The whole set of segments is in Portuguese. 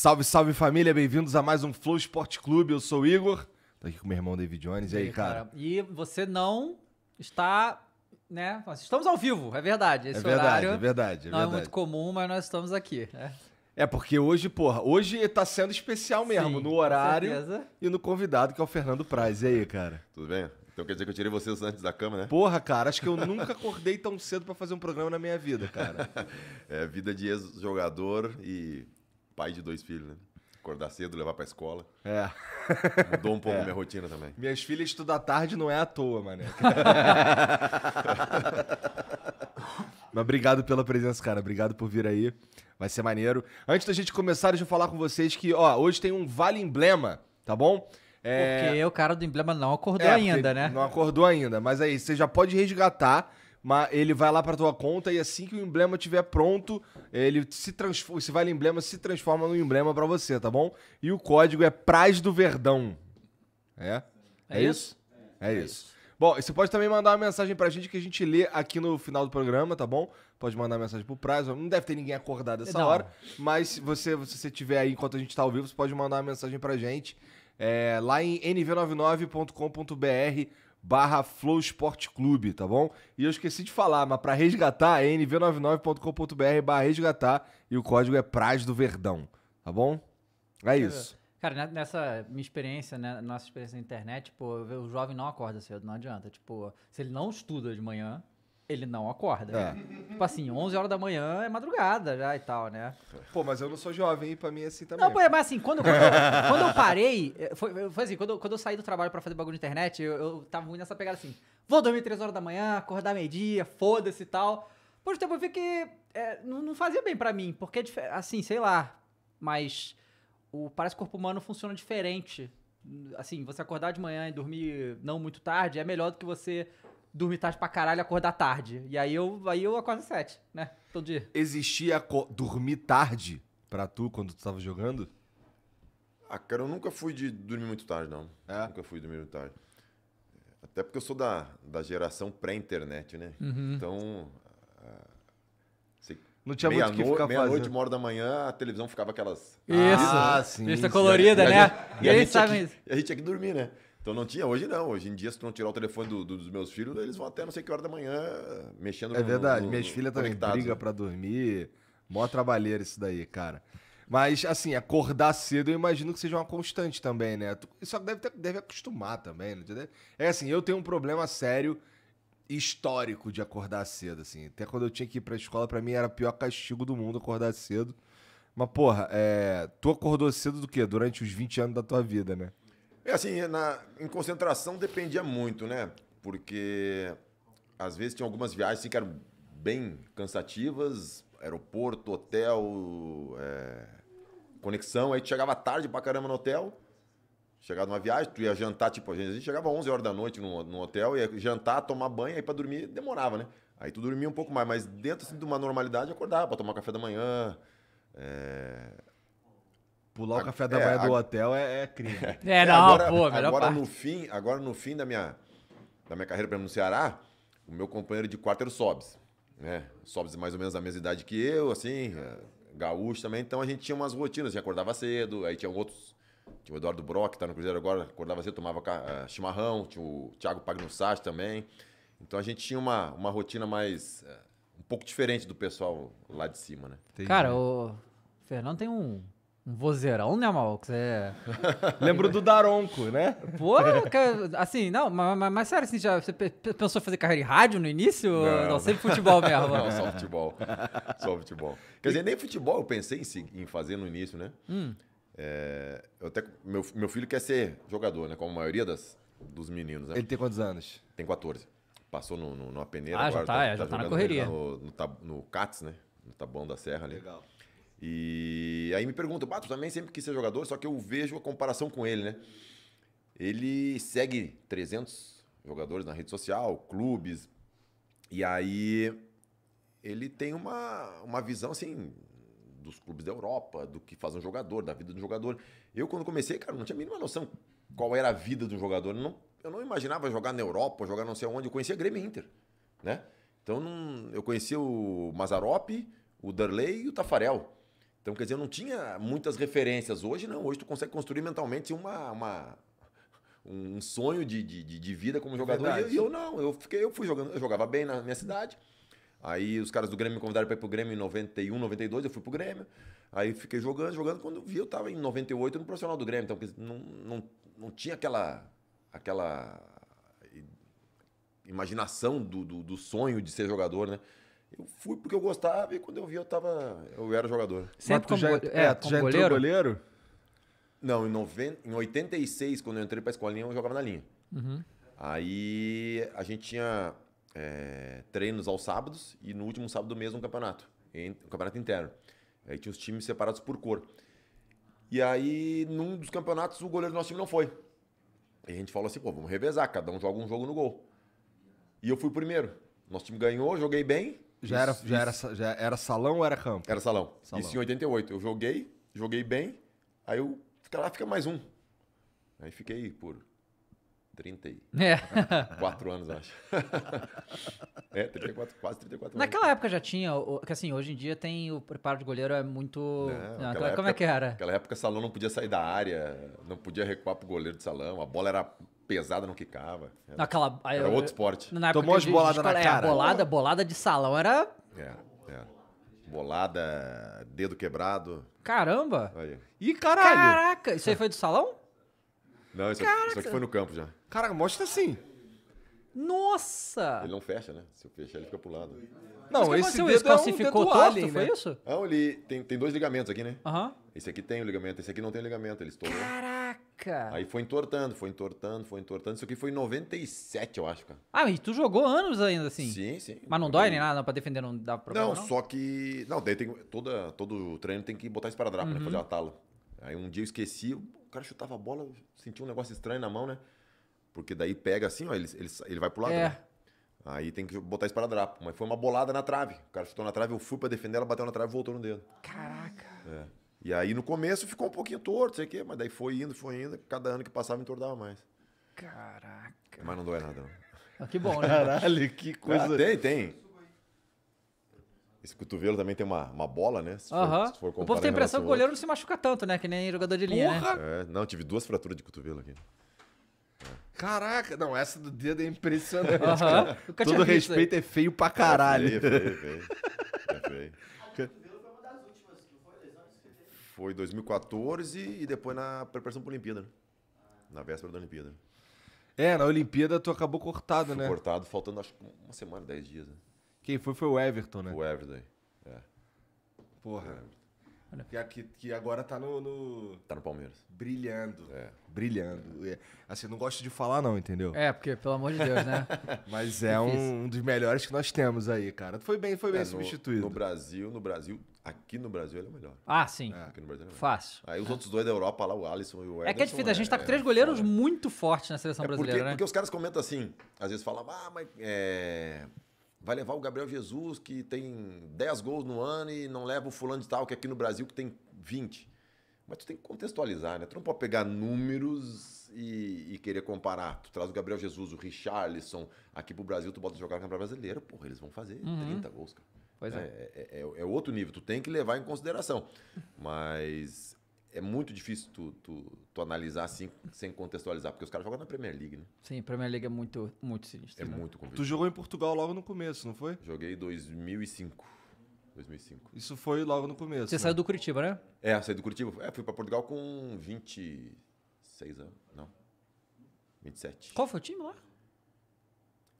Salve, salve família, bem-vindos a mais um Flow Esporte Clube. Eu sou o Igor, tô aqui com meu irmão David Jones. E aí, cara? cara? E você não está, né? Nós assim, estamos ao vivo, é verdade. Esse é verdade, horário é verdade, é não verdade. é muito comum, mas nós estamos aqui. É. É, porque hoje, porra, hoje tá sendo especial mesmo, Sim, no horário e no convidado, que é o Fernando Praz. E aí, cara? Tudo bem? Então quer dizer que eu tirei vocês antes da cama, né? Porra, cara, acho que eu nunca acordei tão cedo para fazer um programa na minha vida, cara. é, vida de ex-jogador e pai de dois filhos, né? Acordar cedo, levar pra escola. É. Mudou um pouco é. minha rotina também. Minhas filhas estudam à tarde não é à toa, mané. Mas obrigado pela presença, cara. Obrigado por vir aí. Vai ser maneiro. Antes da gente começar, deixa eu falar com vocês que, ó, hoje tem um Vale Emblema, tá bom? É... Porque o cara do emblema não acordou é, ainda, né? Não acordou ainda. Mas aí, você já pode resgatar mas ele vai lá para tua conta e assim que o emblema estiver pronto, ele se transforma, se vale emblema, se transforma no emblema para você, tá bom? E o código é Praz do Verdão. É? É, é isso? isso? É, é isso. isso. Bom, você pode também mandar uma mensagem pra gente que a gente lê aqui no final do programa, tá bom? Pode mandar mensagem pro Praz, Não deve ter ninguém acordado essa Não. hora, mas se você, se você tiver aí enquanto a gente tá ao vivo, você pode mandar uma mensagem pra gente é, lá em nv99.com.br barra Flow Sport Clube, tá bom? E eu esqueci de falar, mas para resgatar é nv99.com.br barra resgatar e o código é Praz do Verdão, tá bom? É isso. Cara, nessa minha experiência, né, nossa experiência na internet, tipo, o jovem não acorda cedo, não adianta. Tipo, se ele não estuda de manhã, ele não acorda. É. Tipo assim, 11 horas da manhã é madrugada já e tal, né? Pô, mas eu não sou jovem, pra mim é assim também. Não, pô, é, mas assim, quando, quando, eu, quando eu parei, é, foi, foi assim, quando, eu, quando eu saí do trabalho pra fazer bagulho na internet, eu, eu tava muito nessa pegada assim, vou dormir 3 horas da manhã, acordar meio-dia, foda-se e tal. Por tempo eu vi que é, não, não, fazia bem pra mim, porque, é assim, sei lá, mas o, parece que o corpo humano funciona diferente. Assim, você acordar de manhã e dormir não muito tarde é melhor do que você dormir tarde pra caralho e acordar tarde. E aí eu, aí eu acordo às sete, né? Todo dia. Existia dormir tarde pra tu quando tu tava jogando? Ah, cara, eu nunca fui de dormir muito tarde, não. É? Nunca fui dormir muito tarde. Até porque eu sou da, da geração pré-internet, né? Uhum. Então. Ah, não tinha meia muito que ficar Meia-noite, meia uma hora da manhã, a televisão ficava aquelas. Isso! Ah, sim, lista colorida, né? E a gente, tinha que a gente, dormir, né? Então não tinha, hoje não. Hoje em dia, se tu não tirar o telefone do, do, dos meus filhos, eles vão até não sei que hora da manhã mexendo É verdade, no, no, minhas filhas também brigam né? pra dormir. Mó trabalheiro isso daí, cara. Mas, assim, acordar cedo eu imagino que seja uma constante também, né? Isso deve, ter, deve acostumar também, né? É assim, eu tenho um problema sério histórico de acordar cedo, assim. Até quando eu tinha que ir pra escola, para mim era o pior castigo do mundo acordar cedo. Mas, porra, é... tu acordou cedo do quê? Durante os 20 anos da tua vida, né? É assim, na, em concentração dependia muito, né? Porque às vezes tinha algumas viagens assim, que eram bem cansativas, aeroporto, hotel, é, conexão, aí tu chegava tarde pra caramba no hotel, chegava numa viagem, tu ia jantar, tipo, a gente chegava 11 horas da noite no, no hotel, ia jantar, tomar banho, aí pra dormir demorava, né? Aí tu dormia um pouco mais, mas dentro assim, de uma normalidade acordava pra tomar café da manhã, é, Pular o café da é, manhã do hotel é, é crime. É, é, não, agora, pô, melhor agora parte. no fim, agora no fim da minha, da minha carreira, por no Ceará, o meu companheiro de quarto era o Sobs. Né? Sobs é mais ou menos da mesma idade que eu, assim, gaúcho também. Então a gente tinha umas rotinas, a gente acordava cedo, aí tinha outros. Tinha o Eduardo Brock, que tá no Cruzeiro agora, acordava cedo, tomava uh, chimarrão, tinha o Thiago Pagnussati também. Então a gente tinha uma, uma rotina mais. Uh, um pouco diferente do pessoal lá de cima, né? Entendi. Cara, o Fernando tem um um vozeirão, né, maluco? é. Lembro do Daronco, né? Pô, assim, não, mas, mas, sério, assim, já, você pensou em fazer carreira em rádio no início? Não, não sempre futebol mesmo. Não, só futebol. Só futebol. Quer dizer, nem futebol eu pensei em, fazer no início, né? Hum. É, eu até, meu, meu filho quer ser jogador, né? Como a maioria das, dos meninos, né? Ele tem quantos anos? Tem 14. Passou no, no, numa peneira. Ah, agora, tá, tá é, já tá, tá já tá, tá na correria. No, no, no, no CATS, né? No Tabão da Serra ali. Legal. E aí me perguntam, Bato, também sempre quis ser jogador, só que eu vejo a comparação com ele, né? Ele segue 300 jogadores na rede social, clubes, e aí ele tem uma, uma visão assim dos clubes da Europa, do que faz um jogador, da vida do jogador. Eu, quando comecei, cara, não tinha a mínima noção qual era a vida do jogador. Eu não, eu não imaginava jogar na Europa, jogar não sei onde. Eu conhecia Grêmio Inter, né? Então, não, eu conhecia o Mazaropi, o Derlei e o Tafarel. Então, quer dizer, eu não tinha muitas referências. Hoje não, hoje tu consegue construir mentalmente uma, uma um sonho de, de, de vida como é jogador. Verdade. E eu, não, eu, fiquei, eu fui jogando, eu jogava bem na minha cidade. Aí os caras do Grêmio me convidaram para ir pro Grêmio em 91, 92, eu fui pro Grêmio. Aí fiquei jogando, jogando. Quando vi, eu tava em 98 no profissional do Grêmio. Então não, não, não tinha aquela, aquela imaginação do, do, do sonho de ser jogador, né? Eu fui porque eu gostava e quando eu vi eu tava. Eu era jogador. Sempre Mas tu como, já, é, é, tu já goleiro? entrou goleiro? Não, em, 90, em 86, quando eu entrei pra escolinha, eu jogava na linha. Uhum. Aí a gente tinha é, treinos aos sábados e no último sábado mesmo um campeonato. Um campeonato interno. Aí tinha os times separados por cor. E aí, num dos campeonatos, o goleiro do nosso time não foi. E a gente falou assim, pô, vamos revezar, cada um joga um jogo no gol. E eu fui primeiro. Nosso time ganhou, joguei bem, já era, já, era, já era salão ou era campo? Era salão. salão. Isso em 88. Eu joguei, joguei bem, aí eu fica lá, fica mais um. Aí fiquei por 34 é. anos, acho. é, 34, quase 34 Naquela época já tinha, que assim, hoje em dia tem o preparo de goleiro é muito. Não, ah, não, aquela, época, como é que era? Naquela época, salão não podia sair da área, não podia recuar pro goleiro de salão, a bola era pesada não quicava. Era, era eu, outro esporte. Na Tomou as boladas na é, cara. É, bolada, bolada de salão era... É, é. Bolada, dedo quebrado. Caramba! Aí. Ih, caralho! Caraca! Isso aí foi do salão? Não, isso, isso aqui foi no campo já. Caraca, mostra assim. Nossa! Ele não fecha, né? Se eu fechar, ele fica pro lado. Não, esse assim, dedo isso? Calcificou é um torto, né? foi isso? Não, ele tem, tem dois ligamentos aqui, né? Aham. Uhum. Esse aqui tem o ligamento, esse aqui não tem o ligamento, ele estourou. Caraca! Caraca! Aí foi entortando, foi entortando, foi entortando. Isso aqui foi em 97, eu acho, cara. Ah, e tu jogou anos ainda assim? Sim, sim. Mas não dói nem nada pra defender, não dá problema. Não, não, só que. Não, daí tem. Toda, todo treino tem que botar esparadrapo, né, uhum. né? Fazer uma tala. Aí um dia eu esqueci, o cara chutava a bola, eu senti um negócio estranho na mão, né? Porque daí pega assim, ó, ele, ele, ele vai pro lado, é. né? Aí tem que botar esparadrapo. Mas foi uma bolada na trave. O cara chutou na trave, eu fui pra defender, ela bateu na trave e voltou no dedo. Caraca! É. E aí no começo ficou um pouquinho torto, sei o quê, mas daí foi indo, foi indo, cada ano que passava entordava mais. Caraca. Mas não dói nada, não. Ah, que bom, né? Caralho, que ah, coisa. Ah, tem, tem. Esse cotovelo também tem uma, uma bola, né? Se, uh -huh. for, O povo tem a impressão que o goleiro não se machuca tanto, né? Que nem jogador de linha. Né? Porra! Né? É, não, tive duas fraturas de cotovelo aqui. Caraca, não, essa do dedo é impressionante. Uh -huh. Todo respeito é feio pra caralho. É feio, é feio. É feio foi 2014 e depois na preparação para a Olimpíada, né? Na véspera da Olimpíada. É, na Olimpíada tu acabou cortado, Fui né? cortado, faltando acho uma semana, dez dias. Né? Quem foi foi o Everton, né? O Everton, é. Porra. É. Que, que, agora tá no, no, Tá no Palmeiras. Brilhando. É. Brilhando. É. Assim, não gosto de falar, não, entendeu? É, porque, pelo amor de Deus, né? Mas é um, um, dos melhores que nós temos aí, cara. Foi bem, foi bem é, substituído. No, no, Brasil, no Brasil. Aqui no Brasil ele é o melhor. Ah, sim. É, aqui no Brasil é Fácil. Aí os outros dois da Europa lá, o Alisson e o Ederson. É que é difícil. a gente tá com é, três goleiros muito fortes na seleção é porque, brasileira, né? Porque os caras comentam assim, às vezes falam, ah, mas. É vai levar o Gabriel Jesus, que tem 10 gols no ano, e não leva o fulano de tal, que é aqui no Brasil que tem 20. Mas tu tem que contextualizar, né? Tu não pode pegar números e, e querer comparar. Tu traz o Gabriel Jesus, o Richarlison, aqui pro Brasil, tu bota jogar no Campeonato Brasileiro, porra, eles vão fazer uhum. 30 gols, cara. Pois é. É, é, é. é, outro nível, tu tem que levar em consideração. Mas é muito difícil tu, tu, tu analisar assim, sem contextualizar, porque os caras jogam na Premier League, né? Sim, a Premier League é muito, muito sinistro. É né? muito complicado. Tu jogou em Portugal logo no começo, não foi? Joguei em 2005. 2005. Isso foi logo no começo. Você né? saiu do Curitiba, né? É, saí do Curitiba. É, fui para Portugal com 26 anos. Não. 27. Qual foi o time lá?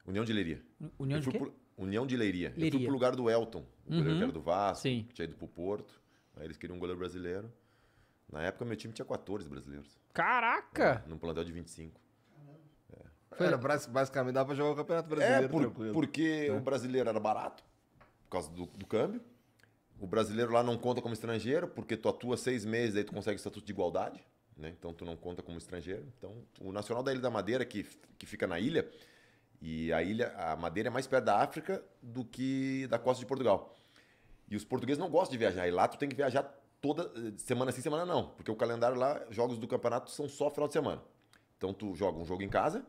União de Leiria. União de pro... União de Leiria. Leiria. Eu fui pro lugar do Elton, o uhum. goleiro que uhum. era do Vasco, Sim. que tinha ido pro Porto. Aí eles queriam um goleiro brasileiro. Na época, meu time tinha 14 brasileiros. Caraca! É, num plantel de 25. É. Era basicamente dava pra jogar o Campeonato é, Brasileiro. É, por, porque é. o brasileiro era barato, por causa do, do, câmbio. O brasileiro lá não conta como estrangeiro, porque tu atua seis meses, aí tu consegue o estatuto de igualdade, né? Então tu não conta como estrangeiro. Então, o Nacional da Ilha da Madeira, que, que fica na ilha, e a ilha, a Madeira é mais perto da África do que da costa de Portugal. E os portugueses não gostam de viajar, e lá tu tem que viajar toda eh, semana sim, semana não, porque o calendário lá, jogos do campeonato são só final de semana. Então tu joga um jogo em casa,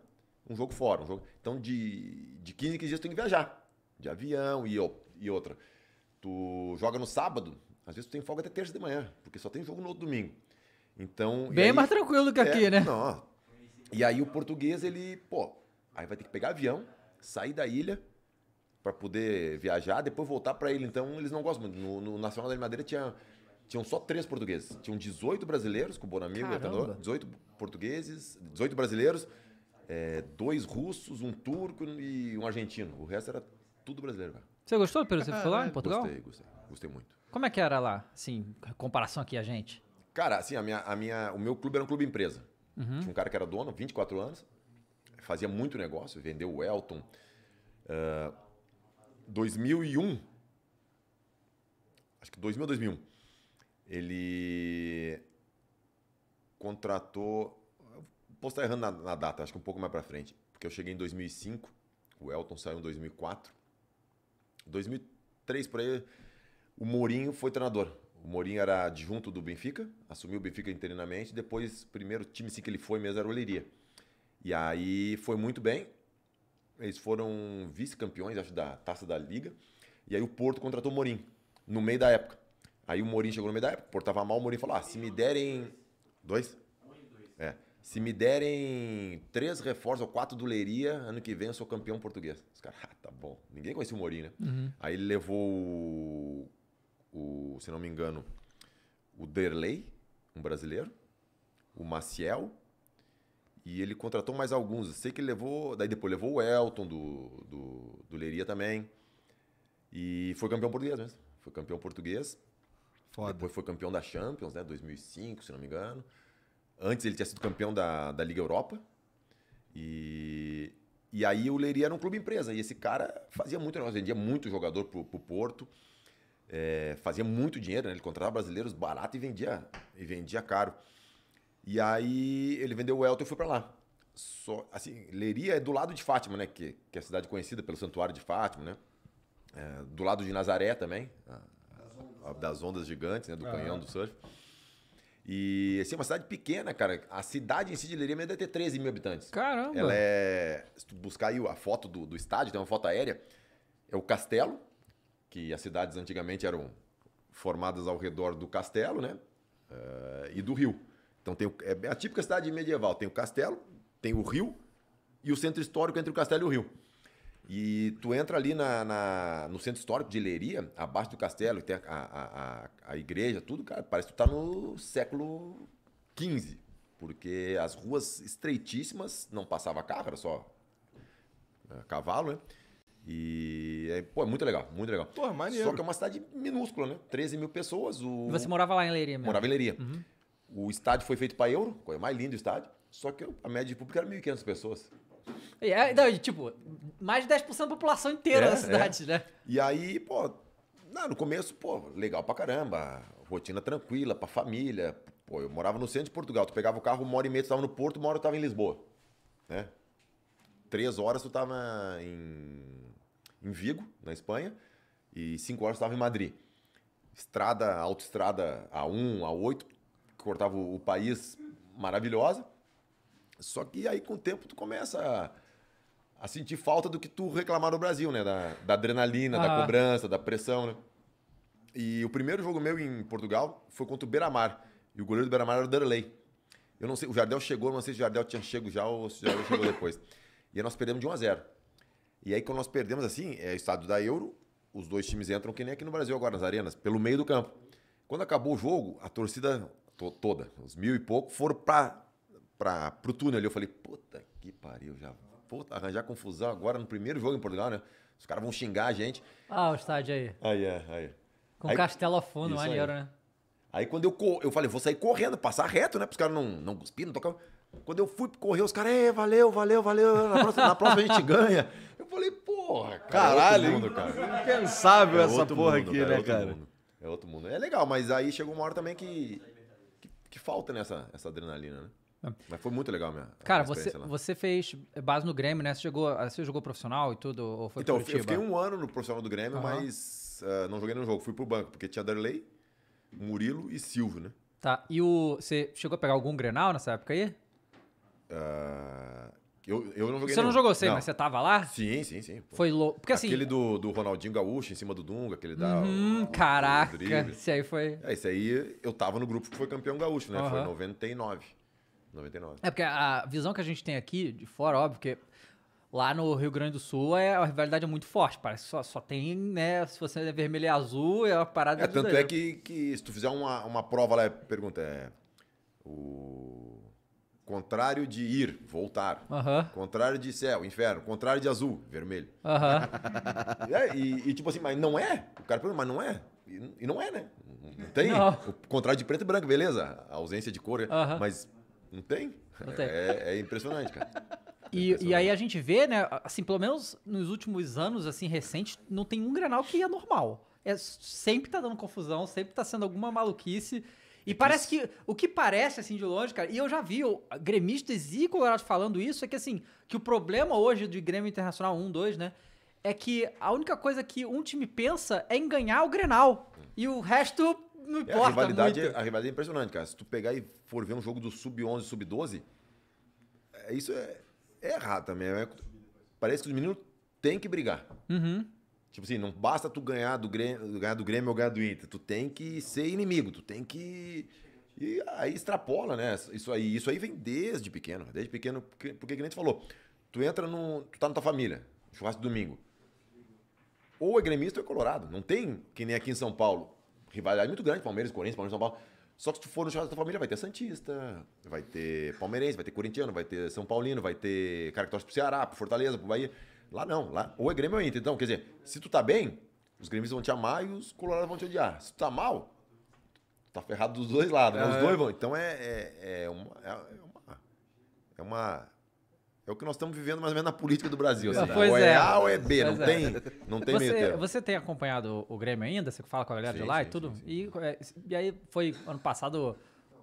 um jogo fora, um jogo. Então de, de 15 em 15 dias tu tem que viajar, de avião e, e outra. Tu joga no sábado, às vezes tu tem folga até terça de manhã, porque só tem jogo no outro domingo. Então, bem aí, mais tranquilo que é, aqui, né? Não. E aí o português ele, pô, aí vai ter que pegar avião, sair da ilha para poder viajar, depois voltar para ele. Então eles não gostam muito. No, no Nacional da Madeira tinha tinham só três portugueses. Tinham 18 brasileiros, com o Bonamigo e Etanor, 18 portugueses, 18 brasileiros, é, dois russos, um turco e um argentino. O resto era tudo brasileiro, cara. Você gostou do Peru? Você foi lá em é, Portugal? Gostei, gostei. Gostei muito. Como é que era lá, assim, comparação aqui a gente? Cara, assim, a minha, a minha, o meu clube era um clube empresa. Uhum. Tinha um cara que era dono, 24 anos, fazia muito negócio, vendeu o Elton. Uh, ah, 2001, acho que 2000, 2001, ele contratou. Posso estar errando na, na, data, acho que um pouco mais para frente, porque eu cheguei em 2005, o Elton saiu em 2004. 2003 por aí, o Mourinho foi treinador. O Mourinho era adjunto do Benfica, assumiu o Benfica interinamente, depois, primeiro time sim que ele foi mesmo era o Leiria. E aí foi muito bem. Eles foram vice-campeões, acho, da taça da liga. E aí o Porto contratou o Mourinho, no meio da época. Aí o Morim chegou no meio da época, o tava mal, o Morim falou: ah, se me derem. Dois? É. Se me derem três reforços ou quatro do Leiria, ano que vem eu sou campeão português. Os caras, ah, tá bom. Ninguém conhecia o Morim, né? Uhum. Aí ele levou o, o, se não me engano, o Derley, um brasileiro, o Maciel, e ele contratou mais alguns. Eu sei que ele levou. Daí depois levou o Elton do, do, do Leiria também. E foi campeão português mesmo. Foi campeão português. Foda. Depois foi campeão da Champions, né? 2005, se não me engano. Antes ele tinha sido campeão da, da Liga Europa. E, e aí o Leiria era um clube empresa. E esse cara fazia muito negócio, vendia muito jogador pro, pro Porto. É, fazia muito dinheiro, né? Ele contratava brasileiros barato e vendia, e vendia caro. E aí ele vendeu o Elton e foi para lá. Só, assim, Leiria é do lado de Fátima, né? Que, que é a cidade conhecida pelo Santuário de Fátima, né? É, do lado de Nazaré também, das ondas gigantes, né? Do canhão do surf. E assim, é uma cidade pequena, cara. A cidade em si de Lerima deve ter 13 mil habitantes. Caramba! Ela é. Se tu buscar aí a foto do, do estádio, tem uma foto aérea. É o castelo, que as cidades antigamente eram formadas ao redor do castelo, né? Uh, e do rio. Então tem o, é a típica cidade medieval. Tem o castelo, tem o rio e o centro histórico entre o castelo e o rio. E tu entra ali na, na, no centro histórico de Leiria, abaixo do castelo, tem a, a, a, a igreja, tudo, cara, parece que tu tá no século XV. Porque as ruas estreitíssimas, não passava carro, era só né, cavalo, né? E é, pô, é muito legal, muito legal. Pô, é maneiro. Só que é uma cidade minúscula, né? 13 mil pessoas. O... E você morava lá em Leiria mesmo? Morava em Leiria. Uhum. O estádio foi feito para euro, foi o mais lindo estádio. Só que a média de público era 1.500 pessoas. É, não, tipo, mais de 10% da população inteira é, da cidade, é. né? E aí, pô, não, no começo, pô, legal pra caramba. Rotina tranquila, pra família. Pô, eu morava no centro de Portugal. Tu pegava o carro, uma hora e meia tu tava no Porto, uma hora tu tava em Lisboa. Né? Três horas tu tava em, em Vigo, na Espanha. E cinco horas tu tava em Madrid. Estrada, autoestrada A1, A8, que cortava o, o país maravilhosa. Só que aí com o tempo tu começa a sentir falta do que tu reclamar no Brasil, né? Da, da adrenalina, ah. da cobrança, da pressão, né? E o primeiro jogo meu em Portugal foi contra o Beira-Mar. E o goleiro do Beira-Mar era o Derlei. Eu não sei, o Jardel chegou, não sei se o Jardel tinha chego já ou se o Jardel chegou depois. E aí nós perdemos de 1 a 0 E aí quando nós perdemos assim, é estado da Euro, os dois times entram que nem aqui no Brasil agora, nas arenas, pelo meio do campo. Quando acabou o jogo, a torcida to toda, uns mil e pouco, foram para pra, pro túnel ali. Eu falei, puta que pariu, já puta, arranjar confusão agora no primeiro jogo em Portugal, né? Os caras vão xingar a gente. Ah, o estádio aí. Aí, é, aí. Com aí, castelo a fundo, maneiro, aí. né? Aí quando eu, eu falei, vou sair correndo, passar reto, né? Para os caras não, não cuspir, não tocar. Quando eu fui correr, os caras, valeu, valeu, valeu, na próxima, na próxima, a gente ganha. Eu falei, porra, é caralho, é mundo, cara. impensável é essa porra mundo, aqui, cara, é né, é cara? Mundo. É outro mundo. É legal, mas aí chegou uma hora também que, que, que falta nessa essa adrenalina, né? Mas foi muito legal mesmo. Cara, você, lá. você fez base no Grêmio, né? Você, chegou, você jogou profissional e tudo? Ou foi então, Curitiba? eu fiquei um ano no profissional do Grêmio, uhum. mas uh, não joguei no jogo. Fui pro banco, porque tinha Darley, Murilo e Silvio, né? Tá. E o, você chegou a pegar algum Grenal nessa época aí? Uh, eu, eu não joguei Você nenhum. não jogou, sei, não. mas você tava lá? Sim, sim, sim. Pô. Foi louco. Porque assim... Aquele do, do Ronaldinho Gaúcho em cima do Dunga, aquele da... Hum, o, caraca. O esse aí foi... É, esse aí eu tava no grupo que foi campeão gaúcho, né? Uhum. Foi 99. 99. É porque a visão que a gente tem aqui, de fora, óbvio, porque lá no Rio Grande do Sul é, a rivalidade é muito forte, parece só, só tem, né? Se você é vermelho e azul, é uma parada. É, tanto é que, que se tu fizer uma, uma prova lá, pergunta, é. O contrário de ir, voltar. Contrário de céu, inferno. Contrário de azul, vermelho. Uhum. é, e, e, tipo assim, mas não é? O cara pergunta, mas não é? E, e não é, né? Não tem. Não. O contrário de preto e branco, beleza. A ausência de cor. Uhum. Mas não tem? Não tem. É, é impressionante, cara. E, e, aí a gente vê, né? Assim, pelo menos nos últimos anos, assim, recentes, não tem um Grenal que é normal. É, sempre tá dando confusão, sempre tá sendo alguma maluquice. E é parece que. O que parece, assim, de longe, cara, e eu já vi o, gremistas e colorados falando isso, é que assim, que o problema hoje do Grêmio Internacional 1, 2, né? É que a única coisa que um time pensa é em ganhar o Grenal. Hum. E o resto não importa. É, a, rivalidade é, muito. É, a rivalidade é impressionante, cara. Se tu pegar e for ver um jogo do Sub-11, Sub-12, é, isso é, é errado também. É, parece que os meninos têm que brigar. Uhum. Tipo assim, não basta tu ganhar do, Grêmio, ganhar do Grêmio ou ganhar do Inter. Tu tem que ser inimigo, tu tem que. E aí extrapola, né? Isso aí, isso aí vem desde pequeno. Né? Desde pequeno, porque, porque que nem tu falou. Tu entra no. Tu tá na tua família, churrasco domingo. Ou é gremista ou é colorado. Não tem, que nem aqui em São Paulo rivalidade muito grande, Palmeiras, Corinthians, Palmeiras, São Paulo. Só que se tu for no churrasco da tua família, vai ter Santista, vai ter Palmeirense, vai ter Corintiano, vai ter São Paulino, vai ter cara que torce pro Ceará, pro Fortaleza, pro Bahia. Lá não, lá ou é Grêmio ou é Inter. Então, quer dizer, se tu tá bem, os Grêmios vão te amar e os colorados vão te odiar. Se tu tá mal, tu tá ferrado dos dois lados, né? Os é. dois vão. Então é, é, é uma, é uma... É uma é o que nós estamos vivendo mais ou menos na política do Brasil. Assim, pois é. ou é, é A ou é B, não, é. Tem, não tem meio Você tem acompanhado o Grêmio ainda? Você fala com a galera sim, de lá sim, e tudo? Sim, e, é, e aí foi ano passado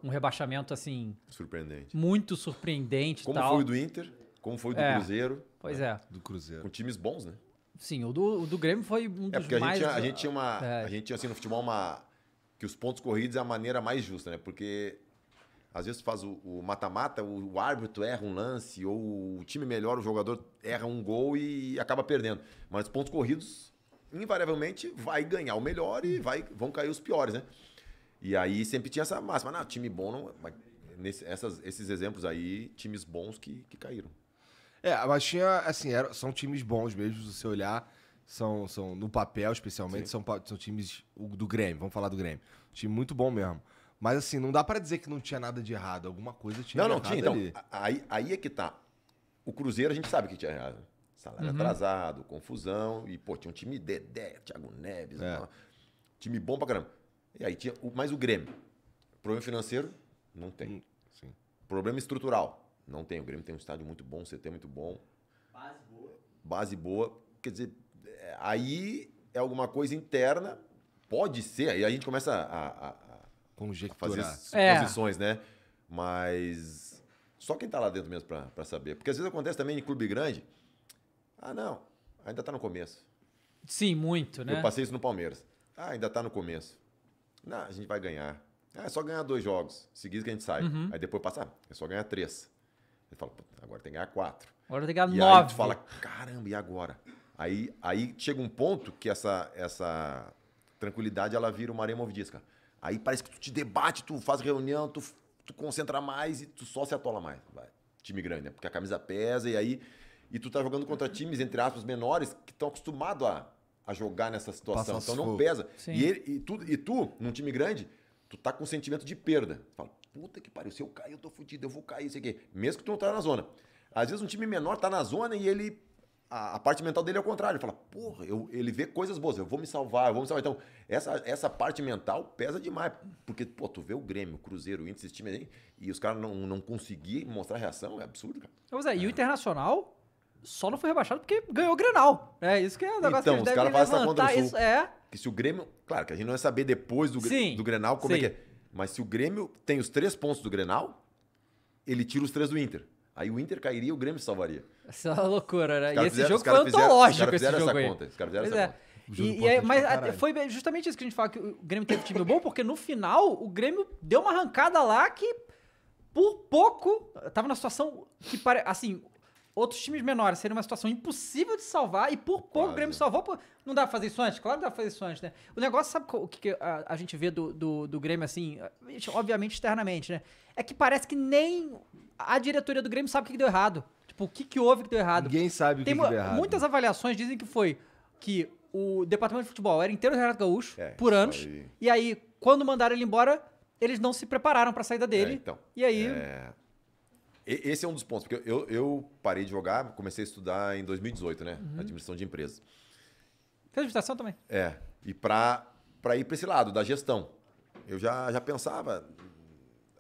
um rebaixamento assim. Surpreendente. Muito surpreendente. Como tal. foi o do Inter, como foi o do é, Cruzeiro. Pois né? é. Do Cruzeiro. Com times bons, né? Sim, o do, o do Grêmio foi um é, dos é porque mais. A gente, tinha, a gente tinha uma. É. A gente tinha assim no futebol uma. Que os pontos corridos é a maneira mais justa, né? Porque às vezes faz o mata-mata, o, o, árbitro erra um lance, ou o time melhor, o jogador erra um gol e acaba perdendo. Mas pontos corridos, invariavelmente, vai ganhar o melhor e vai, vão cair os piores, né? E aí sempre tinha essa máxima, não, time bom não. Mas nesse, essas, esses exemplos aí, times bons que, que caíram. É, mas tinha, assim, era, são times bons mesmo, se você olhar são, são no papel especialmente, são, são times do Grêmio, vamos falar do Grêmio. time muito bom mesmo. Mas assim, não dá para dizer que não tinha nada de errado. Alguma coisa tinha Não, não tinha. Então, ali. Aí, aí é que tá. O Cruzeiro a gente sabe que tinha errado. Salário uhum. atrasado, confusão. E, pô, tinha um time Dedé, Thiago Neves. É. Time bom pra caramba. E aí tinha mais o Grêmio. Problema financeiro? Não tem. Hum, sim. Problema estrutural? Não tem. O Grêmio tem um estádio muito bom, um CT é muito bom. Base boa. Base boa. Quer dizer, é, aí é alguma coisa interna. Pode ser. Aí a gente começa a, a conjecturar. Fazer suposições, é. né? Mas só quem tá lá dentro mesmo para saber. Porque às vezes acontece também em clube grande. Ah, não, ainda tá no começo. Sim, muito, né? Eu passei isso no Palmeiras. Ah, ainda tá no começo. Não, a gente vai ganhar. Ah, é só ganhar dois jogos seguidos que a gente sai. Uhum. Aí depois passa, ah, é só ganhar três. Ele fala, agora tem que ganhar quatro. Agora tem que ganhar e nove. Aí tu fala, caramba, e agora? Aí, aí chega um ponto que essa, essa tranquilidade ela vira uma areia movidisca. Aí parece que tu te debate, tu faz reunião, tu, tu concentra mais e tu só se atola mais. Vai. Time grande, né? Porque a camisa pesa e aí. E tu tá jogando contra times, entre aspas, menores, que estão acostumados a, a jogar nessa situação. Passa então não pesa. E, ele, e, tu, e tu, num time grande, tu tá com um sentimento de perda. Tu fala, puta que pariu, se eu cair, eu tô fudido, eu vou cair, isso aqui. Mesmo que tu não tá na zona. Às vezes um time menor tá na zona e ele a, a, parte mental dele é o contrário. Ele fala, porra, eu, ele vê coisas boas, eu vou me salvar, eu vou me salvar. Então, essa, essa parte mental pesa demais. Porque, pô, tu vê o Grêmio, o Cruzeiro, o índice, esses time aí, e os caras não, não conseguir mostrar reação, é absurdo, cara. é, e o é. Internacional só não foi rebaixado porque ganhou o Grenal. É isso que é o negócio então, que os caras fazem essa conta do Isso, é. Que se o Grêmio... Claro, que a gente não vai saber depois do, sim, do Grenal como é sim. é que é. Mas se o Grêmio tem os três pontos do Grenal, ele tira os três do Inter. Aí o Inter cairia e o Grêmio salvaria. Essa é uma loucura, né? E esse jogo foi antológico, esse jogo aí. Conta, os caras fizeram essa é. conta. mas ah, foi justamente isso que a gente fala que o Grêmio teve um time bom, porque no final o Grêmio deu uma arrancada lá que por pouco tava na situação que pare... assim, outros times menores. Seria uma situação impossível de salvar e por pouco Quase. o Grêmio salvou. Por... Não dá pra fazer isso antes? Claro que dá pra fazer isso antes, né? O negócio, sabe o que a, gente vê do, do, do, Grêmio assim? Obviamente externamente, né? É que parece que nem a diretoria do Grêmio sabe o que deu errado. Tipo, o que, que houve que deu errado? Ninguém sabe o que, que, deu errado. Muitas avaliações dizem que foi que o departamento de futebol era inteiro do Renato Gaúcho é, por anos. Aí. E aí, quando mandaram ele embora, eles não se prepararam para a saída dele. É, então, e aí. É... Esse é um dos pontos, porque eu, eu parei de jogar, comecei a estudar em 2018, né? Uhum. Administração de empresas. Fez administração também? É. E para ir para esse lado, da gestão. Eu já, já pensava,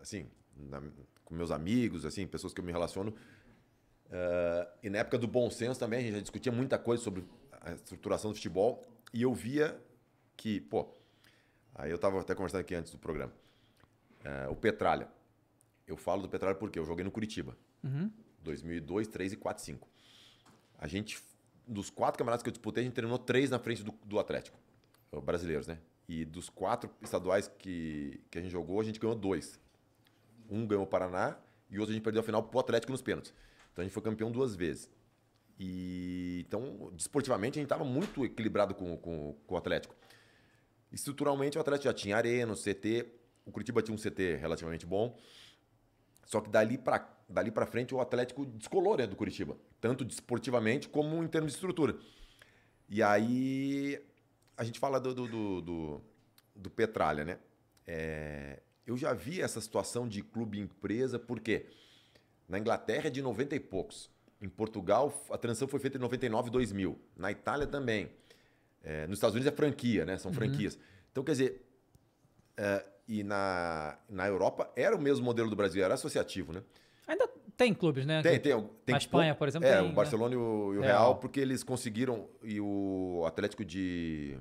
assim, na, com meus amigos, assim, pessoas que eu me relaciono. Uh, e na época do bom senso também, a gente já discutia muita coisa sobre a estruturação do futebol. E eu via que, pô, aí eu estava até conversando aqui antes do programa. Uh, o Petralha eu falo do Petralha porque eu joguei no Curitiba. Uhum. 2002, 3 e 4, 5. A gente, dos quatro campeonatos que eu disputei, a gente terminou três na frente do, do Atlético. Brasileiros, né? E dos quatro estaduais que, que a gente jogou, a gente ganhou dois. Um ganhou o Paraná e outro a gente perdeu a final pro Atlético nos pênaltis. Então a gente foi campeão duas vezes. E então, desportivamente, a gente estava muito equilibrado com, com, com o Atlético. Estruturalmente, o Atlético já tinha arena, o CT. O Curitiba tinha um CT relativamente bom. Só que dali para dali para frente o Atlético descolou né, do Curitiba, tanto desportivamente como em termos de estrutura. E aí a gente fala do, do, do, do, do Petralha, né? É, eu já vi essa situação de clube-empresa, porque na Inglaterra é de 90 e poucos. Em Portugal, a transição foi feita em 99 e 2000. Na Itália também. É, nos Estados Unidos é franquia, né? São uhum. franquias. Uhum. Então, quer dizer, é, e na, na Europa era o mesmo modelo do Brasil, era associativo, né? Ainda tem clubes, né? Tem, tem. tem a Espanha, por exemplo. É, tem, o né? Barcelona né? e o é. Real, é. porque eles conseguiram. E o Atlético de.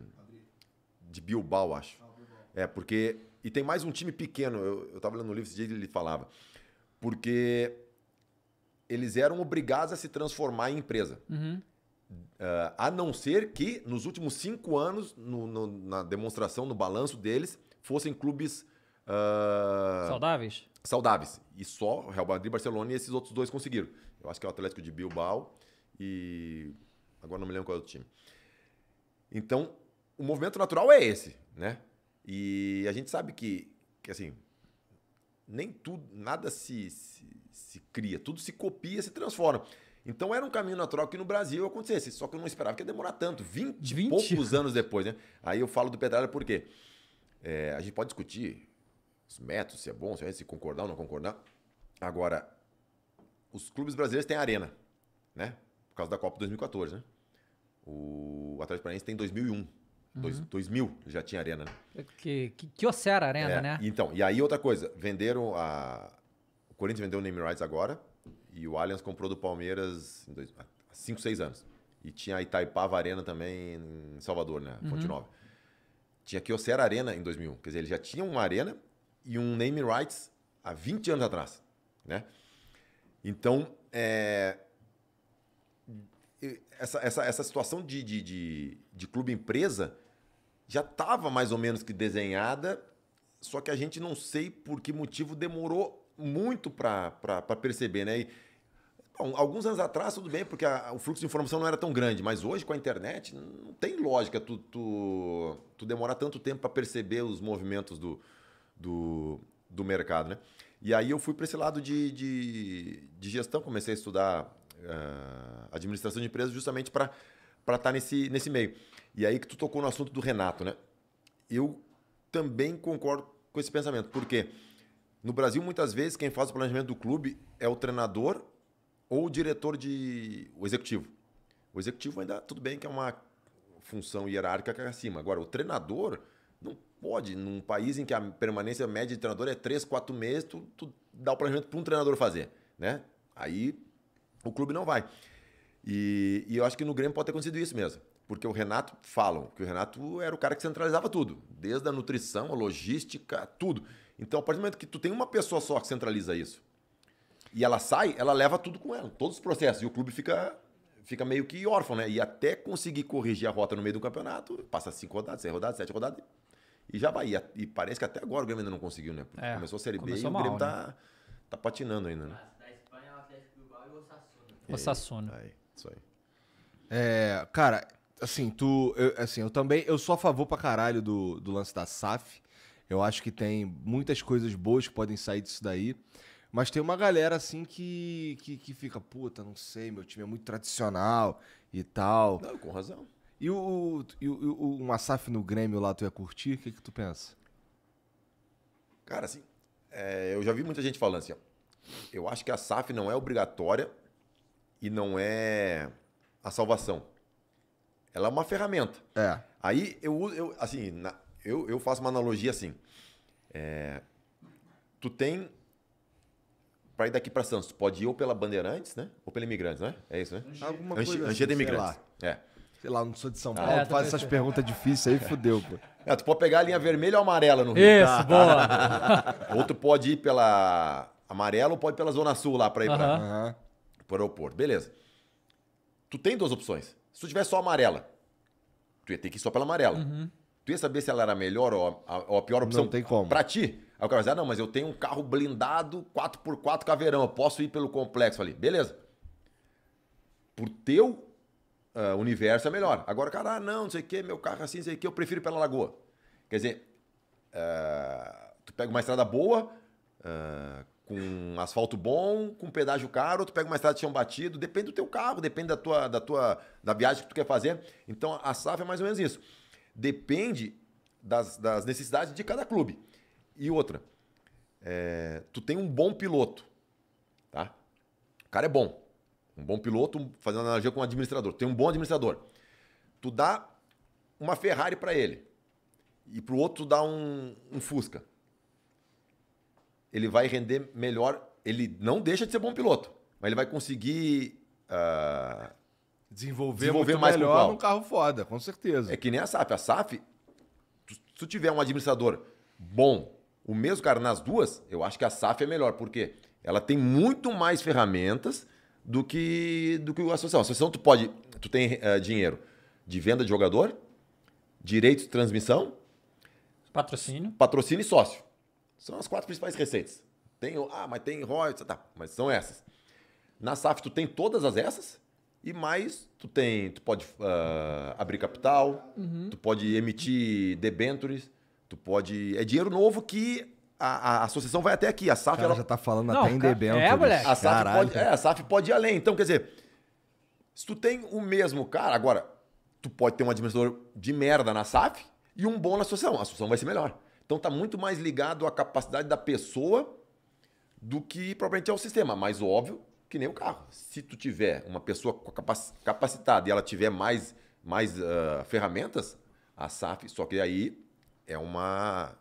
De Bilbao, acho. É, porque. E tem mais um time pequeno. Eu, eu tava lendo um livro esse dia ele falava. Porque eles eram obrigados a se transformar em empresa. Uhum. Uh, a não ser que nos últimos cinco anos, no, no, na demonstração, no balanço deles, fossem clubes. Uh, saudáveis? Saudáveis. E só o Real Madrid, Barcelona e esses outros dois conseguiram. Eu acho que é o Atlético de Bilbao e. Agora não me lembro qual é o time. Então, o movimento natural é esse, né? E a gente sabe que, que assim, nem tudo, nada se, se, se cria, tudo se copia, se transforma. Então era um caminho natural que no Brasil acontecesse, só que eu não esperava que ia demorar tanto, 20, 20? poucos anos depois, né? Aí eu falo do Petralha por quê? Porque é, a gente pode discutir os métodos, se é bom, se é se concordar ou não concordar. Agora, os clubes brasileiros têm arena, né? Por causa da Copa 2014, né? O Atlético Paranaense tem 2001. Dois, 2000 uhum. já tinha arena, né? É que, que, que ocera a arena, é, né? Então, e aí outra coisa, venderam a... O Corinthians vendeu o name rights agora e o Allianz comprou do Palmeiras dois, há 5, 6 anos. E tinha a Itaipava Arena também em Salvador, né? Fonte uhum. Nova tinha que Kyocera Arena em 2001. Quer dizer, ele já tinha uma arena e um name rights há 20 anos atrás, né? Então, é, essa, essa, essa situação de, de, de, de clube-empresa já estava mais ou menos que desenhada, só que a gente não sei por que motivo demorou muito para perceber, né? E, Bom, alguns anos atrás, tudo bem, porque a, o fluxo de informação não era tão grande, mas hoje, com a internet, não tem lógica tu, tu, tu demorar tanto tempo para perceber os movimentos do, do, do mercado, né? E aí eu fui para esse lado de, de, de, gestão, comecei a estudar uh, administração de empresas justamente para estar tá nesse, nesse meio. E aí que tu tocou no assunto do Renato, né? Eu também concordo com esse pensamento, porque no Brasil, muitas vezes, quem faz o planejamento do clube é o treinador ou o diretor de. o executivo. O executivo ainda, tudo bem que é uma função hierárquica é acima. Agora, o treinador não pode, num país em que a permanência média de treinador é 3, 4 meses, tu, tu dá o planejamento para um treinador fazer. né? Aí o clube não vai. E, e eu acho que no Grêmio pode ter acontecido isso mesmo. Porque o Renato, falam que o Renato era o cara que centralizava tudo, desde a nutrição, a logística, tudo. Então, a partir do momento que tu tem uma pessoa só que centraliza isso, e ela sai, ela leva tudo com ela, todos os processos. E o clube fica, fica meio que órfão, né? E até conseguir corrigir a rota no meio do campeonato, passa cinco rodadas, seis rodadas, sete rodadas e já vai. E, parece que até agora o Grêmio ainda não conseguiu, né? É, começou a Série B e mal, o Grêmio tá, né? tá patinando ainda, né? o Atlético e o Aí, é, isso aí. É, cara, assim, tu. Eu, assim, eu também. Eu sou a favor pra caralho do, do lance da SAF. Eu acho que tem muitas coisas boas que podem sair disso daí. Mas tem uma galera assim que, que, que fica, puta, não sei, meu time é muito tradicional e tal. Não, com razão. E o, e o, o, o Massaf no Grêmio lá, tu ia curtir? O que, que tu pensa? Cara, assim, é, eu já vi muita gente falando assim, ó, eu acho que a SAF não é obrigatória e não é a salvação. Ela é uma ferramenta. É. Aí eu, eu assim, na, eu, eu faço uma analogia assim. É, tu tem para ir daqui para Santos, pode ir ou pela Bandeirantes, né? Ou pela Imigrantes, né? É isso, né? Alguma Ange, coisa Anchieta é assim, Imigrantes. É. Sei lá, não sou de São ah. Paulo. Ah, é, faz essas perguntas difíceis aí, fudeu, pô. É, tu pode pegar a linha vermelha ou amarela no Rio. Isso, boa. Outro pode ir pela amarela ou pode ir pela Zona Sul lá para ir uh -huh. para uh -huh. o aeroporto. Beleza. Tu tem duas opções. Se tu tiver só amarela, tu ia ter que ir só pela amarela. Uh uhum. -huh. Tu ia saber se ela era a melhor ou a, ou a pior opção. Não tem como. Pra ti. Aí o cara vai assim, dizer, ah, não, mas eu tenho um carro blindado 4x4 caveirão, eu posso ir pelo complexo ali. Beleza. Por teu uh, universo é melhor. Agora, cara, ah, não, não sei o que, meu carro é assim, não sei o que, eu prefiro pela lagoa. Quer dizer, uh, tu pega uma estrada boa, uh, com asfalto bom, com pedágio caro, ou tu pega uma estrada de chão batido, depende do teu carro, depende da tua, da tua da viagem que tu quer fazer. Então a SAF é mais ou menos isso. Depende das, das necessidades de cada clube. E outra, é, tu tem um bom piloto, tá? O cara é bom. Um bom piloto, fazendo analogia com um administrador. Tem um bom administrador. Tu dá uma Ferrari para ele e para o outro tu dá um, um Fusca. Ele vai render melhor. Ele não deixa de ser bom piloto, mas ele vai conseguir uh, desenvolver, desenvolver mais melhor num carro foda, com certeza. É que nem a SAF. A SAF, se tu tiver um administrador bom, o mesmo, cara, nas duas, eu acho que a SAF é melhor, porque ela tem muito mais ferramentas do que do que a associação. A associação tu pode, tu tem uh, dinheiro de venda de jogador, direito de transmissão, patrocínio, patrocínio e sócio. São as quatro principais receitas. Tem, ah, mas tem royalties, tá, mas são essas. Na SAF tu tem todas as essas e mais tu tem, tu pode uh, abrir capital, uhum. tu pode emitir debentures, Tu pode. É dinheiro novo que a, a, associação vai até aqui. A SAF. Cara, ela já tá falando não, até em debêntures. É, é moleque. A SAF, Caralho, pode, é, a SAF pode ir além. Então, quer dizer, se tu tem o mesmo cara, agora, tu pode ter um administrador de merda na SAF e um bom na associação. A associação vai ser melhor. Então tá muito mais ligado à capacidade da pessoa do que propriamente ao sistema. Mas óbvio que nem o carro. Se tu tiver uma pessoa capacitada e ela tiver mais, mais uh, ferramentas, a SAF, só que aí é uma,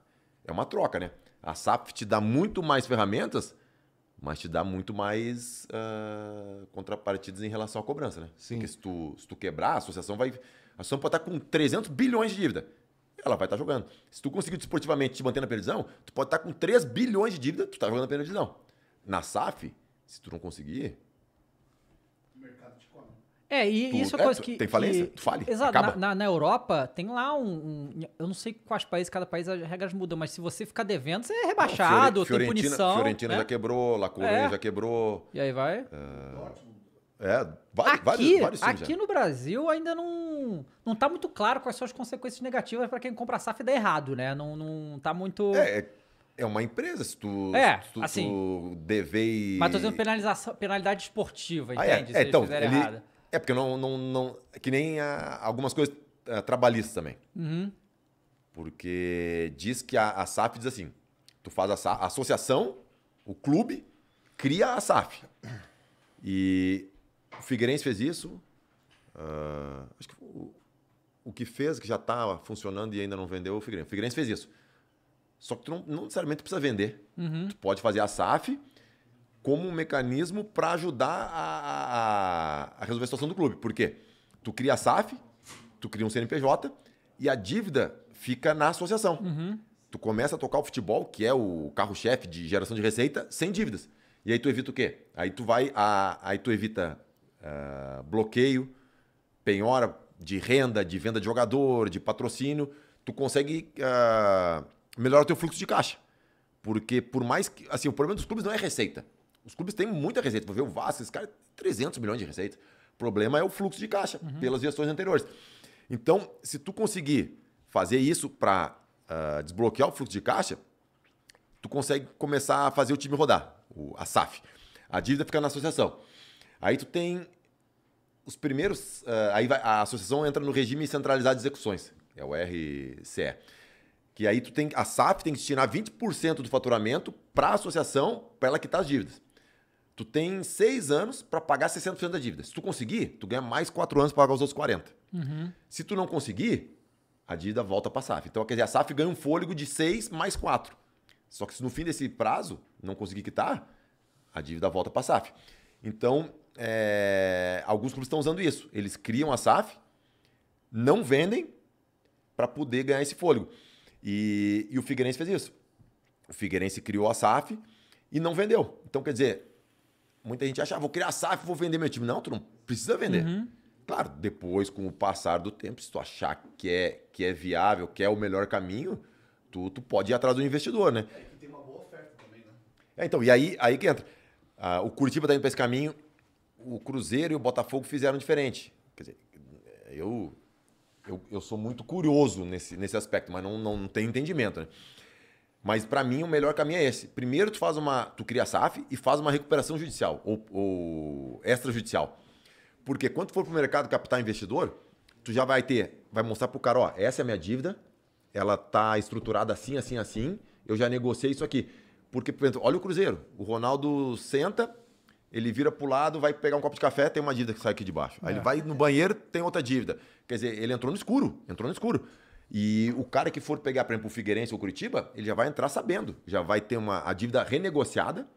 é uma troca, né? A SAP te dá muito mais ferramentas, mas te dá muito mais uh, contrapartidas em relação à cobrança, né? Sim. Porque se tu, se tu quebrar, a associação vai. A associação pode estar com 300 bilhões de dívida. Ela vai estar jogando. Se tu conseguir desportivamente te manter na previsão, tu pode estar com 3 bilhões de dívida, tu está jogando na previsão. Na SAF, se tu não conseguir, é, e tu, isso é, é coisa que. Tem falência? Que, fale. Exato. Na, na, na, Europa, tem lá um, um, Eu não sei quais países, cada país as regras mudam, mas se você ficar devendo, você é rebaixado, não, Fiore, tem Fiorentina, punição. Fiorentina né? já quebrou, La Coruña é. já quebrou. E aí vai? é, é vários, aqui, vários Aqui já. no Brasil ainda não não tá muito claro quais são as consequências negativas para quem compra SAF dá errado, né? Não, não tá muito. É, é, é uma empresa, se tu, é, se tu, assim, tu dever. Mas tô dizendo penalização, penalidade esportiva, entende? Ah, é, é então, ele, errado. É, porque não. não, não que nem a, ah, algumas coisas a, ah, trabalhistas também. Uhum. Porque diz que a, a SAF diz assim: tu faz a, a associação, o clube, cria a SAF. E o Figueirense fez isso. Uh, acho que o, o, que fez, que já estava tá funcionando e ainda não vendeu, o Figueirense. O Figueirense fez isso. Só que tu não, não necessariamente precisa vender. Uhum. Tu pode fazer a SAF como um mecanismo para ajudar a, a, a, resolver a situação do clube. Por quê? Tu cria a SAF, tu cria um CNPJ e a dívida fica na associação. Uhum. Tu começa a tocar o futebol, que é o carro-chefe de geração de receita, sem dívidas. E aí tu evita o quê? Aí tu vai, a, aí tu evita uh, bloqueio, penhora de renda, de venda de jogador, de patrocínio. Tu consegue uh, melhorar o teu fluxo de caixa. Porque por mais que. Assim, o problema dos clubes não é receita. Os clubes têm muita receita. Vou ver o Vasco, esse cara 300 milhões de receita. O problema é o fluxo de caixa uhum. pelas gestões anteriores. Então, se tu conseguir fazer isso para uh, ah, desbloquear o fluxo de caixa, tu consegue começar a fazer o time rodar, o, a SAF. A dívida fica na associação. Aí tu tem os primeiros. Uh, aí vai, a associação entra no regime centralizado de execuções, é o RCE. Que aí tu tem. A SAF tem que destinar 20% do faturamento para a associação para ela quitar as dívidas. Tu tem seis anos para pagar 60% da dívida. Se tu conseguir, tu ganha mais quatro anos para pagar os outros 40. Uhum. Se tu não conseguir, a dívida volta para a SAF. Então, quer dizer, a SAF ganha um fôlego de seis mais quatro. Só que se no fim desse prazo não conseguir quitar, a dívida volta para a SAF. Então, é... alguns clubes estão usando isso. Eles criam a SAF, não vendem para poder ganhar esse fôlego. E... e o Figueirense fez isso. O Figueirense criou a SAF e não vendeu. Então, quer dizer, muita gente acha, ah, vou criar SAF, vou vender meu time. Não, tu não precisa vender. Uhum. Claro, depois, com o passar do tempo, se tu achar que é, que é viável, que é o melhor caminho, tu, tu pode ir atrás do investidor, né? É que tem uma boa oferta também, né? É, então, e aí, aí que entra. Ah, o Curitiba tá indo para esse caminho, o Cruzeiro e o Botafogo fizeram diferente. Quer dizer, eu, eu, eu sou muito curioso nesse, nesse aspecto, mas não, não, não tenho entendimento, né? Mas para mim o melhor caminho é esse. Primeiro tu faz uma, tu cria a SAF e faz uma recuperação judicial ou, ou extrajudicial. Porque quando for para o mercado capital investidor, tu já vai ter, vai mostrar pro cara, ó, essa é a minha dívida, ela tá estruturada assim, assim, assim, eu já negociei isso aqui. Porque, por exemplo, olha o Cruzeiro, o Ronaldo senta, ele vira pro lado, vai pegar um copo de café, tem uma dívida que sai aqui de baixo. Aí é. ele vai no banheiro, tem outra dívida. Quer dizer, ele entrou no escuro, entrou no escuro. E o cara que for pegar, por exemplo, o Figueirense ou o Curitiba, ele já vai entrar sabendo, já vai ter uma, a dívida renegociada,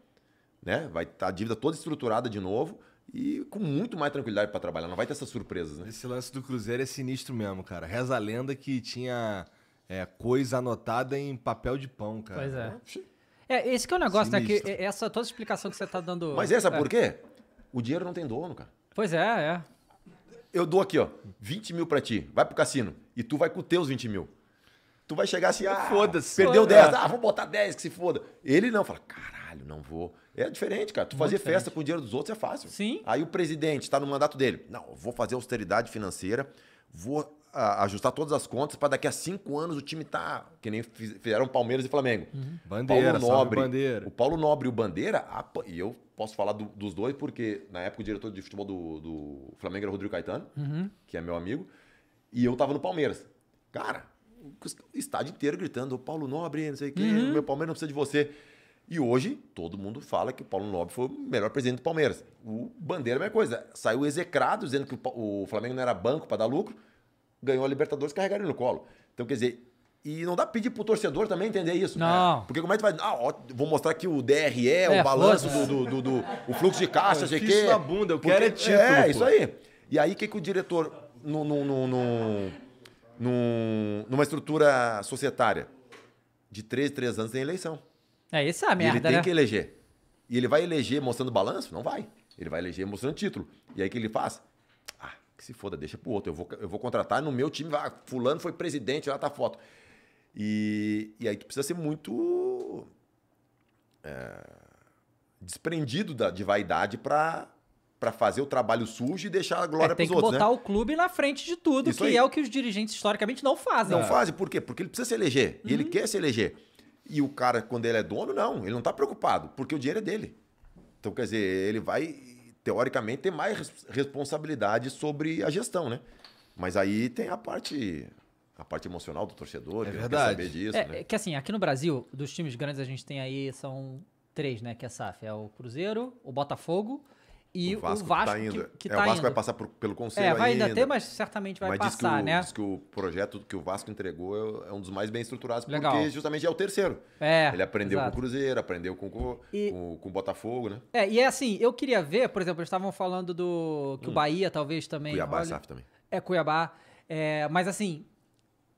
né? Vai estar tá, a dívida toda estruturada de novo e com muito mais tranquilidade para trabalhar, não vai ter essas surpresas, né? Esse lance do Cruzeiro é sinistro mesmo, cara. Reza a lenda que tinha é, coisa anotada em papel de pão, cara. Pois é. É, esse que é o negócio, sinistro. né? Que é essa toda explicação que você tá dando. Mas essa é, sabe por quê? O dinheiro não tem dono, cara. Pois é, é eu dou aqui, ó, 20 mil pra ti, vai pro cassino. E tu vai com os teus 20 mil. Tu vai chegar assim, ah, foda-se. Perdeu foda 10, ah, vou botar 10, que se foda. Ele não, fala, caralho, não vou. É diferente, cara. Tu Muito fazer diferente. festa com o dinheiro dos outros é fácil. Sim. Aí o presidente está no mandato dele. Não, vou fazer austeridade financeira, vou ajustar todas as contas para daqui a cinco anos o time tá que nem fizeram Palmeiras e Flamengo. Uhum. Bandeira, Paulo Nobre, Bandeira. O Paulo Nobre e o Bandeira, e eu posso falar do, dos dois porque na época o diretor de futebol do, do Flamengo era o Rodrigo Caetano, uhum. que é meu amigo, e eu tava no Palmeiras. Cara, o estádio inteiro gritando: o Paulo Nobre, não sei o quê, uhum. meu Palmeiras não precisa de você. E hoje, todo mundo fala que o Paulo Nobre foi o melhor presidente do Palmeiras. O Bandeira é a mesma coisa. Saiu execrado dizendo que o Flamengo não era banco para dar lucro ganhou a Libertadores, carregaram ele no colo. Então, quer dizer, e não dá pra pedir pro torcedor também entender isso. Não. Né? Porque como é que vai. Ah, ó, vou mostrar aqui o DRE, é, o balanço do, do, do, do, o fluxo de caixa, sei que. na bunda, eu quero é título. É, pô. isso aí. E aí, o que, que o diretor, no, no, no, no, no, numa estrutura societária de 3, 3 anos, tem eleição. É, isso é a merda. E ele tem né? que eleger. E ele vai eleger mostrando balanço? Não vai. Ele vai eleger mostrando título. E aí, o que ele faz? que se foda, deixa pro outro. Eu vou, eu vou contratar no meu time, ah, fulano foi presidente, lá tá foto. E, e aí tu precisa ser muito é, desprendido da, de vaidade pra, para fazer o trabalho sujo e deixar a glória é, para outros. Tem né? que botar né? o clube na frente de tudo, Isso que aí. é o que os dirigentes historicamente não fazem. Não é. fazem, por quê? Porque ele precisa se eleger, uhum. e ele uhum. quer se eleger. E o cara, quando ele é dono, não, ele não tá preocupado, porque o dinheiro é dele. Então, quer dizer, ele vai teoricamente, tem mais responsabilidade sobre a gestão, né? Mas aí tem a parte a parte emocional do torcedor, é que verdade. saber disso. É, né? É que assim, aqui no Brasil, dos times grandes a gente tem aí, são três, né? Que é SAF. É o Cruzeiro, o Botafogo e o Vasco, o Vasco tá indo. Que, que é, tá o Vasco indo. vai passar por, pelo conselho é, vai ainda. ter, mas certamente vai mas passar, diz o, né? Diz que o projeto que o Vasco entregou é, é um dos mais bem estruturados, Legal. porque justamente é o terceiro. É, Ele aprendeu exato. com o Cruzeiro, aprendeu com, com, e, com, com, o Botafogo, né? É, e é assim, eu queria ver, por exemplo, eles estavam falando do que hum. o Bahia talvez também... Cuiabá olha, SAF também. É, Cuiabá. É, mas assim,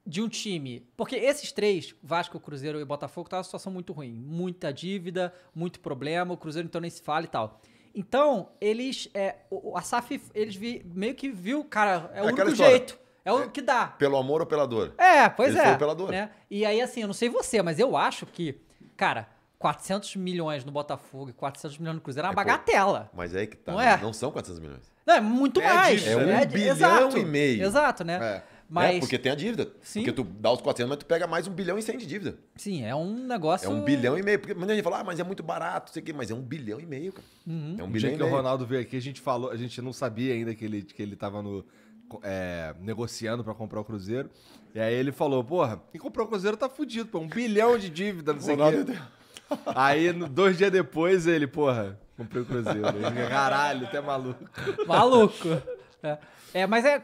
de um time. Porque esses três, Vasco, Cruzeiro e Botafogo, tá uma situação muito ruim. Muita dívida, muito problema, o Cruzeiro então nem se fala e tal. Então, eles. É, o, a SAF, eles vi, meio que viu, cara, é, é o único jeito. É o é, que dá. Pelo amor ou pela dor? É, pois eles é. pela dor. Né? E aí, assim, eu não sei você, mas eu acho que, cara, 400 milhões no Botafogo e 400 milhões no Cruzeiro é uma é, bagatela. Pô, mas é aí que tá. Não, é? não são 400 milhões. Não, é muito é mais. Disso, é um né? bilhão Exato. e meio. Exato, né? É. É, mas... É, porque tem a dívida. Sim. Porque tu dá os 400, mas tu pega mais um bilhão e 100 de dívida. Sim, é um negócio... É um bilhão e meio. Porque a gente fala, ah, mas é muito barato, sei o quê. Mas é um bilhão e meio, cara. Uhum. É um, um O dia que o Ronaldo veio aqui, a gente falou... A gente não sabia ainda que ele, que ele tava no... É, negociando para comprar o Cruzeiro. E aí ele falou, porra, quem comprou o Cruzeiro tá fudido, pô. Um bilhão de dívida, não sei o quê. Aí, dois dias depois, ele, porra, comprei o Cruzeiro. Ele, Caralho, até maluco. Maluco. É. É, mas, é,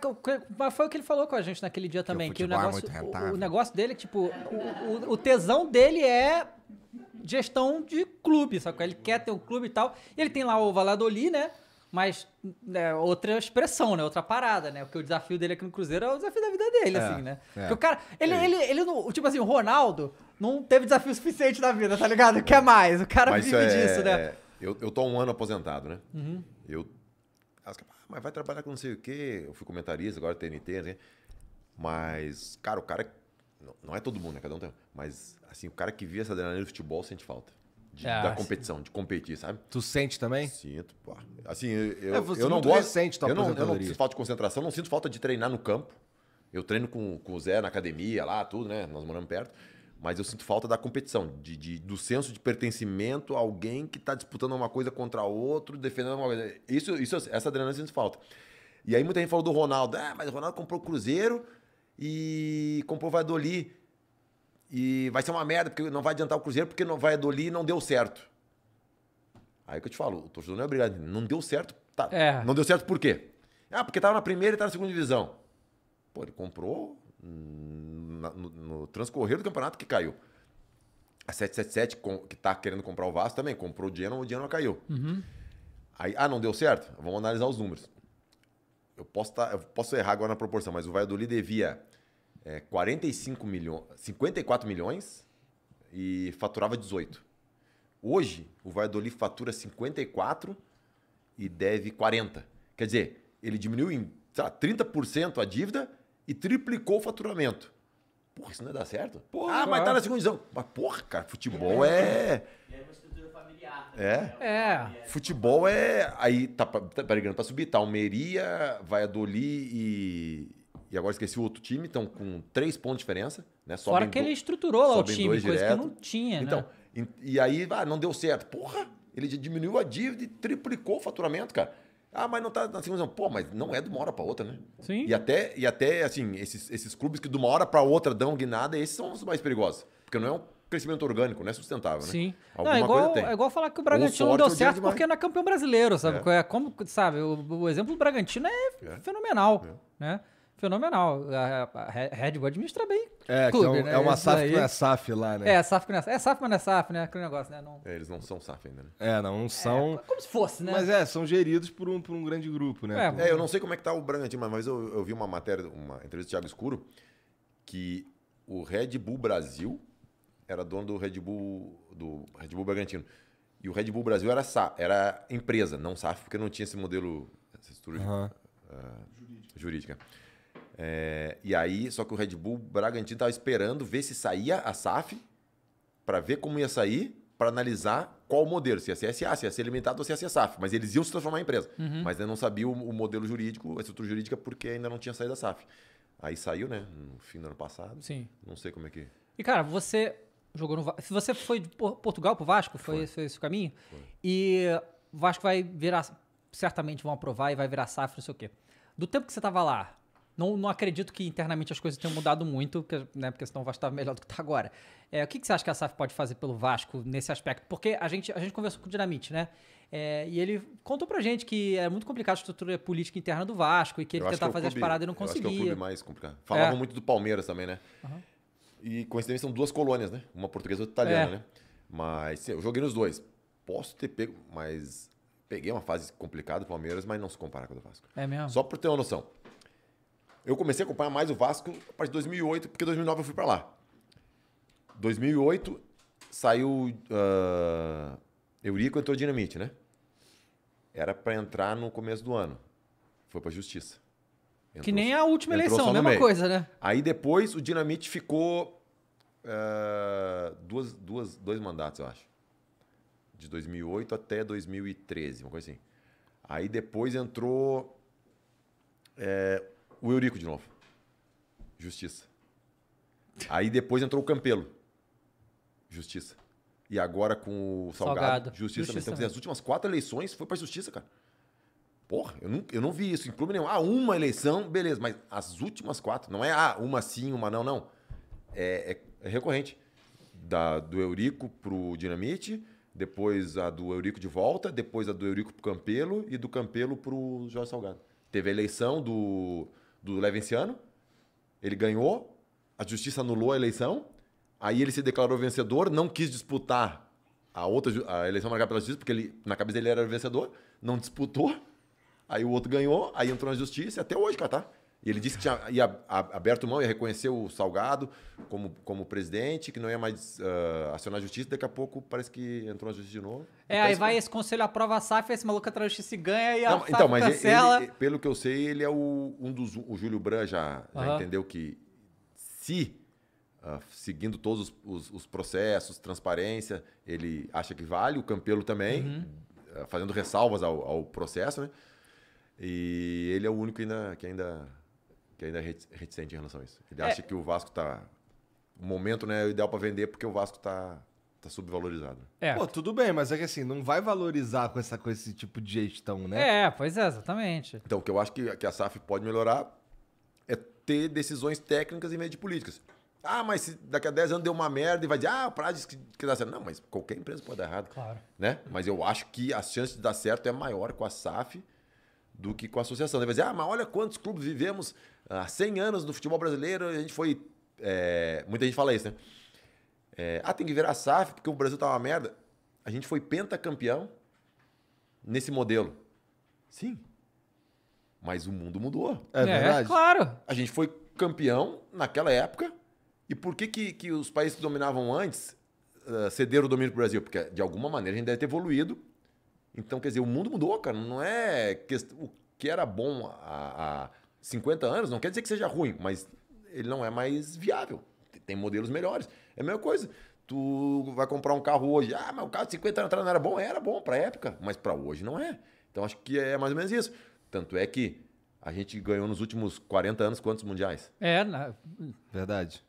mas foi o que ele falou com a gente naquele dia também. Que o, que é o negócio, é o negócio dele, tipo, o, o, tesão dele é gestão de clube, sabe? Ele quer ter o um clube e tal. Ele tem lá o Valladolid, né? Mas é, outra expressão, né? Outra parada, né? Porque o desafio dele aqui no Cruzeiro é o desafio da vida dele, é, assim, né? É. Porque o cara. Ele, é ele, ele, ele, tipo assim, o Ronaldo não teve desafio suficiente na vida, tá ligado? Quer é mais. O cara Mas vive disso, né? Eu, eu tô um ano aposentado, né? Uhum. Eu mas vai trabalhar com não sei o quê. Eu fui comentarista, agora TNT, né? Mas, cara, o cara. Não, é todo mundo, né? Cada um tem. Mas, assim, o cara que via essa adrenalina do futebol sente falta. De, ah, da competição, sim. de competir, sabe? Tu sente também? Sinto, pô. Assim, eu, eu, é, eu não gosto. Recente, tá, eu, não, eu não sinto falta de concentração, não sinto falta de treinar no campo. Eu treino com, com o Zé na academia lá, tudo, né? Nós moramos perto. Mas eu sinto falta da competição, de, de do senso de pertencimento a alguém que está disputando uma coisa contra outro, defendendo uma coisa. Isso, isso, essa adrenalina eu sinto falta. E aí muita gente falou do Ronaldo. Ah, mas o Ronaldo comprou o Cruzeiro e comprou o Valladolid. E vai ser uma merda, porque não vai adiantar o Cruzeiro, porque o e não deu certo. Aí que eu te falo, o torcedor não é obrigado. Não deu certo. Tá. É. Não deu certo por quê? Ah, porque estava na primeira e estava na segunda divisão. Pô, ele comprou hum, no, no, transcorrer do campeonato que caiu. A 777, com, que está querendo comprar o Vasco também, comprou o Genoa, o Genoa caiu. Uhum. Aí, ah, não deu certo? Vamos analisar os números. Eu posso, tá, eu posso errar agora na proporção, mas o Valladolid devia é, 45 milhões, 54 milhões e faturava 18. Hoje, o Valladolid fatura 54 e deve 40. Quer dizer, ele diminuiu em lá, 30% a dívida e triplicou o faturamento porra, isso não ia dar certo. Porra, ah, mas tá na segunda divisão. Mas, porra, cara, futebol é. É uma estrutura familiar. Né? É. é. Futebol é. Aí tá, tá brigando pra subir. Tá Almeria, Valladolid e. E agora esqueci o outro time, estão com três pontos de diferença. Né? Fora que do... ele estruturou lá o time, coisa direto. que não tinha. Então, né? e, e aí ah, não deu certo. Porra, ele diminuiu a dívida e triplicou o faturamento, cara. Ah, mas não tá na segunda divisão. Pô, mas não é de uma hora para outra, né? Sim. E até, e até assim, esses, esses clubes que de uma hora para outra dão guinada, esses são os mais perigosos. Porque não é um crescimento orgânico, não é sustentável, né? Sim. Alguma não, é, igual, é igual falar que o Bragantino não deu certo porque não é campeão brasileiro, sabe? É. é. Como, sabe, o, o exemplo do Bragantino é, é. fenomenal, é. né? fenomenal. A, Red Bull administra bem. É, clube, é, um, né? é, uma SAF que não é SAF lá, né? É, SAF que não é SAF. É SAF, mas não é SAF, né? Aquele negócio, né? Não... É, eles não são SAF ainda, né? É, não, é, são. como se fosse, né? Mas é, são geridos por um, por um grande grupo, né? É, é eu não sei como é que tá o Bragantino, mas eu, eu vi uma matéria, uma entrevista do Thiago Escuro, que o Red Bull Brasil era dono do Red Bull, do Red Bull Bragantino. E o Red Bull Brasil era, SA, era empresa, não SAF, porque não tinha esse modelo, essa estrutura uhum. uh, jurídica. jurídica. É, e aí, só que o Red Bull Bragantino estava esperando ver se saía a SAF, para ver como ia sair, para analisar qual modelo, se ia ser SA, se ia ser limitado ou se ia ser SAF. Mas eles iam se transformar em empresa. Uhum. Mas ainda não sabia o, o, modelo jurídico, a estrutura jurídica, porque ainda não tinha saído a SAF. Aí saiu, né? No fim do ano passado. Sim. Não sei como é que. E, cara, você jogou no. Se você foi de Portugal pro Vasco, foi, foi. foi esse o caminho. Foi. E o Vasco vai virar. Certamente vão aprovar e vai virar SAF, não sei o quê. Do tempo que você estava lá, não, não acredito que internamente as coisas tenham mudado muito, porque, né, porque senão o Vasco estava melhor do que está agora. É, o que, que você acha que a SAF pode fazer pelo Vasco nesse aspecto? Porque a gente, a gente conversou com o Dinamite, né? É, e ele contou pra gente que é muito complicado a estrutura política interna do Vasco e que ele eu tentava que é fazer clube, as paradas e não conseguia. Eu acho que é o clube mais complicado. Falavam é. muito do Palmeiras também, né? Uhum. E coincidência são duas colônias, né? Uma portuguesa e outra italiana, é. né? Mas sim, eu joguei nos dois. Posso ter pego, mas peguei uma fase complicada do Palmeiras, mas não se compara com o do Vasco. É mesmo? Só pra ter uma noção. Eu comecei a acompanhar mais o Vasco a partir de 2008, porque 2009 eu fui para lá. 2008 saiu uh, Eurico entrou Dinamite, né? Era para entrar no começo do ano. Foi para Justiça. Entrou, que nem a última eleição, mesma coisa, né? Aí depois o Dinamite ficou uh, duas, duas, dois mandatos, eu acho. De 2008 até 2013, uma coisa assim. Aí depois entrou é, o Eurico de novo. Justiça. Aí depois entrou o Campelo. Justiça. E agora com o Salgado. Salgado. Justiça. justiça então, as últimas quatro eleições foi para justiça, cara. Porra, eu não, eu não vi isso em clube nenhum. Ah, uma eleição, beleza, mas as últimas quatro. Não é ah, uma sim, uma não, não. É, é, é recorrente. Da, do Eurico pro Dinamite, depois a do Eurico de volta, depois a do Eurico pro Campelo e do Campelo pro Jorge Salgado. Teve a eleição do do Levenciano. Ele ganhou, a justiça anulou a eleição, aí ele se declarou vencedor, não quis disputar a outra a eleição marcada pela justiça, porque ele, na cabeça dele era vencedor, não disputou, aí o outro ganhou, aí entrou na justiça, até hoje, cara, tá? E ele disse que tinha ia, aberto mão, ia reconhecer o Salgado como, como presidente, que não ia mais uh, acionar a justiça. Daqui a pouco parece que entrou na justiça de novo. É, aí vai que... esse conselho aprova a SAF, esse maluco entra na justiça e ganha e não, a então, mas cancela. Ele, pelo que eu sei, ele é o, um dos... O Júlio Bran já, uhum. já entendeu que se... Uh, seguindo todos os, os, os, processos, transparência, ele acha que vale, o Campelo também, uhum. Ah, fazendo ressalvas ao, ao processo, né? E ele é o único ainda, que ainda que ainda é reticente em relação a isso. Ele é. acha que o Vasco tá. O momento não né, é o ideal para vender porque o Vasco tá, tá subvalorizado. É. Pô, tudo bem, mas é que assim, não vai valorizar com, essa, com esse tipo de gestão, né? É, pois é, exatamente. Então, o que eu acho que, que a SAF pode melhorar é ter decisões técnicas em vez de políticas. Ah, mas se daqui a 10 anos deu uma merda e vai dizer, ah, o Prades que, que dá certo. Não, mas qualquer empresa pode dar errado. Claro. Né? Mas eu acho que a chance de dar certo é maior com a SAF do que com a associação. Ele vai dizer, ah, mas olha quantos clubes vivemos há ah, 100 anos do futebol brasileiro, a gente foi... É... muita gente fala isso, né? É... ah, tem que virar SAF porque o Brasil tá uma merda. A gente foi pentacampeão nesse modelo. Sim. Mas o mundo mudou. É, é verdade. claro. A gente foi campeão naquela época. E por que, que, que os países que dominavam antes uh, cederam o domínio o Brasil? Porque, de alguma maneira, a gente deve ter evoluído então, quer dizer, o mundo mudou, cara. Não é. Que... O que era bom há, há 50 anos não quer dizer que seja ruim, mas ele não é mais viável. Tem modelos melhores. É a mesma coisa. Tu vai comprar um carro hoje. Ah, mas o carro de 50 anos atrás não era bom? Era bom para época, mas para hoje não é. Então acho que é mais ou menos isso. Tanto é que a gente ganhou nos últimos 40 anos quantos mundiais? É, na... verdade.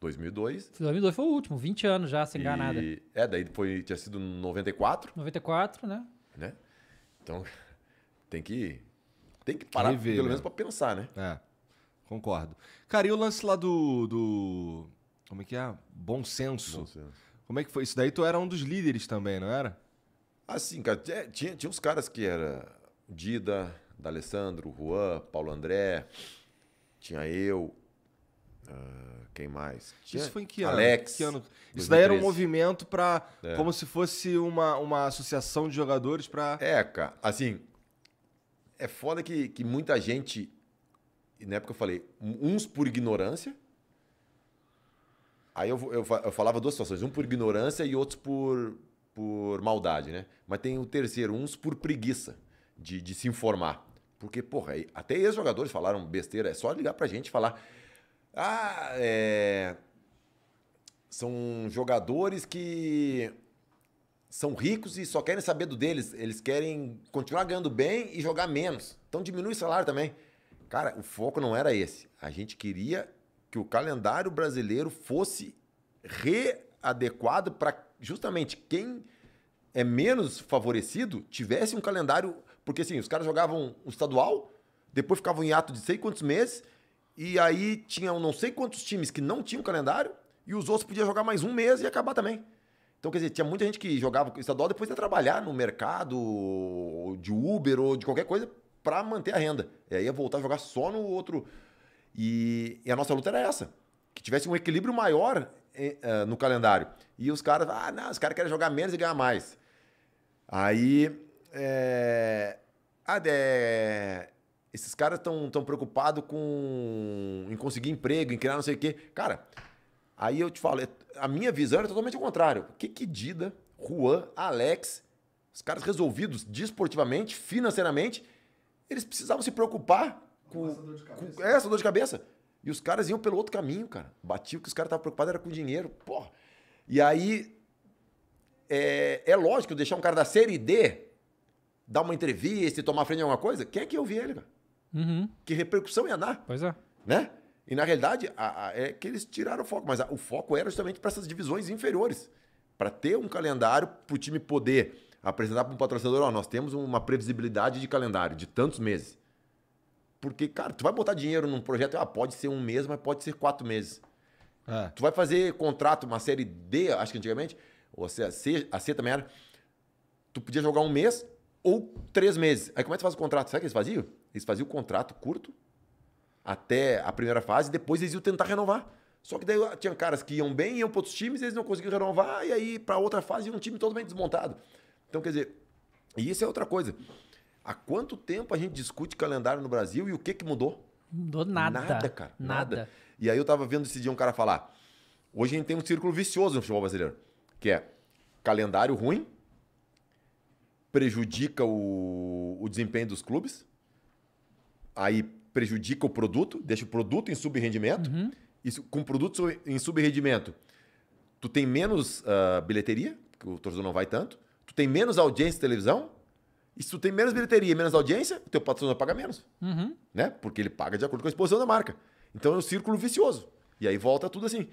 2002. 2002 foi o último, 20 anos já sem ganhar nada. É, daí foi, tinha sido 94. 94, né? né? Então, tem que tem que parar Rever, pelo menos para pensar, né? É. Concordo. Cara, e o lance lá do, do como é que é? Bom senso. Bom senso. Como é que foi isso daí? Tu era um dos líderes também, não era? Assim, cara, tinha, tinha uns caras que era Dida, D'Alessandro, Juan, Paulo André, tinha eu, Uh, quem mais? Isso é? foi em que ano? Alex. Que ano? Isso daí era um movimento para. É. Como se fosse uma, uma associação de jogadores para. É, cara. Assim. É foda que, que muita gente. Na época eu falei. Uns por ignorância. Aí eu, eu, eu falava duas situações. Um por ignorância e outros por, por maldade, né? Mas tem o terceiro. Uns por preguiça de, de se informar. Porque, porra, até esses jogadores falaram besteira. É só ligar pra gente e falar. Ah, é... São jogadores que são ricos e só querem saber do deles. Eles querem continuar ganhando bem e jogar menos. Então diminui o salário também. Cara, o foco não era esse. A gente queria que o calendário brasileiro fosse readequado para justamente quem é menos favorecido tivesse um calendário. Porque assim, os caras jogavam o estadual, depois ficavam em ato de sei quantos meses e aí tinham não sei quantos times que não tinham calendário e os outros podiam jogar mais um mês e acabar também. Então, quer dizer, tinha muita gente que jogava estadual depois de trabalhar no mercado, de Uber ou de qualquer coisa, para manter a renda. E aí ia voltar a jogar só no outro. E, e a nossa luta era essa: que tivesse um equilíbrio maior uh, no calendário. E os caras, ah, não, os caras querem jogar menos e ganhar mais. Aí. É, ah, é, esses caras estão tão preocupados com em conseguir emprego, em criar não sei o quê. Cara, aí eu te falo, é, a minha visão é totalmente o contrário. O que que Dida, Juan, Alex, os caras resolvidos desportivamente, financeiramente, eles precisavam se preocupar com, essa dor de cabeça. É, essa dor de cabeça. E os caras iam pelo outro caminho, cara. Batia o que os caras estavam preocupados era com dinheiro. Porra. E aí, é, é lógico, deixar um cara da série D dar uma entrevista e tomar frente de alguma coisa, quem é que eu vi ele, cara? Uhum. Que repercussão ia dar. Pois é. Né? E na realidade, a, a, é que eles tiraram o foco, mas a, o foco era justamente para essas divisões inferiores. Para ter um calendário para o time poder apresentar para um patrocinador: ó, nós temos uma previsibilidade de calendário de tantos meses. Porque, cara, tu vai botar dinheiro num projeto, ah, pode ser um mês, mas pode ser quatro meses. É. Tu vai fazer contrato, uma série D, acho que antigamente, ou a C, a C, também era. Tu podia jogar um mês ou três meses. Aí como é que tu faz o contrato? Será que eles faziam? Eles faziam o contrato curto até a primeira fase, depois eles iam tentar renovar. Só que daí tinha caras que iam bem, iam para outros times, eles não conseguiam renovar, e aí para outra fase ia um time totalmente desmontado. Então, quer dizer, e isso é outra coisa. Há quanto tempo a gente discute calendário no Brasil e o que, que mudou? Mudou nada. Nada, cara. Nada. nada. E aí eu tava vendo esse dia um cara falar. Hoje a gente tem um círculo vicioso no futebol brasileiro, que é calendário ruim, prejudica o, o desempenho dos clubes, aí prejudica o produto, deixa o produto em subrendimento. Uhum. Isso, com produto em subrendimento, tu tem menos uh, bilheteria, porque o torcedor não vai tanto. Tu tem menos audiência de televisão. E se tu tem menos bilheteria e menos audiência, o teu patrocinador paga menos. Uhum. Né? Porque ele paga de acordo com a exposição da marca. Então é um círculo vicioso. E aí volta tudo assim.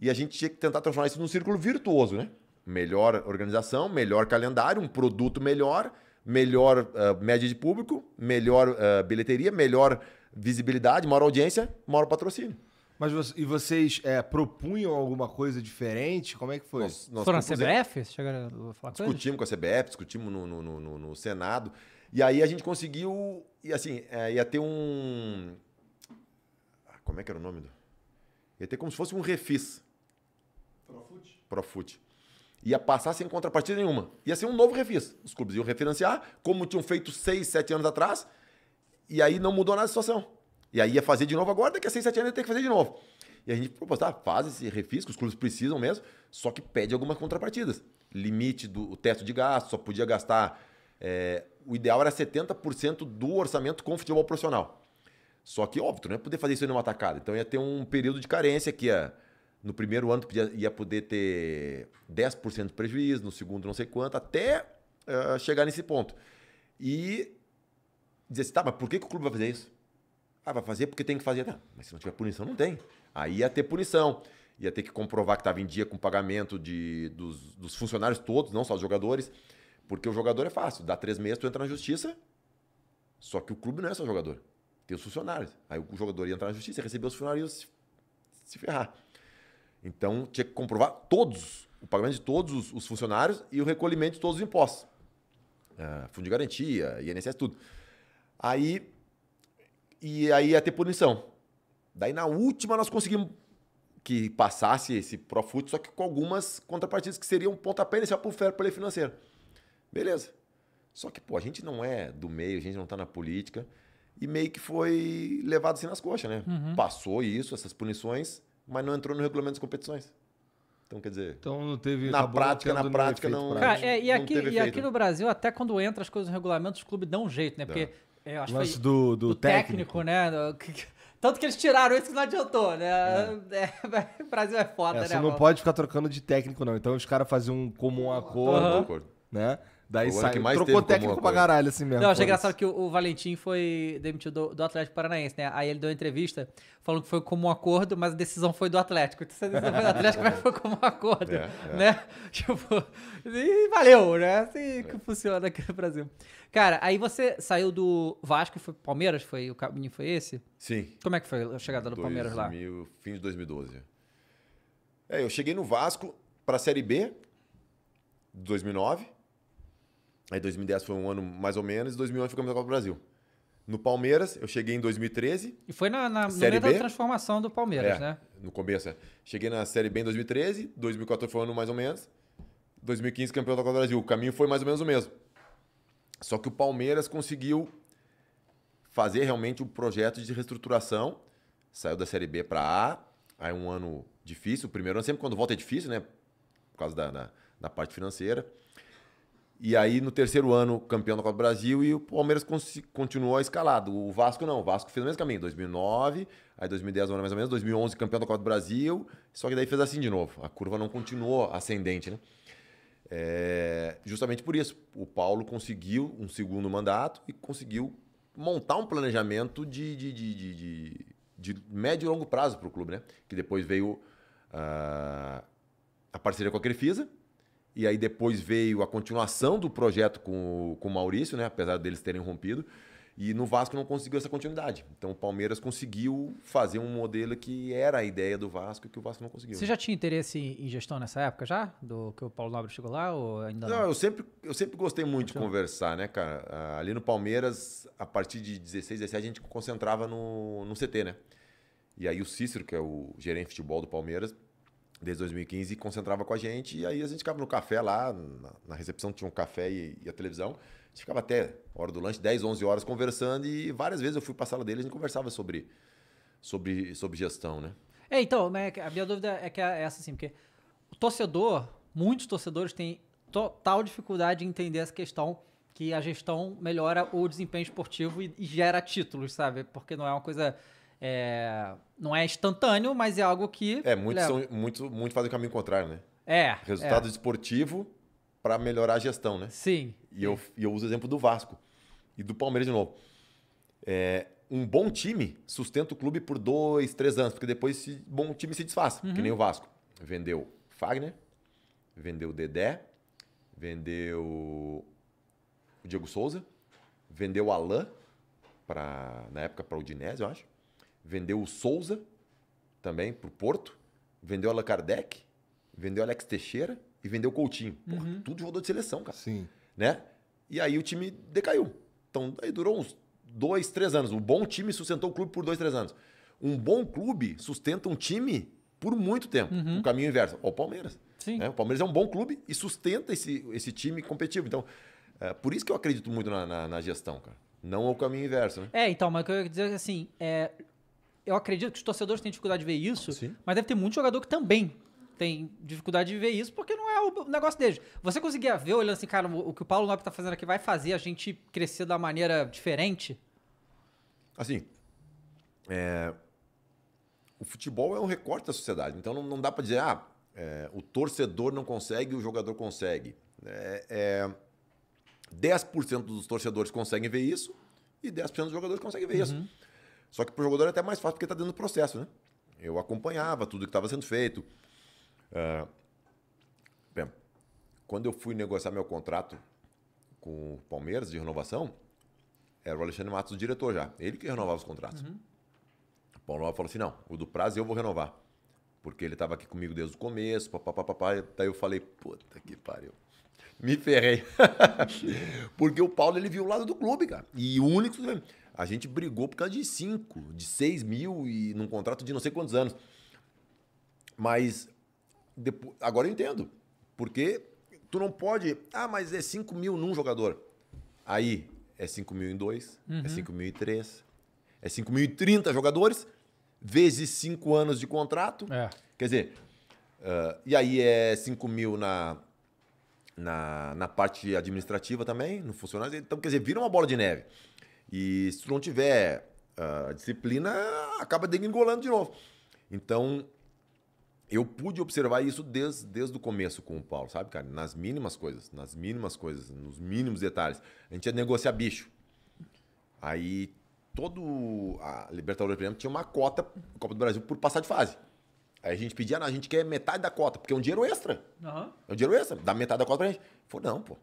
E a gente tinha que tentar transformar isso num círculo virtuoso, né? Melhor organização, melhor calendário, um produto melhor, melhor uh, média de público, melhor uh, bilheteria, melhor visibilidade, maior audiência, maior patrocínio. Mas você, e vocês é, propunham alguma coisa diferente? Como é que foi? Nós, nós Foram propusemos... a CBF? Chegaram a falar discutimos coisa? com a CBF, discutimos no, no, no, no, Senado. E aí a gente conseguiu. E assim, é, ia ter um. Como é que era o nome do? Ia ter como se fosse um refis. Profut. Profut ia passar sem contrapartida nenhuma. Ia ser um novo refis. Os clubes iam refinanciar, como tinham feito seis, sete anos atrás, e aí não mudou nada a situação. E aí ia fazer de novo agora, daqui a seis, sete anos ia ter que fazer de novo. E a gente propôs, tá, faz esse refis, que os clubes precisam mesmo, só que pede algumas contrapartidas. Limite do teto de gasto, só podia gastar. É, o ideal era 70% do orçamento com futebol profissional. Só que, óbvio, tu não ia poder fazer isso numa atacada. Então ia ter um período de carência que ia no primeiro ano, tu podia, ia poder ter 10% de prejuízo, no segundo, não sei quanto, até uh, chegar nesse ponto. E dizer assim, tá, mas por que, que, o clube vai fazer isso? Ah, vai fazer porque tem que fazer. Não, mas se não tiver punição, não tem. Aí ia ter punição. Ia ter que comprovar que estava em dia com pagamento de, dos, dos funcionários todos, não só os jogadores. Porque o jogador é fácil. Dá três meses, tu entra na justiça. Só que o clube não é só jogador. Tem os funcionários. Aí o jogador ia entrar na justiça, ia receber os funcionários e se, se ferrar. Então tinha que comprovar todos, o pagamento de todos os, os funcionários e o recolhimento de todos os impostos. Uh, fundo de garantia, INSS, tudo. Aí, e aí ia ter punição. Daí na última nós conseguimos que passasse esse Profut, só que com algumas contrapartidas que seriam um pontapé inicial para o fair play financeiro. Beleza. Só que, pô, a gente não é do meio, a gente não está na política. E meio que foi levado assim nas coxas, né? Uhum. Passou isso, essas punições mas não entrou no regulamento das competições. Então, quer dizer. Então não teve. Na prática, na prática, não. Cara, é, é, e, aqui, e aqui no Brasil, até quando entra as coisas no regulamento, os clubes dão um jeito, né? Porque. É. É, acho o lance do, do, do técnico. técnico, né? Tanto que eles tiraram isso que não adiantou, né? É. É, o Brasil é foda, é, né? Você não pode ficar trocando de técnico, não. Então os caras faziam um comum acordo, uhum. né? Daí sai, que mais trocou técnico pra caralho assim mesmo. Não, achei engraçado que o, Valentim foi demitido do, do, Atlético Paranaense, né? Aí ele deu entrevista falando que foi como um acordo, mas a decisão foi do Atlético. Então, se a decisão foi do Atlético, mas foi como um acordo, é, é. né? Tipo, e valeu, né? Assim é. que é. funciona aqui no Brasil. Cara, aí você saiu do Vasco, foi Palmeiras, foi o caminho foi esse? Sim. Como é que foi a chegada do 2000, Palmeiras lá? Fim de 2012. É, eu cheguei no Vasco para a Série B 2009 Aí 2010 foi um ano mais ou menos, e 2011 ficamos na Copa do Brasil. No Palmeiras, eu cheguei em 2013. E foi na, na série B. da transformação do Palmeiras, é, né? No começo, é. Cheguei na Série B em 2013, 2014 foi um ano mais ou menos. 2015, campeão da Copa do Brasil. O caminho foi mais ou menos o mesmo. Só que o Palmeiras conseguiu fazer realmente um projeto de reestruturação. Saiu da Série B para A, aí um ano difícil. O primeiro ano, sempre quando volta é difícil, né? Por causa da, da, da parte financeira. E aí, no terceiro ano, campeão da Copa do Brasil e o Palmeiras continuou escalado. O Vasco não, o Vasco fez o mesmo caminho. 2009, aí 2010 mais ou menos, 2011 campeão da Copa do Brasil, só que daí fez assim de novo. A curva não continuou ascendente, né? É, justamente por isso, o Paulo conseguiu um segundo mandato e conseguiu montar um planejamento de, de, de, de, de médio e longo prazo para o clube, né? Que depois veio uh, a parceria com a Crefisa, e aí depois veio a continuação do projeto com, com o Maurício, né? apesar deles terem rompido. E no Vasco não conseguiu essa continuidade. Então o Palmeiras conseguiu fazer um modelo que era a ideia do Vasco que o Vasco não conseguiu. Você já tinha interesse em gestão nessa época já? Do que o Paulo Nobre chegou lá ou ainda não? Não, eu sempre, eu sempre gostei muito de conversar, né, cara? Ah, ali no Palmeiras, a partir de 16, 17, a gente concentrava no, no CT, né? E aí o Cícero, que é o gerente de futebol do Palmeiras, desde 2015 concentrava com a gente. E aí a gente ficava no café lá, na, na recepção tinha um café e, e, a televisão. A gente ficava até hora do lanche, 10, 11 horas conversando. E várias vezes eu fui para a sala dele e a gente conversava sobre, sobre, sobre gestão, né? É, então, né, a minha dúvida é que é, é essa assim, porque o torcedor, muitos torcedores têm total dificuldade em entender essa questão que a gestão melhora o desempenho esportivo e, e gera títulos, sabe? Porque não é uma coisa é, não é instantâneo, mas é algo que. É, muitos, né, são, muitos, muitos fazem o caminho contrário, né? É. Resultado é. esportivo para melhorar a gestão, né? Sim. E, Eu, e eu uso o exemplo do Vasco e do Palmeiras de novo. É, um bom time sustenta o clube por dois, três anos, porque depois esse bom time se desfaz, uhum. que nem o Vasco. Vendeu Fagner, vendeu Dedé, vendeu o Diego Souza, vendeu Alain, pra, na época para o Udinese, eu acho vendeu o Souza também para o Porto, vendeu Allan Kardec, vendeu Alex Teixeira e vendeu Coutinho. Porra, uhum. tudo jogador de seleção, cara. Sim. Né? E aí o time decaiu. Então, aí durou uns dois, três anos. Um bom time sustentou o clube por dois, três anos. Um bom clube sustenta um time por muito tempo. Uhum. O caminho inverso. O Palmeiras. Sim. Né? O Palmeiras é um bom clube e sustenta esse, esse time competitivo. Então, é por isso que eu acredito muito na, na, na gestão, cara. Não é o caminho inverso, né? É, então, mas o que eu ia dizer é assim, é, eu acredito que os torcedores têm dificuldade de ver isso, Sim. mas deve ter muito jogador que também tem dificuldade de ver isso, porque não é o negócio deles. Você conseguia ver olhando assim, cara, o que o Paulo Nobre tá fazendo aqui vai fazer a gente crescer da maneira diferente? Assim, é... o futebol é um recorte da sociedade, então não, não dá para dizer, ah, é... o torcedor não consegue, o jogador consegue. É, é, 10% dos torcedores conseguem ver isso e 10% dos jogadores conseguem ver uhum. isso. Só que para o jogador é até mais fácil porque está dentro do processo, né? Eu acompanhava tudo que estava sendo feito. Ah, bem, quando eu fui negociar meu contrato com o Palmeiras de renovação, era o Alexandre Matos o diretor já. Ele que renovava os contratos. Uhum. O Paulo Nova falou assim: não, o do prazo eu vou renovar. Porque ele estava aqui comigo desde o começo, papapá. Daí eu falei: puta que pariu. Me ferrei. porque o Paulo ele viu o lado do clube, cara. E o único. A gente brigou por causa de 5, de 6 mil e num contrato de não sei quantos anos. Mas depois, agora eu entendo. Porque tu não pode. Ah, mas é 5 mil num jogador. Aí é 5 mil em dois, é uhum. é 5 mil em três, é 5 mil e 30 jogadores, vezes 5 anos de contrato. É. Quer dizer, uh, e aí é 5 mil na, na, na parte administrativa também, no funcionário. Assim. Então, quer dizer, vira uma bola de neve. E se tu não tiver uh, disciplina, acaba degringolando de novo. Então, eu pude observar isso desde, desde o começo com o Paulo, sabe, cara? Nas mínimas coisas, nas mínimas coisas, nos mínimos detalhes. A gente ia negociar bicho. Aí, todo a Libertadores, por exemplo, tinha uma cota Copa do Brasil por passar de fase. Aí a gente pedia, não, a gente quer metade da cota, porque é um dinheiro extra. Uhum. É um dinheiro extra, dá metade da cota pra gente. Falei, não, pô,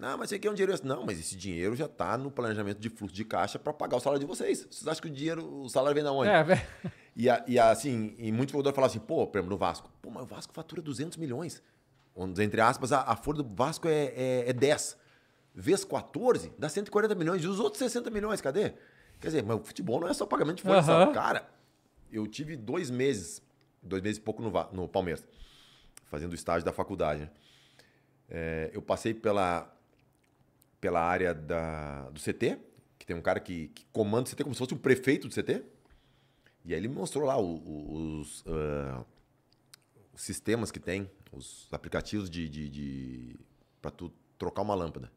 não, mas você aqui é um dinheiro. Não, mas esse dinheiro já está no planejamento de fluxo de caixa para pagar o salário de vocês. Vocês acham que o dinheiro, o salário vem da onde? É, velho. E, e, assim, e muitos jogadores falam assim, pô, por exemplo, no Vasco. Pô, mas o Vasco fatura 200 milhões. Onde, entre aspas, a, a folha do Vasco é, é, é 10. Vezes 14, dá 140 milhões. E os outros 60 milhões, cadê? Quer dizer, mas o futebol não é só pagamento de folha uhum. Cara, eu tive dois meses, dois meses e pouco no, no Palmeiras, fazendo o estágio da faculdade. Né? É, eu passei pela pela área da, do CT, que tem um cara que, que comanda o CT como se fosse o um prefeito do CT. E aí ele mostrou lá os, ah, os, uh, sistemas que tem, os aplicativos de, de, de para tu trocar uma lâmpada.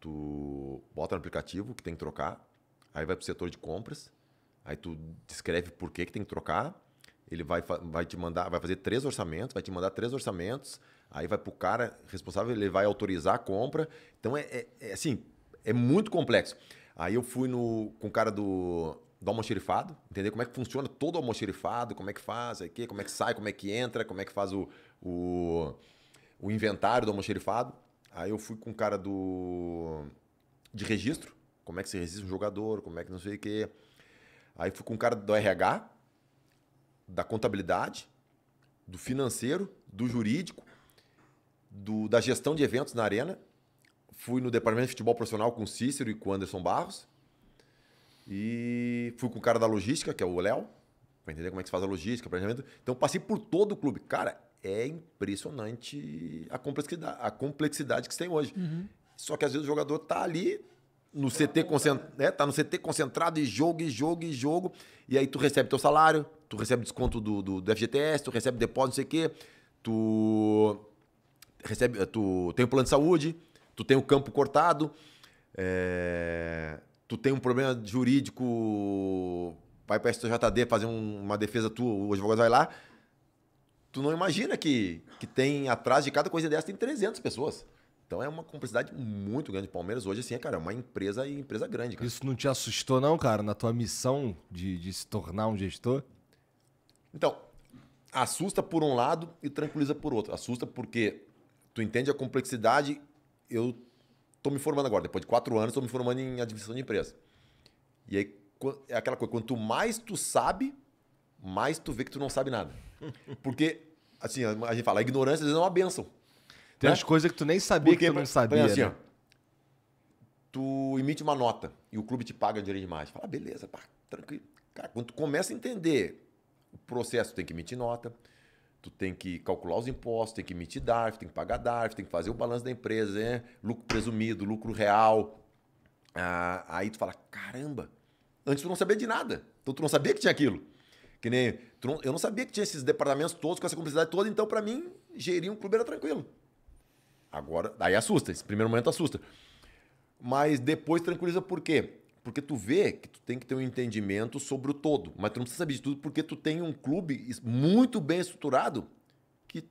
Tu bota no aplicativo que tem que trocar, aí vai pro setor de compras, aí tu descreve por que que tem que trocar, ele vai, vai te mandar, vai fazer três orçamentos, vai te mandar três orçamentos, Aí vai para o cara responsável, ele vai autorizar a compra. Então, é, é, é assim, é muito complexo. Aí eu fui no, com o cara do, do almoxerifado, entender como é que funciona todo o almoxerifado, como é que faz, aqui, como é que sai, como é que entra, como é que faz o, o, o inventário do almoxerifado. Aí eu fui com o cara do de registro, como é que se registra um jogador, como é que não sei o quê. Aí fui com o cara do RH, da contabilidade, do financeiro, do jurídico, do, da gestão de eventos na Arena. Fui no departamento de futebol profissional com o Cícero e com o Anderson Barros. E fui com o cara da logística, que é o Léo, para entender como é que se faz a logística, planejamento. Então passei por todo o clube. Cara, é impressionante a complexidade, a complexidade que você tem hoje. Uhum. Só que às vezes o jogador tá ali no CT concentrado, é né, tá no CT concentrado e jogo, e jogo, e jogo. E aí tu recebe teu salário, tu recebe desconto do, do, do FGTS, tu recebe depósito, não sei o quê. Tu recebe, eh, tu tem um plano de saúde, tu tem o um campo cortado, é, tu tem um problema jurídico, vai para STJD fazer um, uma defesa tua, o advogado vai lá. Tu não imagina que, que tem atrás de cada coisa dessa tem 300 pessoas. Então é uma complexidade muito grande. Palmeiras hoje, assim, é, cara, é uma empresa e empresa grande, cara. Isso não te assustou, não, cara, na tua missão de, de se tornar um gestor? Então, assusta por um lado e tranquiliza por outro. Assusta porque Tu entende a complexidade? Eu tô me formando agora, depois de quatro anos, tô me formando em administração de empresa. E aí é aquela coisa, quanto mais tu sabe, mais tu vê que tu não sabe nada. Porque, assim, a gente fala, a ignorância às vezes é uma benção. Tem né? as coisas que tu nem sabia Porque, que tu não sabia. Né? Assim, né? ó, tu emite uma nota e o clube te paga direito de imagem. Fala, ah, beleza, pá, tranquilo. Cara, quando tu começa a entender o processo, tu tem que emitir nota, Tu tem que calcular os impostos, tem que emitir DARF, tem que pagar DARF, tem que fazer o balanço da empresa, né? lucro presumido, lucro real. Ah, aí tu fala, caramba, antes tu não sabia de nada. Então tu não sabia que tinha aquilo. Que nem, não, eu não sabia que tinha esses departamentos todos com essa complexidade toda, então para mim gerir um clube era tranquilo. Agora, aí assusta, esse primeiro momento assusta. Mas depois tranquiliza por quê? Porque tu vê que tu tem que ter um entendimento sobre o todo, mas tu não precisa saber de tudo porque tu tem um clube muito bem estruturado que,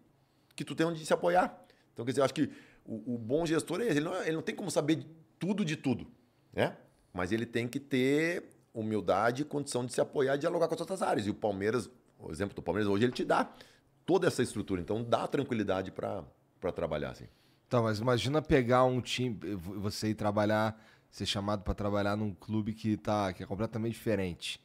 que tu tem onde se apoiar. Então, quer dizer, eu acho que o, o bom gestor é esse, ele não, é, ele não tem como saber tudo de tudo, né? Mas ele tem que ter humildade e condição de se apoiar e dialogar com as outras áreas. E o Palmeiras, o exemplo do Palmeiras hoje, ele te dá toda essa estrutura. Então, dá tranquilidade para trabalhar, assim. Tá, mas imagina pegar um time, você ir trabalhar ser chamado para trabalhar num clube que tá que é completamente diferente.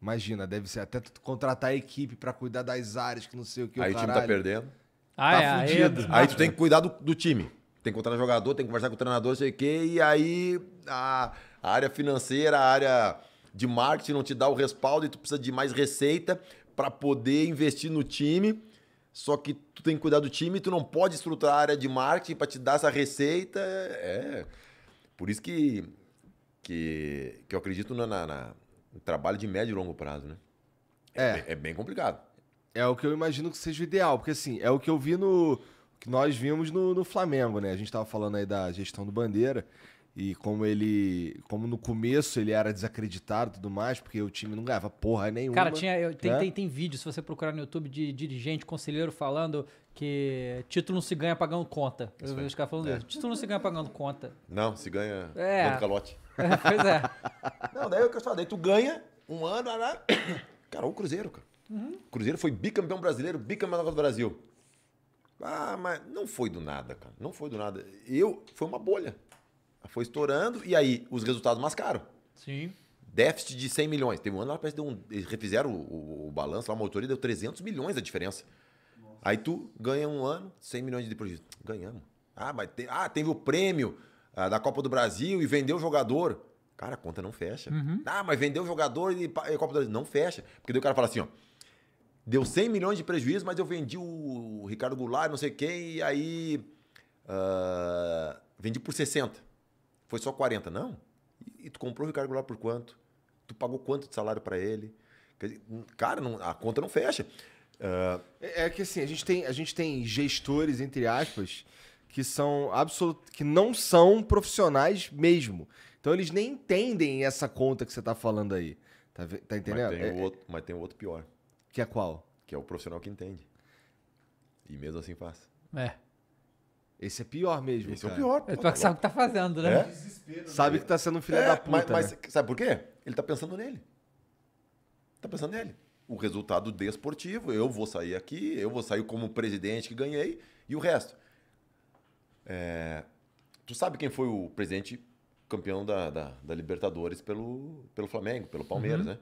Imagina, deve ser até contratar a equipe para cuidar das áreas que não sei o que. Aí o, o time tá perdendo. Ah, tá é, é fudido. Aí, aí tu tem que cuidar do, do, time. Tem que contratar jogador, tem que conversar com o treinador, não sei o quê. E aí a, a área financeira, a área de marketing não te dá o respaldo e tu precisa de mais receita para poder investir no time. Só que tu tem que cuidar do time, tu não pode estruturar a área de marketing para te dar essa receita. É. é. Por isso que, que, que eu acredito na, na, na, no trabalho de médio e longo prazo, né? É. É, é bem complicado. É o que eu imagino que seja o ideal, porque assim, é o que eu vi no. que nós vimos no, no Flamengo, né? A gente estava falando aí da gestão do Bandeira. E como ele. Como no começo ele era desacreditado e tudo mais, porque o time não ganhava porra nenhuma. Cara, tinha, eu, tem, né? tem, tem vídeo, se você procurar no YouTube, de dirigente, conselheiro falando que título não se ganha pagando conta. Eu vejo os caras falando é. isso. Título não se ganha pagando conta. Não, se ganha é. dando calote. É, pois é. não, daí é o que eu falo, daí tu ganha um ano, lá, né? cara, o Cruzeiro, cara. Uhum. O Cruzeiro foi bicampeão brasileiro, bicampeão do Brasil. Ah, mas não foi do nada, cara. Não foi do nada. Eu, foi uma bolha. Foi estourando e aí os resultados mascaram. Sim. Déficit de 100 milhões. Teve um ano lá, parece que deu um, eles refizeram o, o, o balanço lá, a auditoria deu 300 milhões a diferença. Nossa. Aí tu ganha um ano, 100 milhões de prejuízo. Ganhamos. Ah, mas te, ah, teve o prêmio ah, da Copa do Brasil e vendeu o jogador. Cara, a conta não fecha. Uhum. Ah, mas vendeu o jogador e, e a Copa do Brasil. Não fecha. Porque daí o cara fala assim, ó. Deu 100 milhões de prejuízo, mas eu vendi o Ricardo Goulart, não sei quem, e aí. Uh, vendi por 60. Foi só 40, não? E, e tu comprou o Ricardo Goulart por quanto? Tu pagou quanto de salário para ele? Hum, cara, não, a conta não fecha. Uh... É, que assim, a gente, tem, a gente tem gestores, entre aspas, que são absolut... que não são profissionais mesmo. Então eles nem entendem essa conta que você está falando aí. Tá, tá entendendo? Mas tem, é, o é outro, mas tem o outro pior. Que é qual? Que é o profissional que entende. E mesmo assim faz. É. Esse é pior mesmo. Esse cara. é o pior. Pô, é, tu tá sabe o que tá fazendo, né? É? Desespero, né? sabe que tá sendo um filho é, da puta. Mas, mas né? sabe por quê? Ele tá pensando nele. Tá pensando nele. O resultado desportivo. Eu vou sair aqui, eu vou sair como presidente que ganhei e o resto. É, tu sabe quem foi o presidente campeão da, da, da Libertadores pelo, pelo Flamengo, pelo Palmeiras, uhum. né?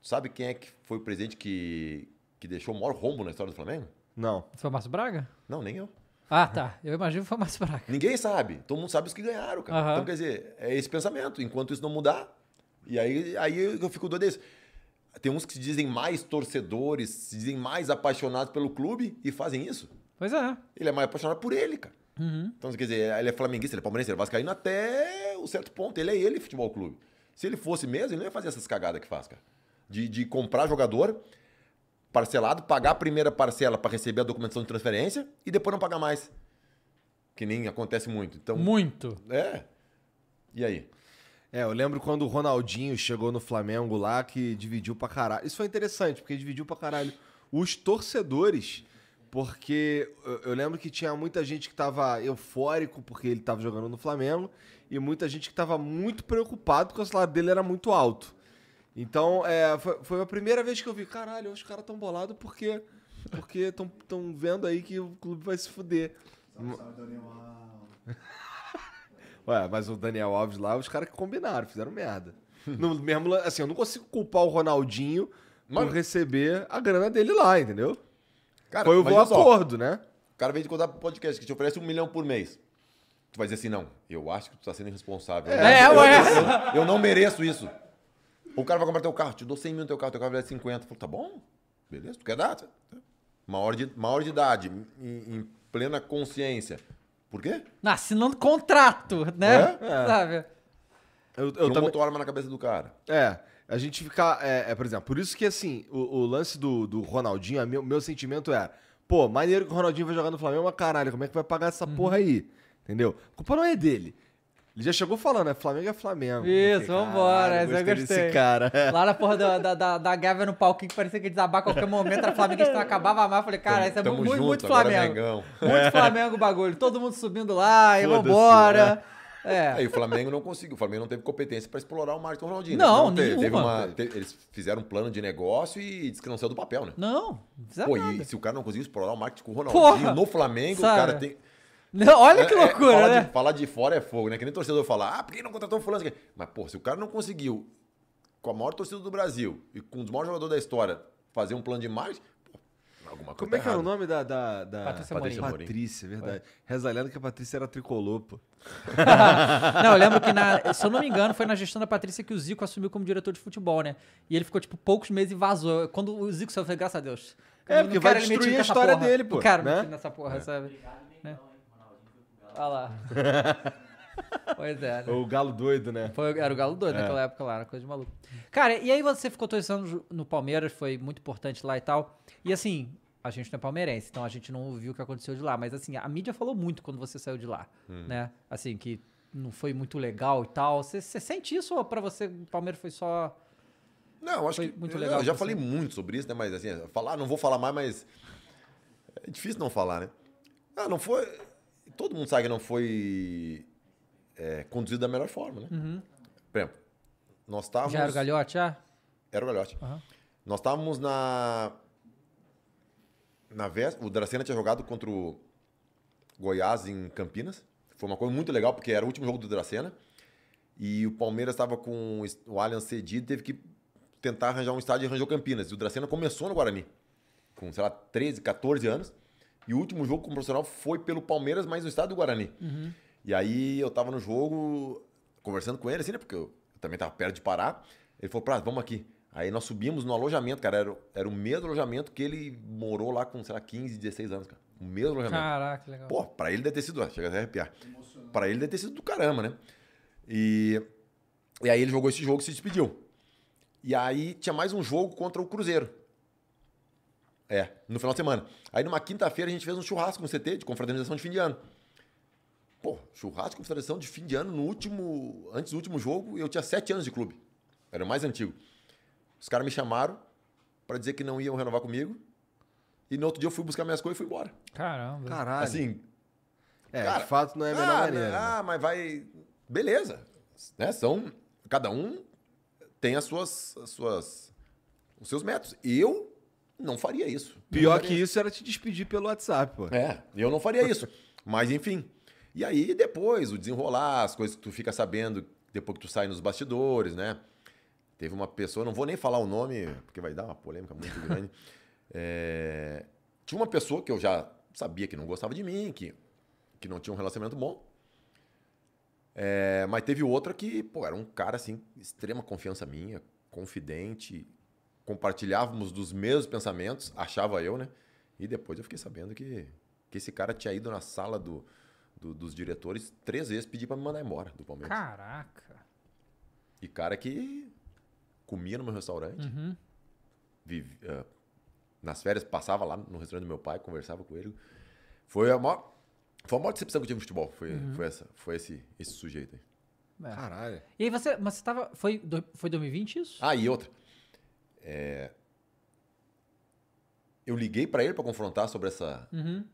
Tu sabe quem é que foi o presidente que, que deixou o maior rombo na história do Flamengo? Não. Foi o Márcio Braga? Não, nem eu. Ah, tá. Eu imagino que foi mais fraca. Ninguém sabe. Todo mundo sabe os que ganharam, cara. Uhum. Então, quer dizer, é esse pensamento. Enquanto isso não mudar, e aí, aí eu fico doido desse. É Tem uns que se dizem mais torcedores, se dizem mais apaixonados pelo clube e fazem isso. Pois é. Ele é mais apaixonado por ele, cara. Uhum. Então, quer dizer, ele é flamenguista, ele é palmeirense, ele é vascaíno até um certo ponto. Ele é ele, futebol clube. Se ele fosse mesmo, ele não ia fazer essas cagadas que faz, cara. De, de comprar jogador parcelado, pagar a primeira parcela para receber a documentação de transferência e depois não pagar mais. Que nem acontece muito. Então, muito. É. E aí? É, eu lembro quando o Ronaldinho chegou no Flamengo lá que dividiu pra caralho. Isso foi interessante, porque dividiu pra caralho os torcedores, porque eu lembro que tinha muita gente que tava eufórico porque ele tava jogando no Flamengo e muita gente que tava muito preocupado porque o salário dele era muito alto. Então, é, foi, foi a primeira vez que eu vi, caralho, os caras tão bolados porque porque estão tão vendo aí que o clube vai se fuder. Salve, salve, Daniel Alves. Ué, mas o Daniel Alves lá, os caras que combinaram, fizeram merda. no mesmo, assim, eu não consigo culpar o Ronaldinho por receber a grana dele lá, entendeu? Cara, Foi o acordo, né? O cara vem te contar pro podcast que te oferece um milhão por mês. Tu vai dizer assim, não, eu acho que tu tá sendo irresponsável. É, eu, é, ué. Eu, eu, eu não mereço isso. O cara vai comprar teu carro, te dou 100 mil no teu carro, teu carro vai dar 50. Eu tá bom, beleza, tu quer dar? Maior de, maior de idade, em, em plena consciência. Por quê? Ah, Assinando contrato, né? É? É. Sabe? Eu, eu não também... botou arma na cabeça do cara. É. A gente fica. É, é por exemplo, por isso que assim, o, o lance do, do Ronaldinho, meu, meu sentimento é, pô, maneiro que o Ronaldinho vai jogar no Flamengo, mas caralho, como é que vai pagar essa uhum. porra aí? Entendeu? A culpa não é dele. Ele já chegou falando, é Flamengo é Flamengo. Isso, vambora. Eu gostei, Desse cara. Lá na porra da, da, da, da Gávea no palquinho, que parecia que ia desabar a qualquer momento, era Flamenguista, não acabava mais. Falei, cara, isso é muito, junto, é muito Flamengo. É muito Flamengo o bagulho. Todo mundo subindo lá, e vambora. Né? É. Aí o Flamengo não conseguiu. O Flamengo não teve competência para explorar o Martin Ronaldinho. Não, não teve, teve uma, teve, eles fizeram um plano de negócio e descansou do papel, né? Não, não Pô, nada. e se o cara não conseguiu explorar o marketing com o Ronaldinho Porra, no Flamengo, sabe? o cara tem. Não, olha que loucura, é, é, falar né? De, falar de fora é fogo, né? Que nem torcedor falar, ah, por que não contratou o fulano? Mas, pô, se o cara não conseguiu, com a maior torcida do Brasil e com um dos maiores jogadores da história, fazer um plano de pô, alguma coisa Como é tá que era é o nome da... da, da... Patrícia, Patrícia Morim. Patrícia, é verdade. Oi. É. Reza a que a Patrícia era tricolor, pô. não, eu lembro que, na, se eu não me engano, foi na gestão da Patrícia que o Zico assumiu como diretor de futebol, né? E ele ficou, tipo, poucos meses e vazou. Quando o Zico saiu, eu falei, graças a Deus. É, porque vai destruir a história porra. dele, pô. cara né? nessa porra, é. sabe? Obrigado. Olha lá. pois é. Né? O galo doido, né? Foi, era o galo doido é. naquela época lá, era coisa de maluco. Cara, e aí você ficou dois anos no Palmeiras, foi muito importante lá e tal. E assim, a gente não é palmeirense, então a gente não viu o que aconteceu de lá. Mas assim, a mídia falou muito quando você saiu de lá, hum. né? Assim, que não foi muito legal e tal. Você sente isso ou pra você o Palmeiras foi só... Não, acho foi que... Muito legal eu já falei muito sobre isso, né? Mas assim, falar, não vou falar mais, mas... É difícil não falar, né? Ah, não foi todo mundo sabe que não foi é, conduzido da melhor forma, né? Uhum. Por exemplo, nós estávamos. Já era o Galhote, já? Era o Galhote. Uhum. Nós estávamos na. Na véspera. O Dracena tinha jogado contra o Goiás em Campinas. Foi uma coisa muito legal, porque era o último jogo do Dracena. E o Palmeiras estava com o Allianz cedido, teve que tentar arranjar um estádio e arranjou Campinas. E o Dracena começou no Guarani, com, sei lá, 13, 14 anos. E o último jogo como profissional foi pelo Palmeiras, mas no estado do Guarani. Uhum. E aí eu tava no jogo, conversando com ele, assim, né? Porque eu também tava perto de parar. Ele falou, Prato, vamos aqui. Aí nós subimos no alojamento, cara. Era, era o mesmo alojamento que ele morou lá com, sei lá, 15, 16 anos, cara. O mesmo alojamento. Caraca, legal. Pô, pra ele deve ter sido, chega até a arrepiar. Pra ele deve ter sido do caramba, né? E, e aí ele jogou esse jogo e se despediu. E aí tinha mais um jogo contra o Cruzeiro. É, no final de semana. Aí numa quinta-feira a gente fez um churrasco no CT de confraternização de fim de ano. Pô, churrasco, confraternização de fim de ano no último. Antes do último jogo, eu tinha sete anos de clube. Era o mais antigo. Os caras me chamaram para dizer que não iam renovar comigo. E no outro dia eu fui buscar minhas coisas e fui embora. Caramba. Caralho. Assim. É, cara, de fato não é a melhor ah, maneira. Ah, né? Ah, mas vai. Beleza. Né? São. Cada um tem as suas, as suas. os seus métodos. Eu não faria isso. Pior faria que isso era te despedir pelo WhatsApp, pô. É, eu não faria isso. Mas enfim. E aí depois, o desenrolar, as coisas que tu fica sabendo depois que tu sai nos bastidores, né? Teve uma pessoa, não vou nem falar o nome, porque vai dar uma polêmica muito grande. É, tinha uma pessoa que eu já sabia que não gostava de mim, que, que não tinha um relacionamento bom. É, mas teve outra que, pô, era um cara assim, extrema confiança minha, confidente, compartilhávamos dos mesmos pensamentos, achava eu, né? E depois eu fiquei sabendo que, que esse cara tinha ido na sala do, do dos diretores três vezes pedir para me mandar embora do Palmeiras. Caraca! E cara que comia no meu restaurante, uhum. Eh, nas férias passava lá no restaurante do meu pai, conversava com ele. Foi a maior, foi a maior decepção que eu tive no futebol, foi, uhum. foi, essa, foi esse, esse sujeito aí. É. Caralho. E aí você, mas você tava, foi, foi 2020 isso? Ah, e outra. É... Eu liguei para ele para confrontar sobre essa uhum.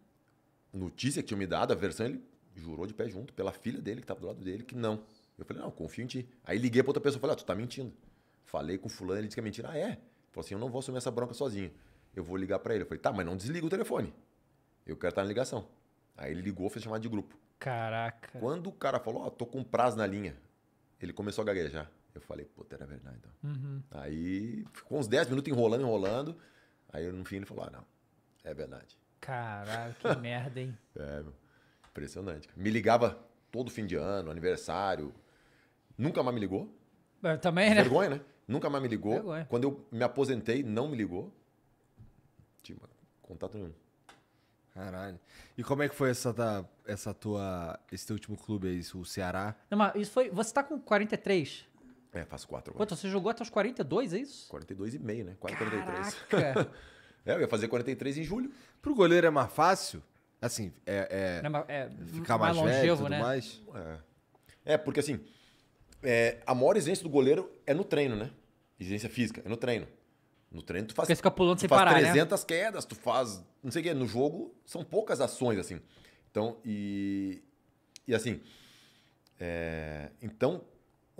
notícia que tinha me dado, a versão, ele jurou de pé junto pela filha dele, que estava do lado dele, que não. Eu falei, não, confio em ti. Aí liguei para outra pessoa e falei, ah, tu tá mentindo. Falei com fulano, ele disse que é mentira. Ah, é? Falei assim, eu não vou assumir essa bronca sozinho. Eu vou ligar para ele. Eu falei, tá, mas não desliga o telefone. Eu quero estar tá na ligação. Aí ele ligou, fez chamada de grupo. Caraca. Quando o cara falou, ó, oh, tô com prazo na linha, ele começou a gaguejar. Eu falei, puta, era verdade então. Uhum. Aí ficou uns 10 minutos enrolando, enrolando. Aí no fim ele falou, ah, não, é verdade. Caralho, que merda, hein? É, impressionante. Me ligava todo fim de ano, aniversário. Nunca mais me ligou. Eu também, né? Vergonha, né? Nunca mais me ligou. Vergonha. Quando eu me aposentei, não me ligou. Tinha contato nenhum. Caralho. E como é que foi essa, essa tua, esse teu último clube aí, o Ceará? Não, mas isso foi. Você tá com 43? É, faço quatro. Quanto? Você jogou até os 42, é isso? 42 e meio, né? Quase 43. é, eu ia fazer 43 em julho. Pro goleiro é mais fácil? Assim, é. é, é ficar mais, mais longevo, velho, tudo né? mais. É. é, porque assim, é, a maior exigência do goleiro é no treino, né? Exigência física, é no treino. No treino tu faz. Porque fica pulando tu sem faz parar, 300 né? quedas, tu faz. Não sei o quê. No jogo são poucas ações, assim. Então, e. E assim. É, então,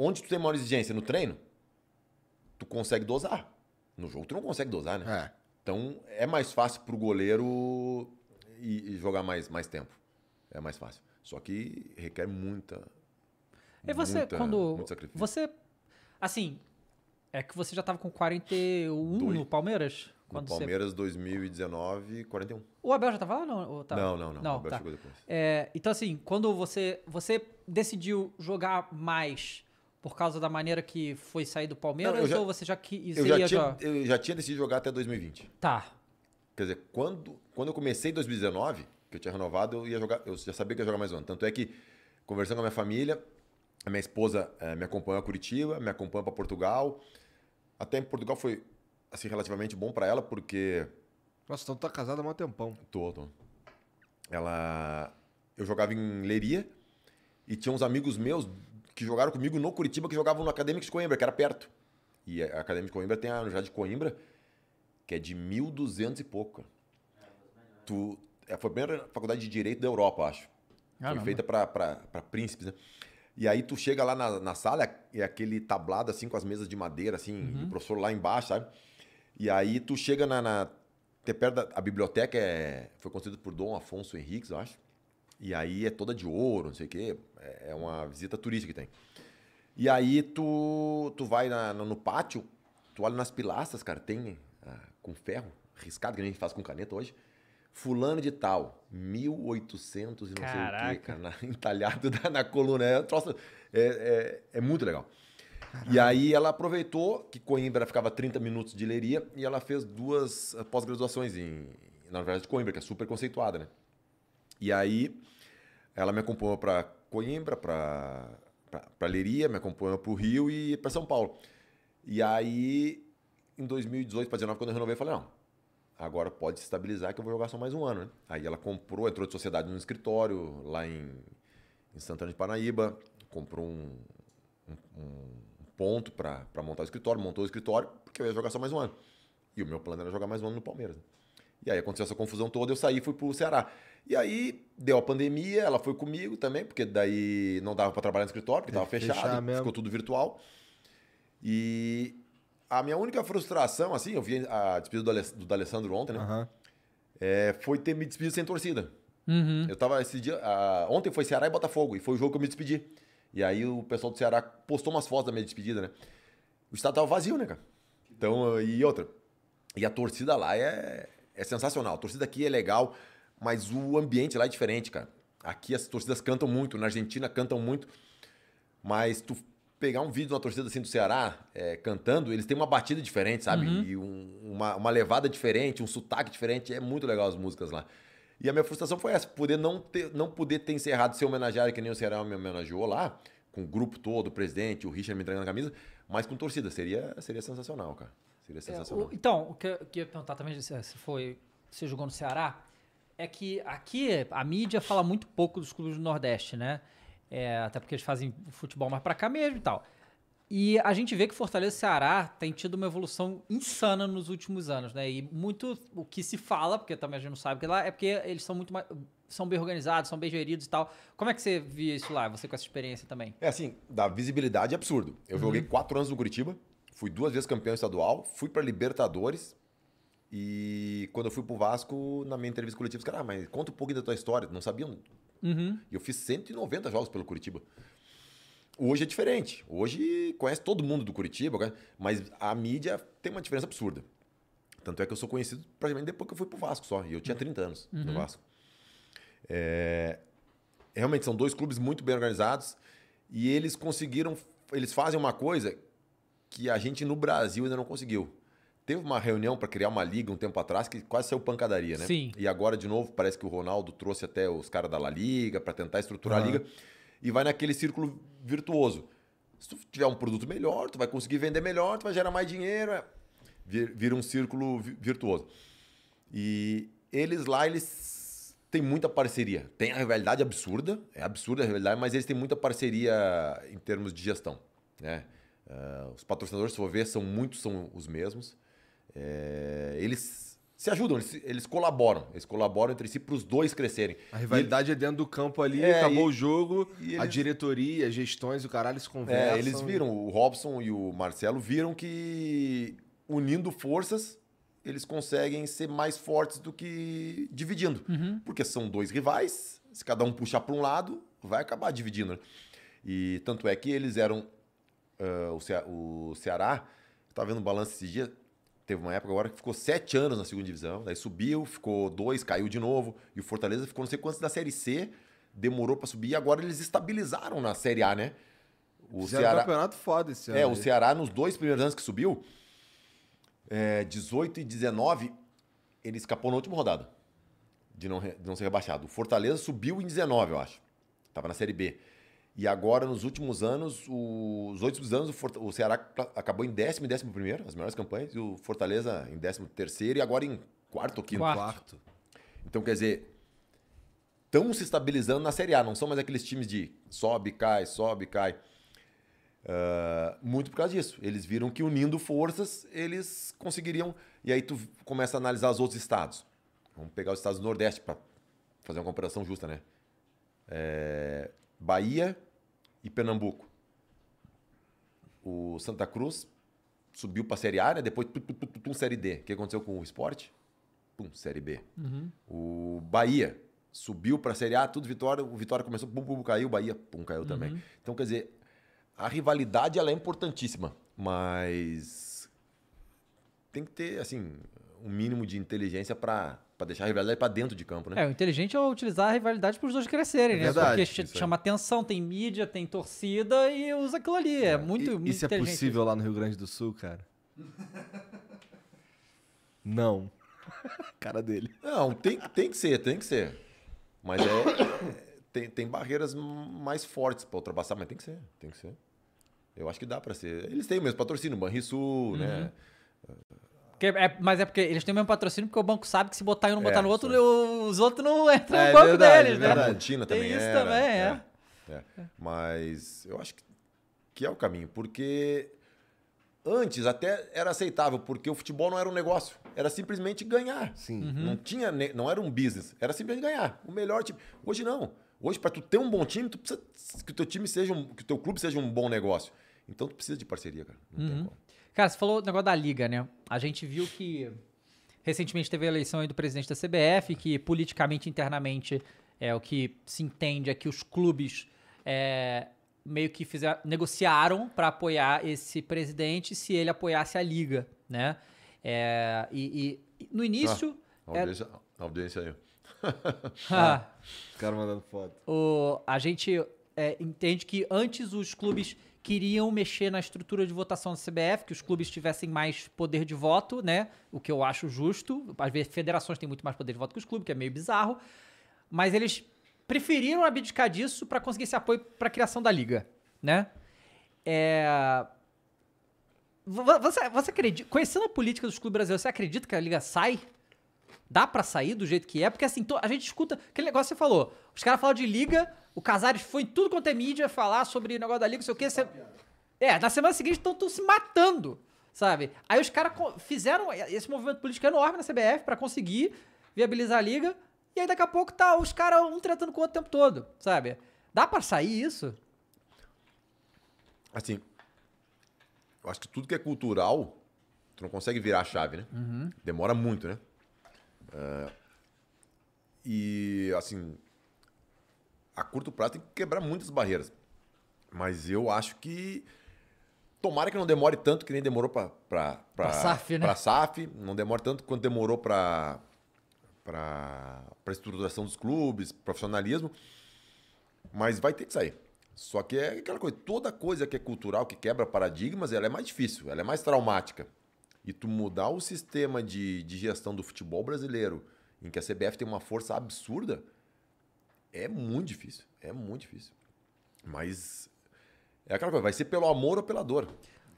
Onde tu tem maior exigência? No treino? Tu consegue dosar. No jogo tu não consegue dosar, né? É. Então é mais fácil pro goleiro e, e jogar mais, mais tempo. É mais fácil. Só que requer muita. E você, muita, quando. Muito sacrifício. Você. Assim, é que você já estava com 41 no Palmeiras? Quando no Palmeiras você... 2019, 41. O Abel já estava lá? Não, não, não, não. não o Abel tá. chegou depois. É, então, assim, quando você, você decidiu jogar mais por causa da maneira que foi sair do Palmeiras Não, já, ou você já quis eu já, tinha, já... eu já tinha decidido jogar até 2020. Tá. Quer dizer, quando, quando eu comecei em 2019, que eu tinha renovado, eu ia jogar, eu já sabia que ia jogar mais um ano. Tanto é que conversando com a minha família, a minha esposa é, me acompanhou a Curitiba, me acompanhou para Portugal. Até em Portugal foi assim relativamente bom para ela porque Nossa, então tu tá casada há um tempão. Tô, tô. Ela eu jogava em Leiria e tinha uns amigos meus que jogaram comigo no Curitiba, que jogavam no Acadêmico de Coimbra, que era perto. E a Acadêmico de Coimbra tem a já de Coimbra, que é de 1.200 e pouco. tu, é, foi a primeira faculdade de Direito da Europa, acho. Caramba. Foi feita para príncipes, né? E aí tu chega lá na, na sala, é, é aquele tablado assim com as mesas de madeira, assim, uhum. o professor lá embaixo, sabe? E aí tu chega na. na é perto da, a biblioteca é, foi construída por Dom Afonso Henriques, eu acho. E aí é toda de ouro, não sei o quê. É, é uma visita turística que tem. E aí tu, tu vai na, no pátio, tu olha nas pilastras, cara, tem ah, com ferro, riscado, que a gente faz com caneta hoje. Fulano de tal, 1800 e não Caraca. sei o quê, cara, na, entalhado na coluna. É, troço, é, é, é muito legal. E aí ela aproveitou que Coimbra ficava 30 minutos de Leiria e ela fez duas ah, pós-graduações em, na Universidade de Coimbra, que é super conceituada, né? E aí ela me acompanhou para Coimbra, para Leiria, me acompanhou para o Rio e para São Paulo. E aí, em 2018 para 2019, quando eu renovei, eu falei, não, agora pode se estabilizar que eu vou jogar só mais um ano. Né? Aí ela comprou, entrou de sociedade no escritório lá em, em Santana de Parnaíba, comprou um, um, um ponto para montar o escritório, montou o escritório, porque eu ia jogar só mais um ano. E o meu plano era jogar mais um ano no Palmeiras. Né? E aí aconteceu essa confusão toda, eu saí e fui o Ceará. E aí deu a pandemia, ela foi comigo também, porque daí não dava para trabalhar no escritório, porque estava fechado, ficou tudo virtual. E a minha única frustração, assim, eu vi a despedida do, do Alessandro ontem, né? Uhum. É, foi ter me despedido sem torcida. Uhum. Eu tava esse dia. A, ontem foi Ceará e Botafogo, e foi o jogo que eu me despedi. E aí o pessoal do Ceará postou umas fotos da minha despedida, né? O estado tava vazio, né, cara? Então, e outra. E a torcida lá é, é sensacional. A torcida aqui é legal mas o ambiente lá é diferente, cara. Aqui as torcidas cantam muito, na Argentina cantam muito, mas tu pegar um vídeo de uma torcida assim do Ceará é, cantando, eles têm uma batida diferente, sabe? Uhum. E um, uma, uma levada diferente, um sotaque diferente. É muito legal as músicas lá. E a minha frustração foi essa, poder não, ter, não poder ter encerrado ser homenageado, que nem o Ceará me homenageou lá, com o grupo todo, o presidente, o Richard me entregando a camisa, mas com torcida. Seria, seria sensacional, cara. Seria sensacional. É, o, então, o que eu, que eu ia perguntar também, se foi. Você jogou no Ceará? é que aqui a mídia fala muito pouco dos clubes do Nordeste, né? É, até porque eles fazem futebol mais para cá mesmo e tal. E a gente vê que Fortaleza e Ceará tem tido uma evolução insana nos últimos anos, né? E muito o que se fala, porque também a gente não sabe que lá, é porque eles são muito mais, são bem organizados, são bem geridos e tal. Como é que você via isso lá, você com essa experiência também? É assim, da visibilidade é absurdo. Eu uhum. joguei quatro anos no Curitiba, fui duas vezes campeão estadual, fui para Libertadores, e quando eu fui pro Vasco, na minha entrevista coletiva, os caras, ah, mas conta um pouquinho da tua história. Não sabiam. Uhum. E eu fiz 190 jogos pelo Curitiba. Hoje é diferente. Hoje conhece todo mundo do Curitiba, mas a mídia tem uma diferença absurda. Tanto é que eu sou conhecido praticamente depois que eu fui pro Vasco só. E eu tinha 30 uhum. anos uhum. no Vasco. É... Realmente são dois clubes muito bem organizados e eles conseguiram. Eles fazem uma coisa que a gente no Brasil ainda não conseguiu Teve uma reunião para criar uma liga um tempo atrás que quase saiu pancadaria, né? Sim. E agora, de novo, parece que o Ronaldo trouxe até os caras da La Liga para tentar estruturar uhum. a liga. E vai naquele círculo virtuoso. Se tu tiver um produto melhor, tu vai conseguir vender melhor, tu vai gerar mais dinheiro. É. Vira um círculo virtuoso. E eles lá, eles têm muita parceria. Tem a rivalidade absurda, é absurda a rivalidade, mas eles têm muita parceria em termos de gestão, né? Uh, os patrocinadores, se for ver, são muitos são os mesmos é, eles se ajudam, eles, eles, colaboram. Eles colaboram entre si para os dois crescerem. A rivalidade e, é dentro do campo ali, é, acabou e, o jogo, eles, a diretoria, as gestões, o caralho eles conversam. É, eles viram, o Robson e o Marcelo viram que unindo forças, eles conseguem ser mais fortes do que dividindo. Uhum. Porque são dois rivais, se cada um puxar para um lado, vai acabar dividindo. Né? E tanto é que eles eram. Uh, o, Ce o Ceará, estava vendo um balanço esses dias, teve uma época agora que ficou sete anos na segunda divisão, daí subiu, ficou dois, caiu de novo, e o Fortaleza ficou não sei quantos da Série C, demorou para subir, e agora eles estabilizaram na Série A, né? O Ceará... um campeonato foda esse é, ano. É, aí. o Ceará, nos dois primeiros anos que subiu, é, eh, 18 e 19, ele escapou na última rodada de não, de não ser rebaixado. O Fortaleza subiu em 19, eu acho. Tava na Série B. E agora, nos últimos anos, os últimos anos, o, Ceará acabou em décimo e décimo primeiro, as melhores campanhas, e o Fortaleza em décimo terceiro, e agora em quarto ou quinto. Quarto. Então, quer dizer, estão se estabilizando na Série A, não são mais aqueles times de sobe, cai, sobe, cai. Uh, muito por causa disso. Eles viram que unindo forças, eles conseguiriam. E aí tu começa a analisar os outros estados. Vamos pegar os estados do Nordeste para fazer uma comparação justa, né? É, Bahia e Pernambuco. O Santa Cruz subiu para a Série A, né? depois tum, tum, tum, tum, Série D. O que aconteceu com o esporte? Pum, Série B. Uhum. O Bahia subiu para a Série A, tudo vitória. O Vitória começou, pum, pum, caiu. O Bahia, pum, caiu também. Uhum. Então, quer dizer, a rivalidade ela é importantíssima, mas tem que ter, assim, um mínimo de inteligência para para deixar a rivalidade para dentro de campo, né? É, o inteligente é utilizar a rivalidade para os dois crescerem, né? é né? Verdade, Porque chama atenção, tem mídia, tem torcida e usa aquilo ali. É, é muito, e, muito Isso é possível lá no Rio Grande do Sul, cara? Não. cara dele. Não, tem, tem que ser, tem que ser. Mas é. tem, tem barreiras mais fortes para ultrapassar, mas tem que ser, tem que ser. Eu acho que dá para ser. Eles têm o mesmo patrocínio, Banrisul, né? uhum. né? É, mas é porque eles têm o mesmo patrocínio, porque o banco sabe que se botar em um não é, botar é, no outro, os outros não entram é, no banco verdade, deles, né? A também Tem isso era, também, é. é. É, Mas eu acho que, que é o caminho, porque antes até era aceitável, porque o futebol não era um negócio, era simplesmente ganhar. Sim. Uhum. Não tinha, não era um business, era simplesmente ganhar. O melhor time. Hoje não. Hoje para tu ter um bom time, tu precisa que o teu time seja um, que o teu clube seja um bom negócio. Então tu precisa de parceria, cara. Não uhum. tem como. Cara, você falou o negócio da liga, né? A gente viu que recentemente teve a eleição do presidente da CBF, que politicamente, internamente, é o que se entende é que os clubes é, meio que fizeram, negociaram para apoiar esse presidente se ele apoiasse a liga, né? É, e, e, no início. Ah, audiência, era... audiência aí. ah, os caras mandando foto. O, a gente é, entende que antes os clubes queriam mexer na estrutura de votação do CBF, que os clubes tivessem mais poder de voto, né? O que eu acho justo. Às vezes, federações têm muito mais poder de voto que os clubes, que é meio bizarro. Mas eles preferiram abdicar disso para conseguir esse apoio para a criação da liga, né? É... Você, você acredita, conhecendo a política dos clubes brasileiros, você acredita que a liga sai? Dá para sair do jeito que é? Porque assim, a gente escuta aquele negócio que você falou. Os caras falam de liga, o Casares foi tudo quanto é mídia falar sobre o negócio da liga, não sei o quê. É, na semana seguinte estão se matando, sabe? Aí os caras fizeram esse movimento político enorme na CBF para conseguir viabilizar a liga. E aí daqui a pouco tá os caras um tratando com o outro o tempo todo, sabe? Dá para sair isso? Assim, eu acho que tudo que é cultural, tu não consegue virar a chave, né? Uhum. Demora muito, né? Uh, e, assim, a curto prazo tem que quebrar muitas barreiras. Mas eu acho que. Tomara que não demore tanto que nem demorou para SAF, né? Para SAF, não demore tanto quanto demorou para para estruturação dos clubes, profissionalismo. Mas vai ter que sair. Só que é aquela coisa, toda coisa que é cultural, que quebra paradigmas, ela é mais difícil, ela é mais traumática. E tu mudar o sistema de, de gestão do futebol brasileiro, em que a CBF tem uma força absurda, é muito difícil. É muito difícil. Mas é aquela coisa, vai ser pelo amor ou pela dor.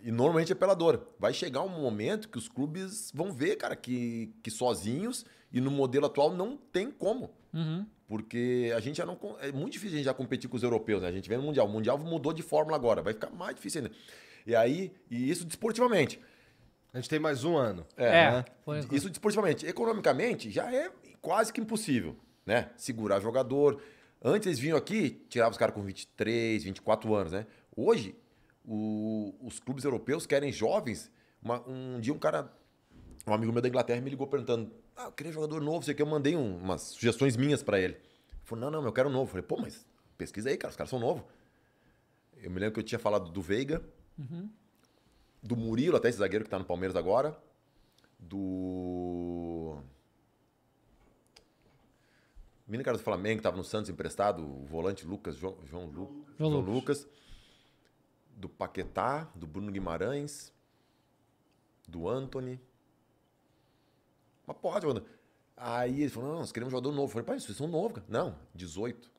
E normalmente é pela dor. Vai chegar um momento que os clubes vão ver, cara, que, que sozinhos e no modelo atual não tem como. Uhum. Porque a gente já não. É muito difícil a gente já competir com os europeus, né? A gente vê no Mundial. O Mundial mudou de fórmula agora, vai ficar mais difícil ainda. E aí, e isso desportivamente. A gente tem mais um ano. É. é né? Isso desportivamente. Economicamente, já é quase que impossível né? Segurar jogador. Antes eles vinham aqui, tiravam os caras com 23, 24 anos, né? Hoje, o, os clubes europeus querem jovens. Uma, um dia um cara, um amigo meu da Inglaterra me ligou perguntando, ah, eu queria jogador novo, sei que eu mandei um, umas sugestões minhas para ele. Ele falou, não, não, eu quero um novo. Eu falei, pô, mas pesquisa aí, cara, os caras são novos. Eu me lembro que eu tinha falado do Veiga, uhum. do Murilo, até esse zagueiro que tá no Palmeiras agora, do menino que era do Flamengo, que estava no Santos emprestado, o volante Lucas, João, João, Lu, João, João Lucas. Lucas, do Paquetá, do Bruno Guimarães, do Anthony. Mas pode, mano. Aí ele falou: não, nós queremos um jogador novo. Eu falei, pai, vocês são novos, Não, 18.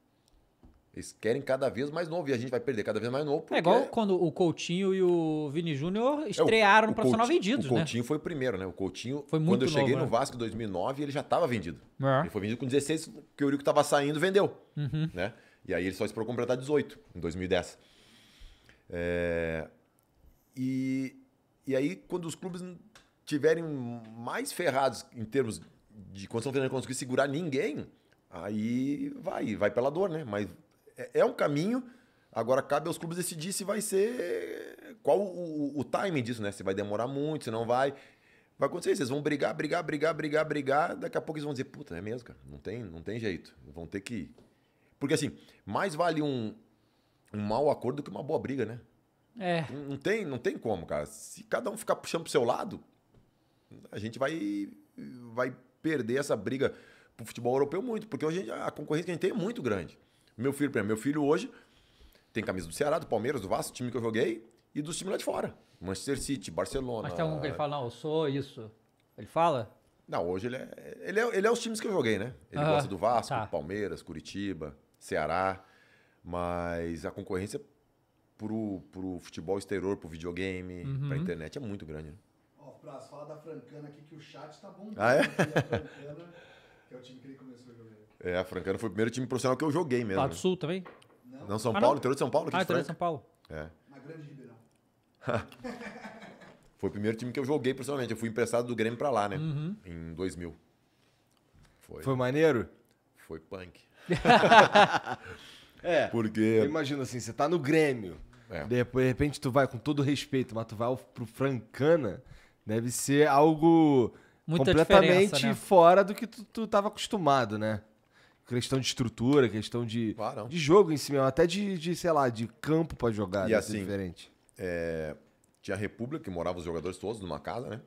Eles querem cada vez mais novo e a gente vai perder cada vez mais novo. É porque... É igual quando o Coutinho e o Vini Júnior é, estrearam é, o, no Profissional Coutinho, Vendidos, né? O Coutinho né? foi o primeiro, né? O Coutinho, foi muito quando eu novo, cheguei né? no Vasco em 2009, ele já estava vendido. É. Ele foi vendido com 16, que o Eurico estava saindo, vendeu. Uhum. Né? E aí ele só esperou completar 18, em 2010. É... E, e aí, quando os clubes tiverem mais ferrados em termos de condição financeira, não conseguir segurar ninguém, aí vai, vai pela dor, né? Mas é, é, um caminho. Agora cabe aos clubes decidir se vai ser. Qual o, o, o timing disso, né? Se vai demorar muito, se não vai. Vai acontecer isso. Eles vão brigar, brigar, brigar, brigar, brigar. Daqui a pouco eles vão dizer, puta, é mesmo, cara. Não tem, não tem jeito. Vão ter que. Ir. Porque assim, mais vale um, um mau acordo do que uma boa briga, né? É. Não tem, não tem como, cara. Se cada um ficar puxando pro seu lado, a gente vai, vai perder essa briga pro futebol europeu muito. Porque hoje a concorrência que a gente tem é muito grande. Meu filho, exemplo, meu filho hoje tem camisa do Ceará, do Palmeiras, do Vasco, time que eu joguei, e dos times lá de fora. Manchester City, Barcelona. Mas tem algum que ele fala, não, eu sou isso. Ele fala? Não, hoje ele é. Ele é, ele é os times que eu joguei, né? Ele gosta do Vasco, tá. Palmeiras, Curitiba, Ceará. Mas a concorrência pro, pro futebol exterior, pro videogame, uhum. pra internet é muito grande, né? Ó, Praz, fala da Francana aqui que o chat tá bom. Ah, é? Né? Que é o time que ele começou a jogar. É, Francana foi o primeiro time profissional que eu joguei mesmo. Lá tá do Sul também? Não, não São ah, Paulo, não. interior de São Paulo. Aqui ah, interior de São Paulo. É. Na Grande Ribeirão. foi o primeiro time que eu joguei profissionalmente. Eu fui emprestado do Grêmio pra lá, né? Uhum. Em 2000. Foi. Foi maneiro? Foi punk. é. Porque. Imagina assim, você tá no Grêmio. É. De repente tu vai, com todo respeito, mas tu vai pro Francana. Deve ser algo Muita completamente né? fora do que tu, tu tava acostumado, né? Questão de estrutura, questão de, claro. de jogo em si mesmo, até de, de sei lá, de campo para jogar, e né? assim, diferente. É, tinha a República, que morava os jogadores todos numa casa, né?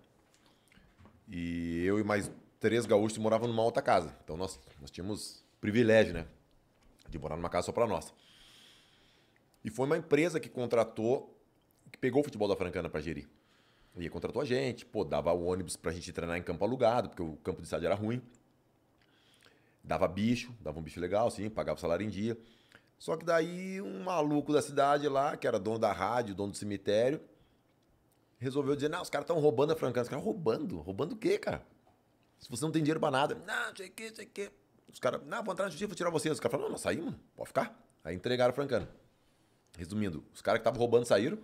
E eu e mais três gaúchos moravam numa outra casa. Então nós, nós tínhamos privilégio, né? De morar numa casa só para nós. E foi uma empresa que contratou, que pegou o futebol da Francana para gerir. E contratou a gente, pô, dava o ônibus pra gente treinar em campo alugado, porque o campo de estádio era ruim. Dava bicho, dava um bicho legal, sim, pagava o salário em dia. Só que daí um maluco da cidade lá, que era dono da rádio, dono do cemitério, resolveu dizer: Não, os caras estão roubando a Francana. Os caras roubando? Roubando o quê, cara? Se você não tem dinheiro pra nada. Não, sei o quê, sei o quê. Os caras, não, vou entrar na justiça, vou tirar vocês. Os caras falaram: Não, nós saímos, pode ficar. Aí entregaram a Francana. Resumindo, os caras que estavam roubando saíram.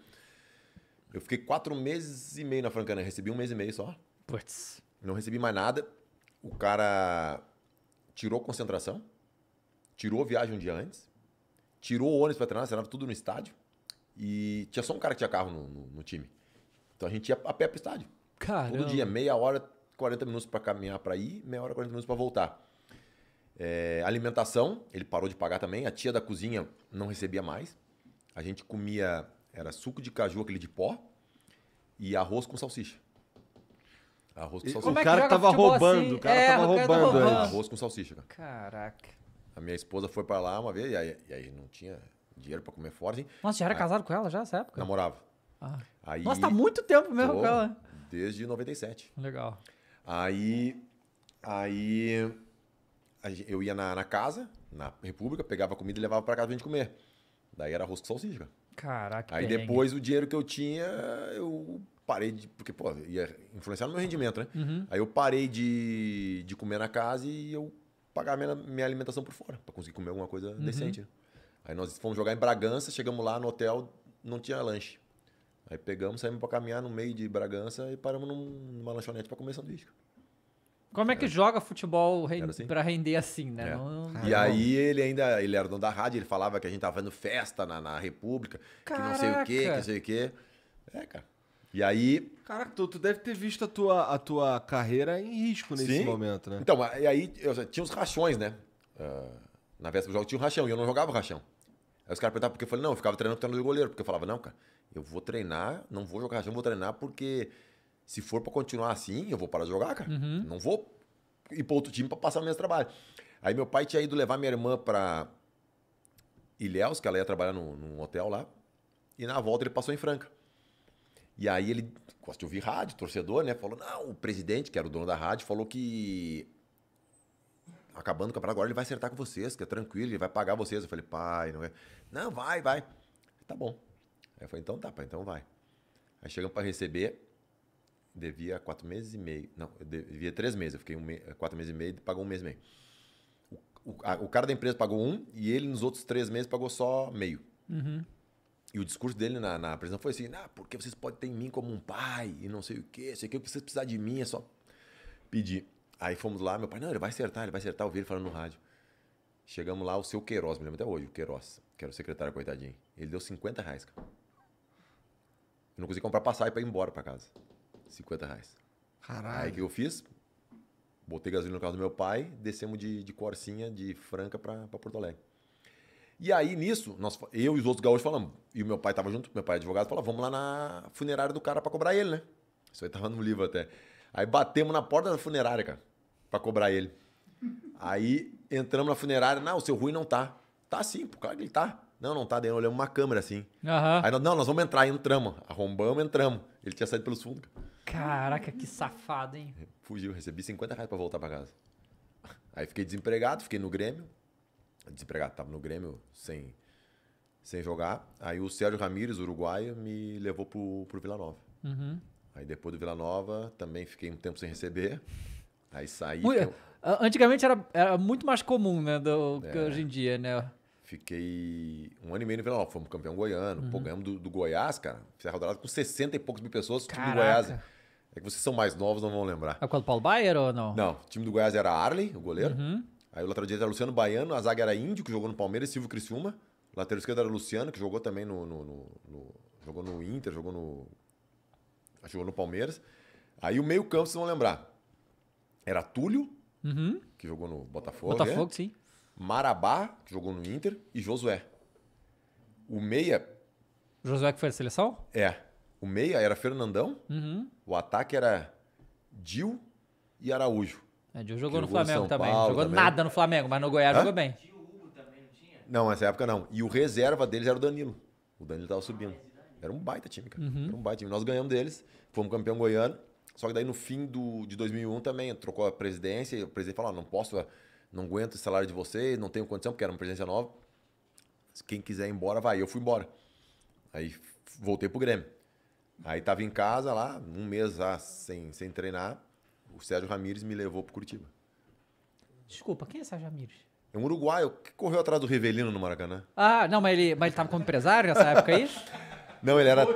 Eu fiquei quatro meses e meio na Francana. Recebi um mês e meio só. Putz. Não recebi mais nada. O cara tirou concentração, tirou viagem um dia antes, tirou o ônibus para treinar, treinava tudo no estádio. E tinha só um cara que tinha carro no, no, no time. Então a gente ia a pé pro estádio. Caramba. Todo dia, meia hora, 40 minutos para caminhar para ir, meia hora, 40 minutos para voltar. É, alimentação, ele parou de pagar também. A tia da cozinha não recebia mais. A gente comia era suco de caju, aquele de pó, e arroz com salsicha. Arroz com salsicha. o é cara que tava roubando, assim? é, o cara tava roubando. Arroz com salsicha, Caraca. A minha esposa foi para lá uma vez e aí, e aí não tinha dinheiro para comer fora. Assim. Nossa, já era aí, casado com ela já nessa época? Namorava. Ah. Aí, Nossa, tá muito tempo mesmo tô, com ela. Desde 97. Legal. Aí, aí eu ia na, na casa, na República, pegava comida e levava para casa pra gente comer. Daí era arroz com salsicha, Caraca. Aí depois o dinheiro que eu tinha, eu parei de. Porque, pô, ia influenciar no meu rendimento, né? Uhum. Aí eu parei de, de comer na casa e eu pagar minha, minha alimentação por fora, para conseguir comer alguma coisa uhum. decente. Né? Aí nós fomos jogar em Bragança, chegamos lá no hotel, não tinha lanche. Aí pegamos, saímos para caminhar no meio de Bragança e paramos num, numa lanchonete para comer sanduíche. Como é que é. joga futebol rend... assim? para render assim, né? É. Não... Ah, e aí ele ainda, ele era dono da rádio, ele falava que a gente tava fazendo festa na, na República, Caraca. que não sei o quê, que não sei o quê. É, cara. E aí. cara, tu, tu deve ter visto a tua, a tua carreira em risco nesse Sim. momento, né? Então, e aí eu, tinha uns rachões, né? Uh, na véspera do jogo tinha um rachão e eu não jogava rachão. Aí os caras perguntavam porque eu falei, não, eu ficava treinando o treinador de goleiro, porque eu falava, não, cara, eu vou treinar, não vou jogar rachão, vou treinar porque se for para continuar assim, eu vou parar de jogar, cara. Uhum. Não vou ir para outro time para passar o mesmo trabalho Aí meu pai tinha ido levar minha irmã para Ilhéus, que ela ia trabalhar num, num, hotel lá. E na volta ele passou em Franca. E aí ele, gosta de ouvir rádio, torcedor, né? Falou, não, o presidente, que era o dono da rádio, falou que acabando o campeonato agora ele vai acertar com vocês, que é tranquilo, ele vai pagar vocês. Eu falei, pai, não é? Não, vai, vai. Tá bom. Aí eu falei, então tá, pai, então vai. Aí chegamos para receber, devia quatro meses e meio. Não, eu devia três meses. Eu fiquei um me... quatro meses e meio e pagou um mês e meio. O, o, a, o, cara da empresa pagou um e ele nos outros três meses pagou só meio. Uhum. E o discurso dele na, na prisão foi assim: ah, porque vocês podem ter em mim como um pai e não sei o quê, sei o que, o que vocês precisar de mim é só pedir. Aí fomos lá, meu pai, não, ele vai acertar, ele vai acertar, ouvi ele falando no rádio. Chegamos lá, o seu Queiroz, me lembro até hoje, o Queiroz, que era o secretário, coitadinho. Ele deu 50 reais, cara. não consegui comprar passagem para ir embora para casa. 50 reais. Caralho. Aí o que eu fiz? Botei gasolina no carro do meu pai, descemos de, de Corsinha, de Franca para Porto Alegre. E aí, nisso, nós, eu e os outros gaúchos falamos, e o meu pai tava junto, meu pai é advogado, falou, vamos lá na funerária do cara para cobrar ele, né? Isso aí tava no livro até. Aí batemos na porta da funerária, cara, para cobrar ele. Aí entramos na funerária, não, o seu Rui não tá. Tá sim, causa que ele tá. Não, não tá, daí olhamos uma câmera assim. Uhum. Aí nós, não, nós vamos entrar, entramos. Arrombamos, entramos. Ele tinha saído pelos fundos, cara. Caraca, que uhum. safado, hein? Fugiu, recebi 50 reais pra voltar pra casa. Aí fiquei desempregado, fiquei no Grêmio. Desempregado, tava no Grêmio sem, sem jogar. Aí o Sérgio Ramírez, uruguaio, me levou pro, pro Vila Nova. Uhum. Aí depois do Vila Nova, também fiquei um tempo sem receber. Aí saí. Muito, eu... Antigamente era, era muito mais comum, né? Do é, que hoje em dia, né? Fiquei um ano e meio no Vila Nova. Fomos campeão goiano. Uhum. Pô, ganhamos do, do Goiás, cara. Fiz a rodada com 60 e poucos mil pessoas. Caraca. Tudo do Goiás. É que vocês são mais novos, não vão lembrar. É quando Paulo Baier ou não? Não. O time do Goiás era Arley, o goleiro. Uhum. Aí o lateral direito era Luciano Baiano, a zaga era Índio, que jogou no Palmeiras, Silvio Criciúma. O lateral esquerdo era Luciano, que jogou também no, no, no, no Jogou no Inter, jogou no. Jogou no Palmeiras. Aí o meio-campo, vocês vão lembrar. Era Túlio, uhum. que jogou no Botafogo. Botafogo, é. sim. Marabá, que jogou no Inter, e Josué. O meia. Josué que foi a seleção? É. O tipo, meia era Fernandão, uhum. o ataque era Dil e Araújo. É, Dil jogou no Flamengo também. Paulo, jogou também. nada no Flamengo, mas no Goiás Hã? jogou bem. Não, nessa época não. E o reserva deles era o Danilo. O Danilo tava subindo. Era um baita time, cara. Uhum. Era um baita time. Nós ganhamos deles, fomos campeão goiano. Só que daí no fim do, de 2001 também trocou a presidência. E o presidente falou: ah, não posso, não aguento o salário de vocês, não tenho condição, porque era uma presidência nova. Quem quiser ir embora, vai. Eu fui embora. Aí voltei pro Grêmio. Aí tava em casa lá, um mês lá sem, sem treinar. O Sérgio Ramírez me levou pro Curitiba. Desculpa, quem é Sérgio Ramírez? É um uruguaio que correu atrás do Revelino no Maracanã. Ah, não, mas ele, mas ele tava como empresário nessa época aí? não, ele era.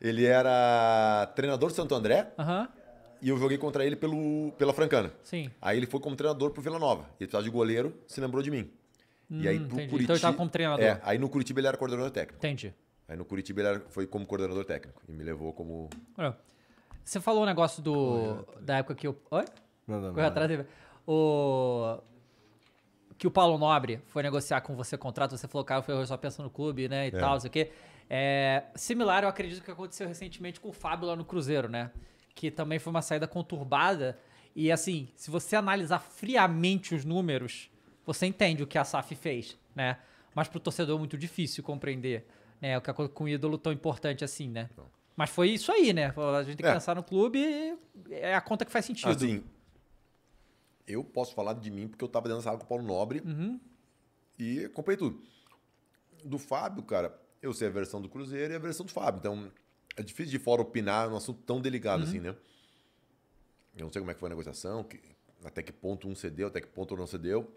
Ele era treinador do Santo André. Aham. Uhum e eu joguei contra ele pelo, pela Francana. Sim. Aí ele foi como treinador pro Vila Nova. Ele precisava de goleiro, se lembrou de mim. Hum, e aí hum, pro entendi. Curitiba. Então ele tava como treinador. É, aí no Curitiba ele era coordenador técnico. Entendi. Aí no Curitiba ele foi como coordenador técnico e me levou como. você falou o um negócio do. da época que eu. Oi? Não, não, não. Atrás O que o Paulo Nobre foi negociar com você contrato, você falou, cara, eu só pensando no clube, né, e é. tal, não sei o quê. É, similar, eu acredito que aconteceu recentemente com o Fábio lá no Cruzeiro, né? Que também foi uma saída conturbada. E assim, se você analisar friamente os números, você entende o que a SAF fez, né? Mas pro torcedor é muito difícil compreender né? O que aconteceu com um ídolo tão importante assim, né? Então. Mas foi isso aí, né? A gente tem que é. pensar no clube e é a conta que faz sentido. Assim, eu posso falar de mim porque eu tava dentro da sala com o Paulo Nobre uhum. e comprei tudo. Do Fábio, cara, eu sei a versão do Cruzeiro e a versão do Fábio. Então, é difícil de fora opinar num assunto tão delicado uhum. assim, né? Eu não sei como é que foi a negociação, que, até que ponto um cedeu, até que ponto não cedeu.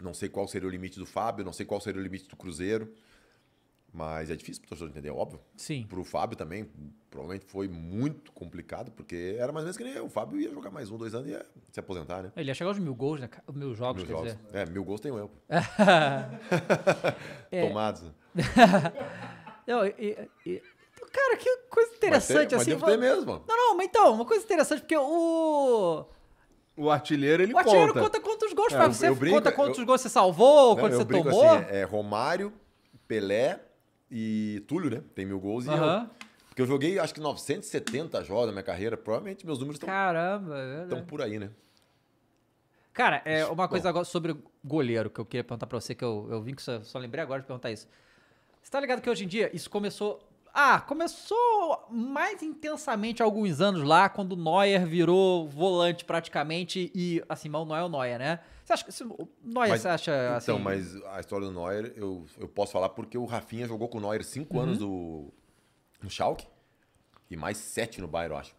Não sei qual seria o limite do Fábio, não sei qual seria o limite do Cruzeiro. Mas é difícil para torcedor entender, é óbvio. Sim. Para o Fábio também, provavelmente foi muito complicado, porque era mais ou menos que nem eu. O Fábio ia jogar mais um, dois anos e ia se aposentar, né? Ele ia chegar aos mil gols, né? Mil jogos, mil quer jogos. dizer. É, mil gols tem eu. é. Tomados. Não, e, e... Cara, que coisa interessante mas tem, assim. Mas deve vou... mesmo. Não, não, mas então, uma coisa interessante, porque o. O artilheiro, ele conta. O artilheiro conta, conta quantos gols, é, eu, você eu brinco, conta quantos eu... gols você salvou, quantos você tomou. Assim, é, é Romário, Pelé, e Túlio, né? Tem mil gols uhum. e eu. Porque eu joguei acho que 970 jogos na minha carreira. Provavelmente meus números estão. É por aí, né? Cara, é uma coisa Bom. agora sobre goleiro que eu queria perguntar pra você, que eu, eu vim que só, só lembrei agora de perguntar isso. Você tá ligado que hoje em dia isso começou ah, começou mais intensamente há alguns anos lá, quando o Neuer virou volante praticamente e, assim, mal não é o Neuer, né? Você acha que o Neuer, mas, você acha então, assim... Então, mas a história do Neuer, eu, eu posso falar porque o Rafinha jogou com o Neuer cinco uhum. anos do, no Schalke e mais sete no Bayern, eu acho.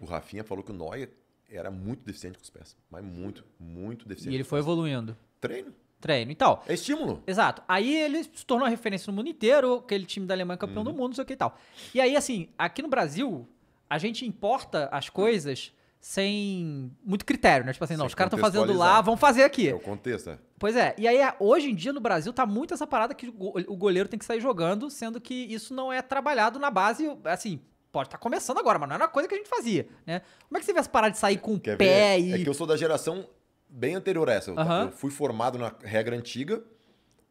O Rafinha falou que o Neuer era muito deficiente com os pés, mas muito, muito deficiente. E ele foi evoluindo. Treino, treino e tal. É estímulo. Exato. Aí ele se tornou referência no mundo inteiro, aquele time da Alemanha campeão uhum. do mundo, não sei o que e tal. E aí, assim, aqui no Brasil, a gente importa as coisas sem muito critério, né? Tipo assim, não, sem os caras estão fazendo lá, vão fazer aqui. É o contexto, né? Pois é. E aí, hoje em dia, no Brasil, tá muito essa parada que o goleiro tem que sair jogando, sendo que isso não é trabalhado na base, assim, pode estar tá começando agora, mas não era uma coisa que a gente fazia, né? Como é que você vê as paradas de sair com o pé ver? e... É que eu sou da geração bem anterior a essa. Eu, uh -huh. eu fui formado na regra antiga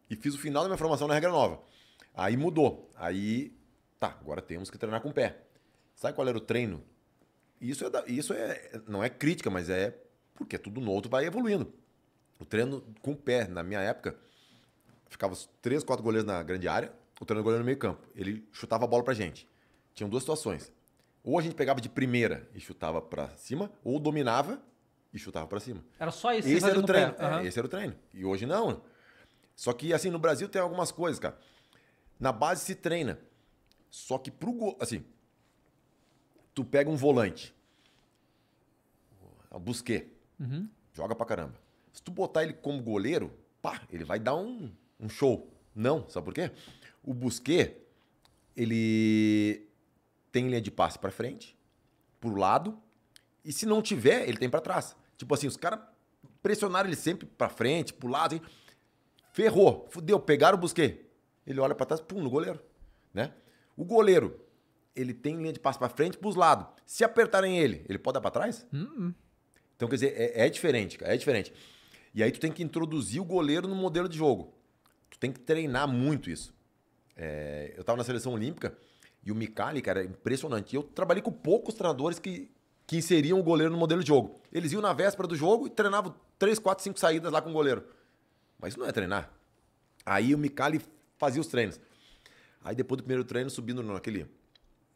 e fiz o final da minha formação na regra nova. Aí mudou. Aí, tá, agora temos que treinar com o pé. Sabe qual era o treino? Isso é, da, isso é não é crítica, mas é porque é tudo novo, outro vai evoluindo. O treino com o pé, na minha época, ficava os três, quatro goleiros na grande área, o treino goleiro no meio campo. Ele chutava a bola pra gente. Tinham duas situações. Ou a gente pegava de primeira e chutava pra cima, ou dominava e chutava para cima. Era só isso. Esse era o treino. Uhum. Esse era o treino. E hoje não. Só que assim no Brasil tem algumas coisas, cara. Na base se treina. Só que pro gol, assim, tu pega um volante, a Busquet, uhum. joga pra caramba. Se tu botar ele como goleiro, pá, ele vai dar um, um show. Não, sabe por quê? O Busquet, ele tem linha de passe para frente, pro lado, e se não tiver, ele tem para trás. Tipo assim, os caras pressionaram ele sempre pra frente, pro lado. Assim. Ferrou, fudeu, pegaram o Busquet. Ele olha pra trás, pum, no goleiro. Né? O goleiro, ele tem linha de passe pra frente, pros lados. Se apertarem ele, ele pode dar pra trás? Hum. Então, quer dizer, é, é diferente, cara, é diferente. E aí tu tem que introduzir o goleiro no modelo de jogo. Tu tem que treinar muito isso. É, eu tava na seleção olímpica e o Micali, cara, é impressionante. eu trabalhei com poucos treinadores que, que inseriam o goleiro no modelo de jogo. Eles iam na véspera do jogo e treinavam três, quatro, cinco saídas lá com o goleiro. Mas isso não é treinar. Aí o Micali fazia os treinos. Aí depois do primeiro treino, subindo naquele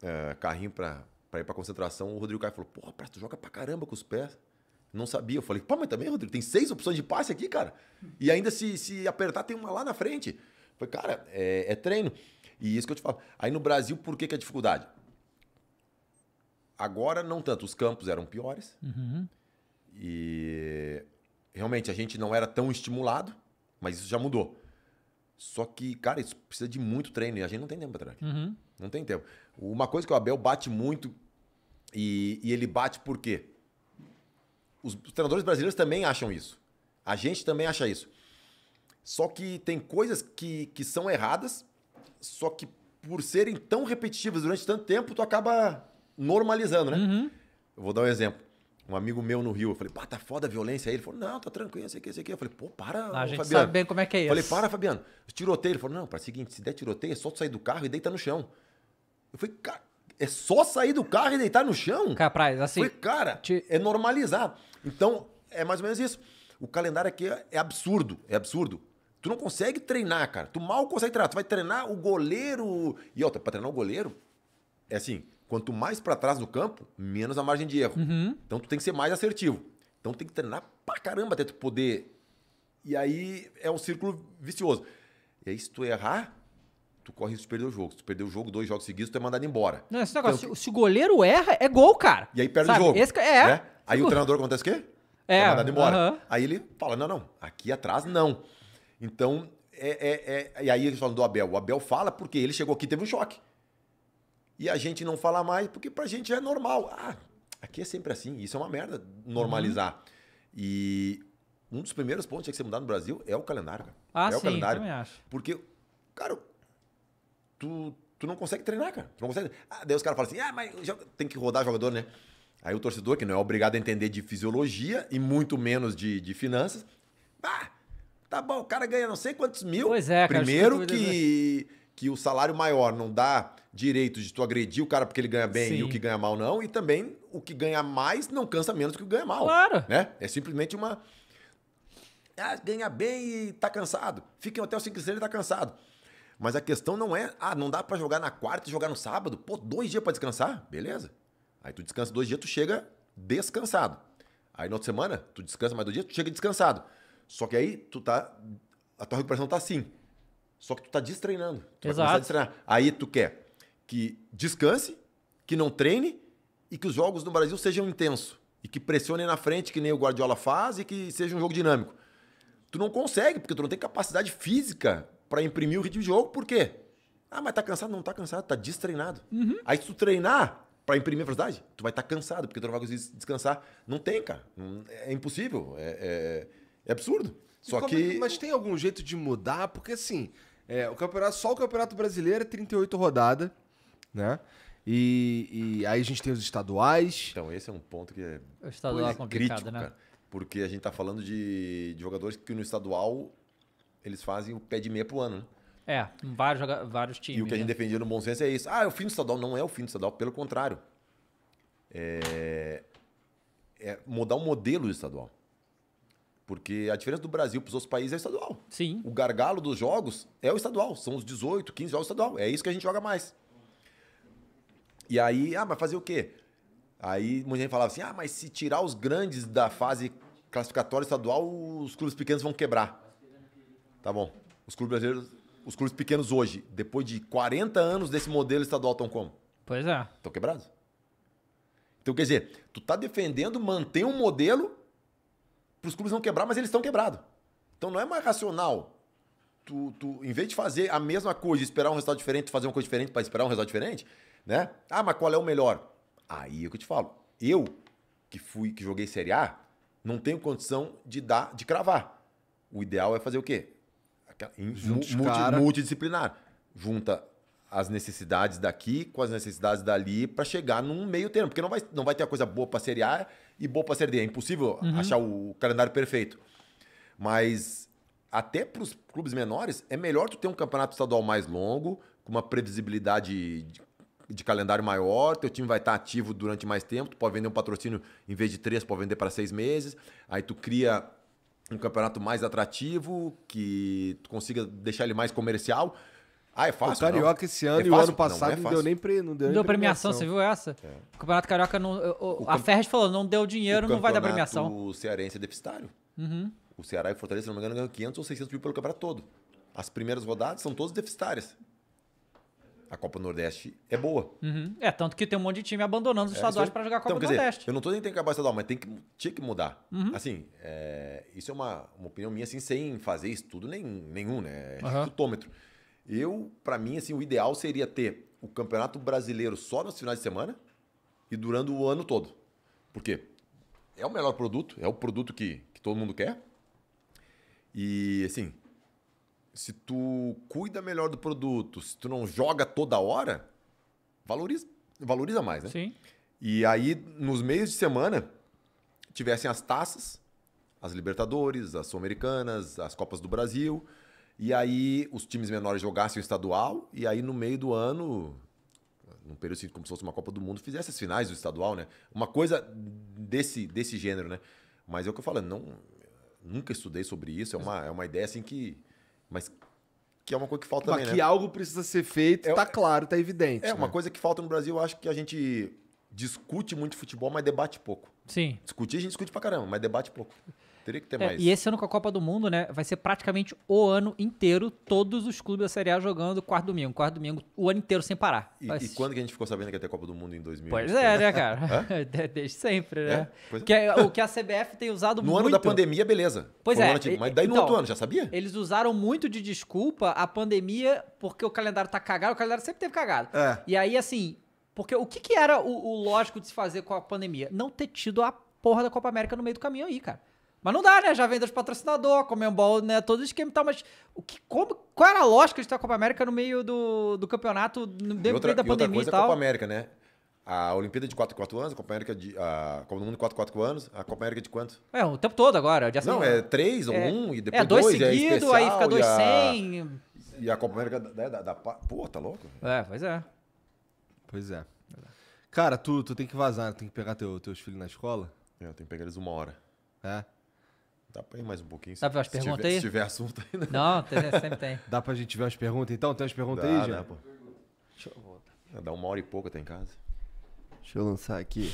é, carrinho pra, pra ir pra concentração, o Rodrigo Caio falou: Pô, tu joga pra caramba com os pés. Não sabia. Eu falei: Pô, mas também, Rodrigo, tem seis opções de passe aqui, cara. E ainda se, se apertar, tem uma lá na frente. Eu falei: Cara, é, é treino. E isso que eu te falo. Aí no Brasil, por que, que é dificuldade? Agora, não tanto. Os campos eram piores. Uhum. E realmente a gente não era tão estimulado, mas isso já mudou. Só que, cara, isso precisa de muito treino e a gente não tem tempo para treinar. Uhum. Não tem tempo. Uma coisa que o Abel bate muito e, e ele bate por quê? Os, os treinadores brasileiros também acham isso. A gente também acha isso. Só que tem coisas que, que são erradas, só que por serem tão repetitivas durante tanto tempo, tu acaba normalizando, né? Uhum. Eu vou dar um exemplo. Um amigo meu no Rio, eu falei, pá, tá foda a violência aí. Ele falou, não, tá tranquilo, isso aqui, isso aqui. Eu falei, pô, para, a gente Fabiano. sabe bem como é que é isso. Falei, para, Fabiano, tiroteio. Ele falou, não, para o seguinte, se der tiroteio, é só tu sair do carro e deitar no chão. Eu falei, cara, é só sair do carro e deitar no chão? Capaz, assim. Eu falei, cara, te... é normalizar. Então, é mais ou menos isso. O calendário aqui é, é absurdo, é absurdo. Tu não consegue treinar, cara. Tu mal consegue treinar. Tu vai treinar o goleiro. E outra, pra treinar o goleiro, é assim, Quanto mais para trás no campo, menos a margem de erro. Uhum. Então tu tem que ser mais assertivo. Então tem que treinar pra caramba até tu poder. E aí é um círculo vicioso. E aí se tu errar, tu corre risco de perder o jogo. Se tu perder o jogo, dois jogos seguidos, tu é mandado embora. Não, esse negócio, então, se, se, o goleiro erra, é gol, cara. E aí perde Sabe? o jogo. Esse, é. Né? Aí o treinador acontece o quê? É. Tá mandado embora. Uhum. Aí ele fala: não, não, aqui atrás não. Então, é, é, é, e aí eles falam do Abel. O Abel fala porque ele chegou aqui e teve um choque e a gente não fala mais, porque pra gente já é normal. Ah, aqui é sempre assim, isso é uma merda normalizar. Uhum. E um dos primeiros pontos que tem que ser mudado no Brasil é o calendário, cara. Ah, é sim, o calendário. Também acho. Porque, cara, tu, tu não consegue treinar, cara. Tu não consegue. Ah, daí os caras falam assim, ah, mas tem que rodar jogador, né? Aí o torcedor, que não é obrigado a entender de fisiologia e muito menos de, de finanças, ah, tá bom, o cara ganha não sei quantos mil. Pois é, cara, Primeiro que é que o salário maior não dá direito de tu agredir o cara porque ele ganha bem Sim. e o que ganha mal não, e também o que ganha mais não cansa menos que o que ganha mal. Claro. Né? É simplesmente uma. Ah, ganha bem e tá cansado. Fica em hotel 5 estrelas e tá cansado. Mas a questão não é, ah, não dá para jogar na quarta e jogar no sábado? Pô, dois dias para descansar? Beleza. Aí tu descansa dois dias, tu chega descansado. Aí na outra semana, tu descansa mais dois dias, tu chega descansado. Só que aí tu tá. A tua recuperação tá assim só que tu tá destreinando. Tu Exato. destreinar. Aí tu quer que descanse, que não treine e que os jogos no Brasil sejam intensos. E que pressione na frente, que nem o Guardiola faz, e que seja um jogo dinâmico. Tu não consegue, porque tu não tem capacidade física para imprimir o ritmo de jogo, por quê? Ah, mas tá cansado? Não tá cansado, tá destreinado. Uhum. Aí se tu treinar para imprimir a velocidade, tu vai estar tá cansado, porque tu não vai conseguir descansar. Não tem, cara. É impossível. É, é, é absurdo. Só como, que. É, mas tem algum jeito de mudar? Porque assim. É, o campeonato, só o Campeonato Brasileiro é 38 rodada, né? E, e aí a gente tem os estaduais. Então, esse é um ponto que é, o estadual é, é complicado, crítico, né? cara. Porque a gente tá falando de, de jogadores que no estadual eles fazem o pé de meia pro ano, né? É, vários, vários times. E o que a gente né? defendia no bom senso é isso. Ah, é o fim do estadual. Não é o fim do estadual, pelo contrário. É, é mudar o modelo do estadual. Porque a diferença do Brasil para os outros países é estadual. Sim. O gargalo dos jogos é o estadual. São os 18, 15 jogos estadual. É isso que a gente joga mais. E aí, ah, mas fazer o quê? Aí muita gente falava assim: ah, mas se tirar os grandes da fase classificatória estadual, os clubes pequenos vão quebrar. Tá bom. Os clubes brasileiros, os clubes pequenos hoje, depois de 40 anos desse modelo estadual, estão como? Pois é. Estão quebrados. Então, quer dizer, tu tá defendendo manter um modelo para os clubes não quebrar, mas eles estão quebrados. Então não é mais racional. Tu, tu, em vez de fazer a mesma coisa, esperar um resultado diferente, fazer uma coisa diferente para esperar um resultado diferente, né? Ah, mas qual é o melhor? Aí é o que eu te falo. Eu, que fui, que joguei Série A, não tenho condição de dar, de cravar. O ideal é fazer o quê? multidisciplinar. Junta as necessidades daqui com as necessidades dali para chegar num meio termo. Porque não vai, não vai ter a coisa boa para Série A e boa para Série D. É impossível uhum. achar o calendário perfeito. Mas até para os clubes menores, é melhor tu ter um campeonato estadual mais longo, com uma previsibilidade de, de calendário maior, teu time vai estar ativo durante mais tempo, tu pode vender um patrocínio em vez de três, pode vender para seis meses, aí tu cria um campeonato mais atrativo, que tu consiga deixar ele mais comercial, ah, é fácil. O Carioca não? esse ano é e o ano é passado não, não, é não deu nem pre, não deu, deu nem premiação. premiação. Você viu essa? É. O Campeonato Carioca não. O, o a camp... falou: não deu dinheiro, não vai dar premiação. O Cearense é deficitário. Uhum. O Ceará e Fortaleza, se não me engano, ganham 500 ou 600 mil pelo campeonato todo. As primeiras rodadas são todas deficitárias. A Copa Nordeste é boa. Uhum. É, tanto que tem um monte de time abandonando os é, estaduais para jogar a então, Copa então, dizer, Nordeste. eu não tô nem tendo que acabar estadual, mas tem que, tinha que mudar. Uhum. Assim, é, isso é uma, uma opinião minha, assim, sem fazer estudo nem, nenhum, né? É uhum. Eu, para mim, assim, o ideal seria ter o Campeonato Brasileiro só nos finais de semana e durando o ano todo. Por quê? É o melhor produto, é o produto que, que todo mundo quer. E, assim, se tu cuida melhor do produto, se tu não joga toda hora, valoriza, valoriza mais, né? Sim. E aí, nos meios de semana, tivessem as taças, as Libertadores, as Sul-Americanas, as Copas do Brasil e aí os times menores jogassem o estadual, e aí no meio do ano, num período assim, como se fosse uma Copa do Mundo, fizesse as finais do estadual, né? Uma coisa desse, desse gênero, né? Mas é o que eu falo, não, nunca estudei sobre isso, é uma, é uma ideia assim que. Mas que é uma coisa que falta mas também, que né? algo precisa ser feito, é, tá é claro, tá evidente. É, né? uma coisa que falta no Brasil, eu acho que a gente discute muito futebol, mas debate pouco. Sim. Discutir, a gente discute pra caramba, mas debate pouco. Teria que ter é, mais. E esse ano com a Copa do Mundo, né? Vai ser praticamente o ano inteiro, todos os clubes da Série A jogando quarto domingo, quarto domingo, o ano inteiro sem parar. E, Mas... e quando que a gente ficou sabendo que ia ter Copa do Mundo em 2000? Pois é, né, cara? Desde sempre, né? É, é? Que é, o que a CBF tem usado no muito. No ano da pandemia, beleza. Pois é, Foi é. Um mas daí então, no outro ano, já sabia? Eles usaram muito de desculpa a pandemia, porque o calendário tá cagado, o calendário sempre teve cagado. É. E aí, assim, porque o que, que era o, o lógico de se fazer com a pandemia? Não ter tido a porra da Copa América no meio do caminho aí, cara. Mas não dá, né? Já vem dos patrocinadores, Comembol, né? Todo o esquema e tal, mas o que, como, qual era a lógica de ter a Copa América no meio do, do campeonato, no meio outra, da pandemia e, outra coisa e tal? É a Copa América, né? A Olimpíada de 4 x 4 anos, a Copa América de. A Copa do Mundo de 4 x 4 anos, a Copa América de quanto? É, o tempo todo agora. Assim, não, é 3 ou 1 é, um, e é, depois. É, 2 seguido, é aí fica 2 sem. E, a Copa América da, da, da, Pô, tá louco? É, pois é. Pois é. Cara, tu, tu tem que vazar, tem que pegar teu, teus filhos na escola? É, eu tenho que pegar eles uma hora. É? Dá para ir mais um pouquinho? Dá para as perguntas tiver, aí? Se tiver assunto ainda. Não, é, sempre tem. dá para a gente ver as perguntas então? Tem as perguntas dá, aí, já? Dá, pô. Deixa eu voltar. É, dá uma hora e pouco até em casa. Deixa eu lançar aqui.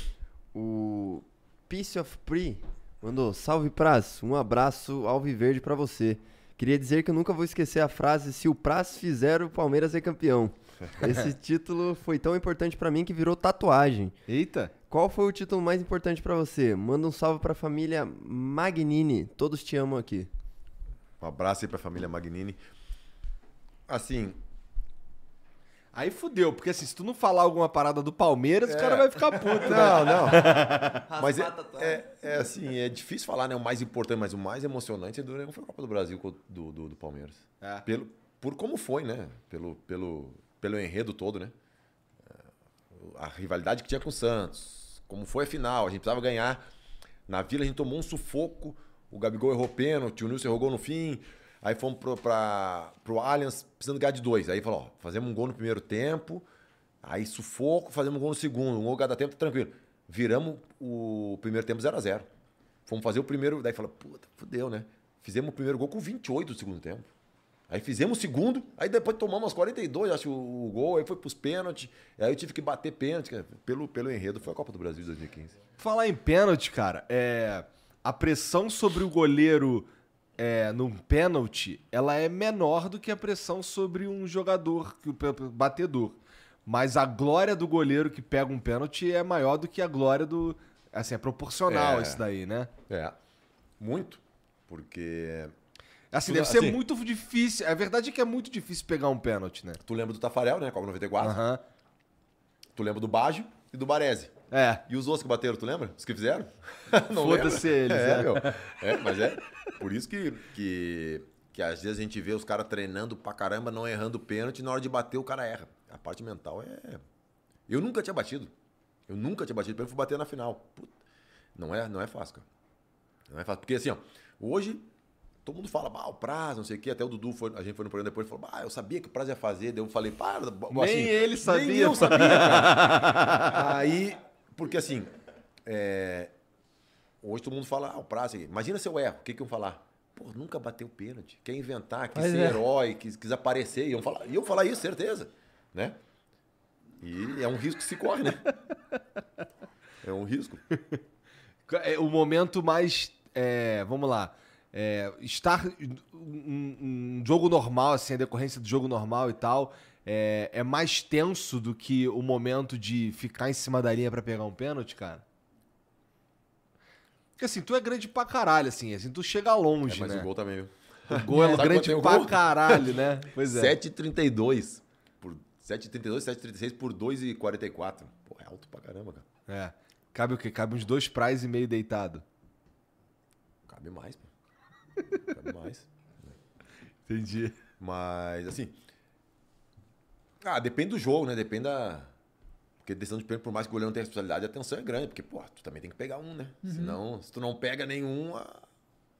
O Piece of Pre mandou: Salve Praz, um abraço alviverde para você. Queria dizer que eu nunca vou esquecer a frase: Se o Praz fizer, o Palmeiras é campeão. Esse título foi tão importante para mim que virou tatuagem. Eita! Qual foi o título mais importante para você? Manda um salve para a família Magnini. Todos te amam aqui. Um abraço aí para a família Magnini. Assim, Aí fudeu, porque assim, se tu não falar alguma parada do Palmeiras, é. o cara vai ficar puto. Não, né? não. mas é, é, é, assim, é difícil falar, né? O mais importante, mas o mais emocionante é do foi a Copa do Brasil do, do, do Palmeiras. É. Pelo, por como foi, né? Pelo, pelo, pelo enredo todo, né? a rivalidade que tinha com o Santos, como foi a final, a gente precisava ganhar. Na Vila a gente tomou um sufoco, o Gabigol errou pênalti, o Nilson errou no fim, aí fomos pro, pra, pro Allianz precisando ganhar de dois. Aí falou, ó, fazemos um gol no primeiro tempo, aí sufoco, fazemos um gol no segundo, um gol cada tempo, tá tranquilo. Viramos o primeiro tempo 0 a 0 Fomos fazer o primeiro, daí fala, puta, fudeu, né? Fizemos o primeiro gol com 28 do segundo tempo. Aí fizemos o segundo, aí depois tomamos as 42, acho, o, o gol, aí foi pros pênaltis. Aí eu tive que bater pênalti, cara, pelo, pelo enredo. Foi a Copa do Brasil de 2015. Falar em pênalti, cara, é, a pressão sobre o goleiro é, num pênalti, ela é menor do que a pressão sobre um jogador, que o batedor. Mas a glória do goleiro que pega um pênalti é maior do que a glória do... Assim, é proporcional é, isso daí, né? É, muito. Porque Assim, tu, deve ser assim- muito difícil. A verdade é que é muito difícil pegar um pênalti, né? Tu lembra do Tafarel, né? Copa 94. Aham. Uhum. Tu lembra do Baggio e do Baresi. É. E os outros que bateram, tu lembra? Os que fizeram? Foda-se eles, é, é. Meu. é, mas é. Por isso que, que, que às vezes a gente vê os caras treinando pra caramba, não errando pênalti, e na hora de bater o cara erra. A parte mental é. Eu nunca tinha batido. Eu nunca tinha batido, eu fui bater na final. Puta. Não é, não é fácil, cara. Não é fácil. Porque assim, ó, hoje Todo mundo fala, ah, o prazo, não sei o quê. Até o Dudu, foi, a gente foi no programa depois e falou, ah, eu sabia que o prazo ia fazer. Daí eu falei, para. Nem assim, ele sabia. Nem eu sabia, cara. Aí, porque assim, é, hoje todo mundo fala, ah, o prazo. Assim, imagina se eu erro, o que, que eu falar? Pô, nunca bateu pênalti. Quer inventar, quis Mas ser é. herói, quis, quis aparecer. Iam falar, eu falar isso, certeza. Né? E é um risco que se corre, né? É um risco. É o momento mais. É, vamos lá é, estar um, um, jogo normal, assim, a decorrência do jogo normal e tal, é, é mais tenso do que o momento de ficar em cima da linha para pegar um pênalti, cara? Porque assim, tu é grande pra caralho, assim, assim tu chega longe, é, mas né? o gol também, viu? O gol é, é grande pra gol? caralho, né? Pois é. 7,32 por 7,32, 7,36 por 2,44. Pô, é alto pra caramba, cara. É. Cabe o quê? Cabe uns dois prais e meio deitado. Cabe mais, pô. Cabe mais. Entendi. Mas, assim. Ah, depende do jogo, né? Depende da. Porque decisão de pênalti, por mais que o goleiro não tenha responsabilidade, a tensão é grande. Porque, pô, tu também tem que pegar um, né? Uhum. Senão, se tu não pega nenhum, a...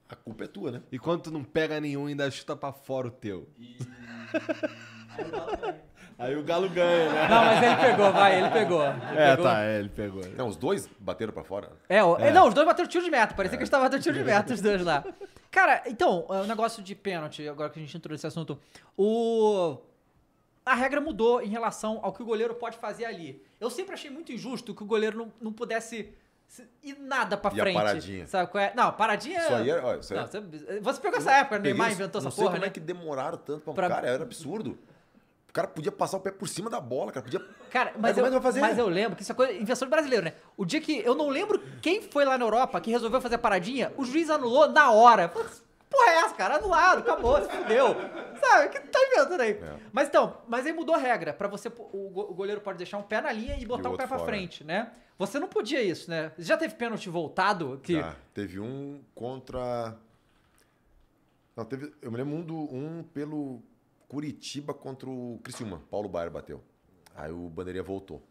a... culpa é tua, né? E quando tu não pega nenhum, ainda chuta pra fora o teu. E... Aí o Galo ganha, né? Não, mas ele pegou, vai, ele pegou. Ele é, pegou. tá, é, ele pegou. Não, é, os dois bateram pra fora. É, o, é. não, os dois bateram tiro de meta. Parecia que eles estavam batendo tiro de meta, os dois lá. Cara, então, o é negócio de pênalti, agora que a gente entrou nesse assunto, o... a regra mudou em relação ao que o goleiro pode fazer ali. Eu sempre achei muito injusto que o goleiro não, não pudesse ir nada pra e frente. A paradinha. Sabe qual é? Não, paradinha. Isso aí era, é, olha, isso aí... Não, você, você pegou essa época, o né? Neymar inventou essa porra. Não como né? é que demoraram tanto pra, pra... Cara, era absurdo. O cara podia passar o pé por cima da bola, cara. Podia. Cara, mas, mas é eu, fazer? mas eu lembro que isso é coisa. Invenção brasileiro, né? O dia que. Eu não lembro quem foi lá na Europa que resolveu fazer a paradinha, o juiz anulou na hora. Porra, é essa, cara? Anulado, acabou, se fudeu. Sabe? que tá inventando aí? É. Mas então, mas aí mudou a regra. para você, o goleiro pode deixar um pé na linha e botar e o, o pé pra fora. frente, né? Você não podia isso, né? Já teve pênalti voltado? Que... Já. Teve um contra. Não, teve. Eu me lembro um, do, um pelo Curitiba contra o Criciúma. Paulo Baier bateu. Aí o Bandeirinha voltou.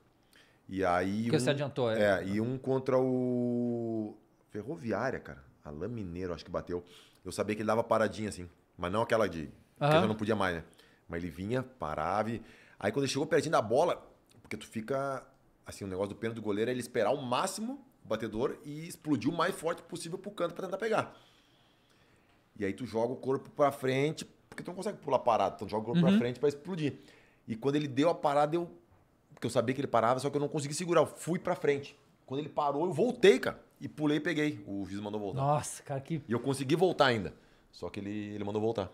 E aí. Porque um, você adiantou, é? É, e um contra o. Ferroviária, cara. Alain Mineiro, acho que bateu. Eu sabia que ele dava paradinha assim. Mas não aquela de. Uhum. Que eu não podia mais, né? Mas ele vinha, parava. E... Aí quando ele chegou pertinho da bola, porque tu fica. Assim, o negócio do pênalti do goleiro é ele esperar o máximo o batedor e explodir o mais forte possível pro canto para tentar pegar. E aí tu joga o corpo para frente porque tu não consegue pular parado, então joga o corpo uhum. pra frente para explodir. E quando ele deu a parada, eu. Porque eu sabia que ele parava, só que eu não consegui segurar. Eu fui pra frente. Quando ele parou, eu voltei, cara. E pulei e peguei. O juiz mandou voltar. Nossa, cara, que. E eu consegui voltar ainda. Só que ele, ele mandou voltar.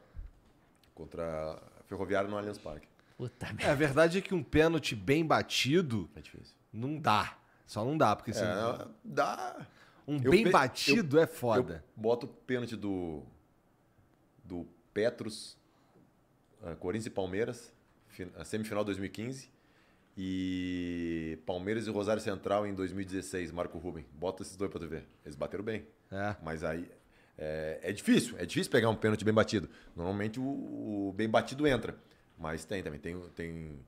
Contra a Ferroviária no Allianz Parque. Puta merda. É, a verdade é que um pênalti bem batido. É difícil. Não dá. Só não dá, porque é, Dá. Um eu bem pe... batido é eu, é foda. Eu boto o pênalti do. Do Petros, ah, Corinthians e Palmeiras, a semifinal 2015. E Palmeiras e Rosário Central em 2016, Marco Ruben. Bota esses dois pra tu ver. Eles bateram bem. É. Mas aí. É, é, difícil, é difícil pegar um pênalti bem batido. Normalmente o, o bem batido entra. Mas tem também. Tem, tem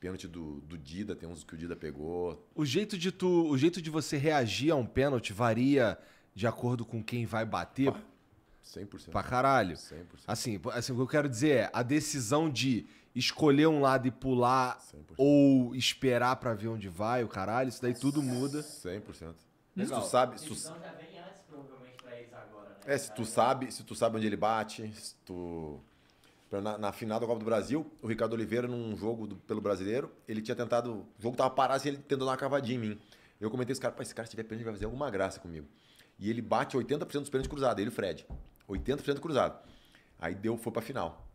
pênalti do, do, Dida, tem uns que o Dida pegou. O jeito de tu. O jeito de você reagir a um pênalti varia de acordo com quem vai bater? Ah 100%. Pra caralho. 100%. Assim, assim, o que eu quero dizer é a decisão de escolher um lado e pular 100%. ou esperar para ver onde vai, o caralho, isso daí tudo muda. 100%. Legal. Se tu sabe, se tu... Então já vem antes provavelmente pra eles agora, né? É, se tu sabe, se tu sabe onde ele bate, se tu na, na final da Copa do Brasil, o Ricardo Oliveira, num jogo do, pelo brasileiro, ele tinha tentado. O jogo tava parado e ele tentou dar uma cavadinha em mim. Eu comentei esse cara, esse cara, se tiver pênalti, vai fazer alguma graça comigo. E ele bate 80% dos pênaltis cruzados, ele e o Fred. 80% cruzado. Aí deu, foi pra final.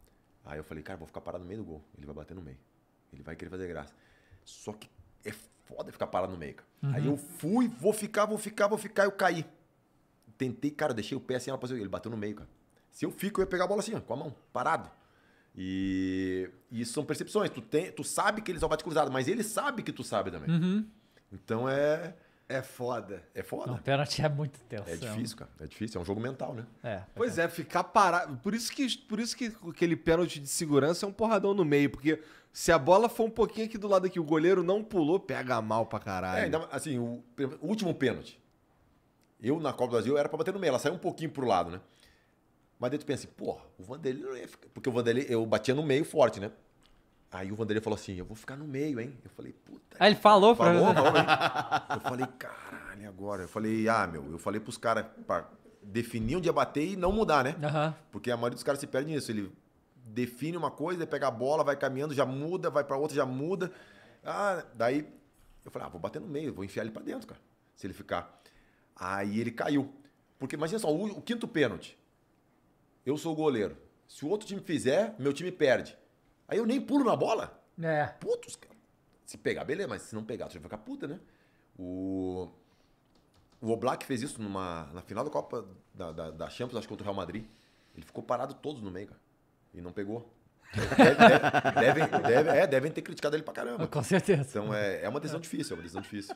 Aí eu falei, cara, vou ficar parado no meio do gol. Ele vai bater no meio. Ele vai querer fazer graça. Só que é foda ficar parado no meio, cara. Uhum. Aí eu fui, vou ficar, vou ficar, vou ficar, eu caí. Tentei, cara, deixei o pé assim, ela passou, ele bateu no meio, cara. Se eu fico, eu ia pegar a bola assim, ó, com a mão, parado. E, e isso são percepções. Tu, tem, tu sabe que ele só bate cruzado, mas ele sabe que tu sabe também. Uhum. Então é. É foda. É foda. Não, pênalti é muito tenso. É, é difícil, cara. É difícil. É um jogo mental, né? É. Pois é, ficar parado. Por isso que, por isso que aquele pênalti de segurança é um porradão no meio, porque se a bola for um pouquinho aqui do lado que o goleiro não pulou, pega mal pra caralho. É, ainda, assim, o, o último pênalti. Eu, na Copa do Brasil, era pra bater no meio. Ela saiu um pouquinho pro lado, né? Mas daí tu pensa assim, porra, o Vanderlei não ia ficar. Porque o Vanderlei, eu batia no meio forte, né? Aí o Vanderlei falou assim: Eu vou ficar no meio, hein? Eu falei, puta. Aí ah, ele falou, falou pra Eu falei, caralho, agora. Eu falei, ah, meu, eu falei pros caras pra definir onde ia bater e não mudar, né? Uhum. Porque a maioria dos caras se perde nisso. Ele define uma coisa, pega a bola, vai caminhando, já muda, vai pra outra, já muda. Ah, daí eu falei, ah, vou bater no meio, vou enfiar ele pra dentro, cara. Se ele ficar. Aí ele caiu. Porque imagina só, o, o quinto pênalti. Eu sou o goleiro. Se o outro time fizer, meu time perde. Aí eu nem pulo na bola. É. Putos, cara. Se pegar, beleza, mas se não pegar, tu vai ficar puta, né? O. O Oblak fez isso numa, na final da Copa da, da, da Champions, acho que contra o Real Madrid. Ele ficou parado todos no meio, cara. E não pegou. Deve, deve, deve, é, devem ter criticado ele pra caramba. Com certeza. Então é, é uma decisão difícil, é uma decisão difícil.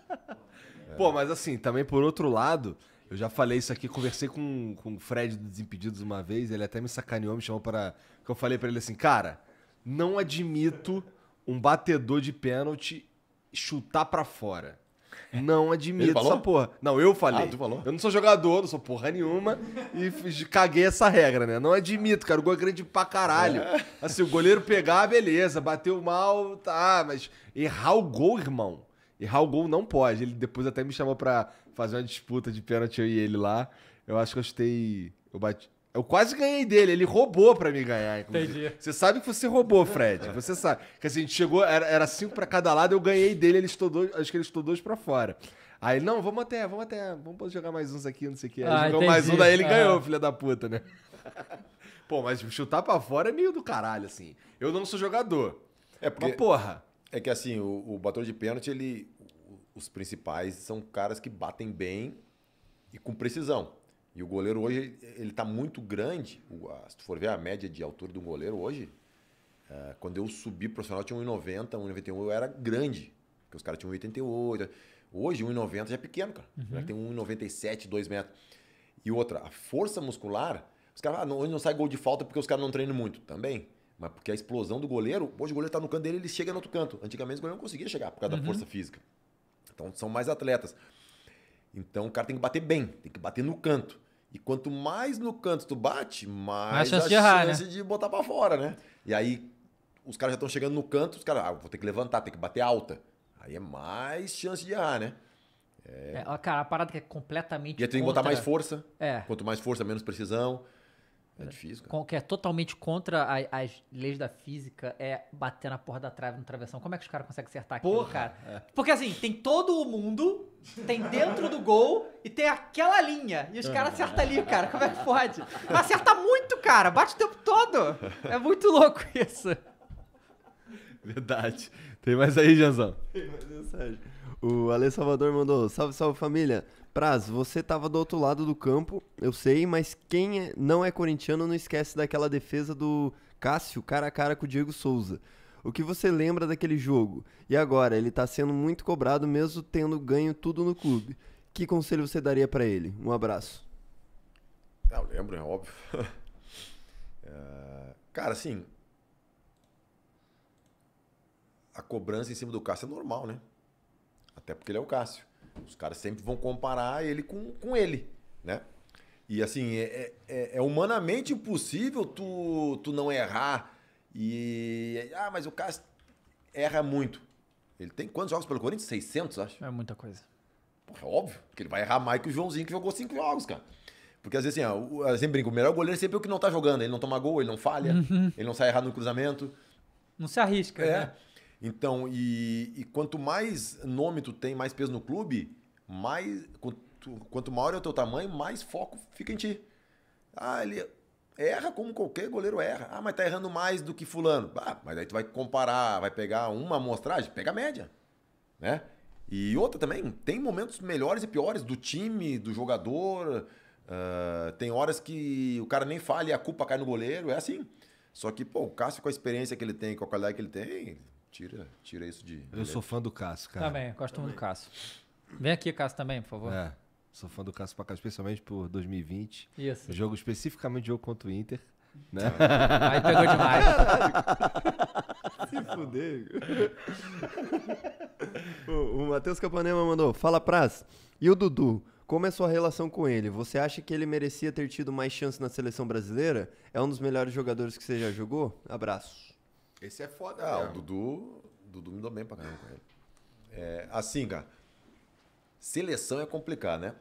É. Pô, mas assim, também por outro lado, eu já falei isso aqui, conversei com, com o Fred do Desimpedidos uma vez, ele até me sacaneou, me chamou para. que eu falei para ele assim, cara, não admito um batedor de pênalti chutar para fora. Não admito essa porra. Não, eu falei. Ah, tu falou? Eu não sou jogador, não sou porra nenhuma. E caguei essa regra, né? Não admito, cara. O gol é grande pra caralho. É. Assim, o goleiro pegar, beleza. Bateu mal, tá. Mas errar o gol, irmão. Errar o gol não pode. Ele depois até me chamou pra fazer uma disputa de pênalti eu e ele lá. Eu acho que eu chutei. Eu bati. Eu quase ganhei dele, ele roubou para me ganhar, inclusive. Entendi. Você sabe que você roubou, Fred. Você sabe. Que assim, a gente chegou, era, era cinco para cada lado, eu ganhei dele, ele estou acho que ele estou dois para fora. Aí, não, vamos até, vamos até, vamos jogar mais uns aqui, não sei o que. Aí ah, jogou entendi. mais um, daí ele ah. ganhou, filha da puta, né? Pô, mas chutar pra fora é meio do caralho, assim. Eu não sou jogador. É porque, porra. É que assim, o, o de pênalti, ele. Os principais são caras que batem bem e com precisão. E o goleiro hoje, ele está muito grande. Se tu for ver a média de altura do goleiro hoje, é, quando eu subi profissional tinha 1,90, 1,91 eu era grande. Porque os caras tinham 1,88. Hoje, 1,90 já é pequeno, cara. Uhum. Já tem 1,97, 2 metros. E outra, a força muscular, os caras, ah, hoje não sai gol de falta porque os caras não treinam muito. Também. Mas porque a explosão do goleiro, hoje o goleiro está no canto dele, ele chega no outro canto. Antigamente o goleiro não conseguia chegar por causa uhum. da força física. Então são mais atletas. Então o cara tem que bater bem, tem que bater no canto. E quanto mais no canto tu bate, mais, mais chance a de errar, chance né? de botar para fora, né? E aí os caras já estão chegando no canto, os caras, ah, vou ter que levantar, tem que bater alta. Aí é mais chance de errar, né? É... é cara, a parada que é completamente. E aí tem que botar mais força. É. Quanto mais força, menos precisão. É difícil, cara. Que é totalmente contra a, as leis da física, é bater na porra da trave no travessão. Como é que os caras conseguem acertar aquilo, porra, cara? É. Porque assim, tem todo o mundo, tem dentro do gol e tem aquela linha. E os caras acertam ali, cara. Como é que pode? Acerta muito, cara. Bate o tempo todo. É muito louco isso. Verdade. Tem mais aí, Janzão? Tem mais mensagem. O Ale Salvador mandou: Salve, salve família. Praz, você estava do outro lado do campo, eu sei, mas quem é, não é corintiano não esquece daquela defesa do Cássio cara a cara com o Diego Souza. O que você lembra daquele jogo? E agora, ele está sendo muito cobrado mesmo tendo ganho tudo no clube. Que conselho você daria para ele? Um abraço. Ah, eu lembro, é óbvio. É, cara, assim, a cobrança em cima do Cássio é normal, né? Até porque ele é o Cássio. Os caras sempre vão comparar ele com, com ele, né? E assim, é, é, é, é humanamente impossível tu, tu não errar. E. Ah, mas o cara erra muito. Ele tem quantos jogos pelo Corinthians? 600, acho. É muita coisa. Porra, é óbvio, porque ele vai errar mais que o Joãozinho que jogou cinco jogos, cara. Porque às vezes assim, ó, eu sempre brinco, o melhor goleiro é sempre o que não tá jogando. Ele não toma gol, ele não falha, uhum. ele não sai errado no cruzamento. Não se arrisca, é. né? Então, e, e, quanto mais nome tu tem, mais peso no clube, mais quanto, quanto maior é o teu tamanho, mais foco fica em ti. Ah, ele erra como qualquer goleiro erra. Ah, mas tá errando mais do que fulano. Ah, mas aí tu vai comparar, vai pegar uma amostragem, pega a média, né? E outra também, tem momentos melhores e piores do time, do jogador. Uh, tem horas que o cara nem fala e a culpa cai no goleiro, é assim. Só que, pô, o Cássio, com a experiência que ele tem, com a qualidade que ele tem, Tira, tira isso de. Eu sou fã do Cássio, cara. Também, gosto muito do Cássio. Vem aqui, Cássio, também, por favor. É. Sou fã do Cássio pra especialmente por 2020. Isso. O jogo, especificamente jogo contra o Inter. Né? Tá. Aí pegou demais. Se fuder. o, o Matheus Capanema mandou: Fala, Praz. E o Dudu? Como é sua relação com ele? Você acha que ele merecia ter tido mais chance na seleção brasileira? É um dos melhores jogadores que você já jogou? Abraço. Esse é foda, Ah, mesmo. o Dudu, Dudu me deu bem pra caramba com ele. É, assim, cara, seleção é complicado, né?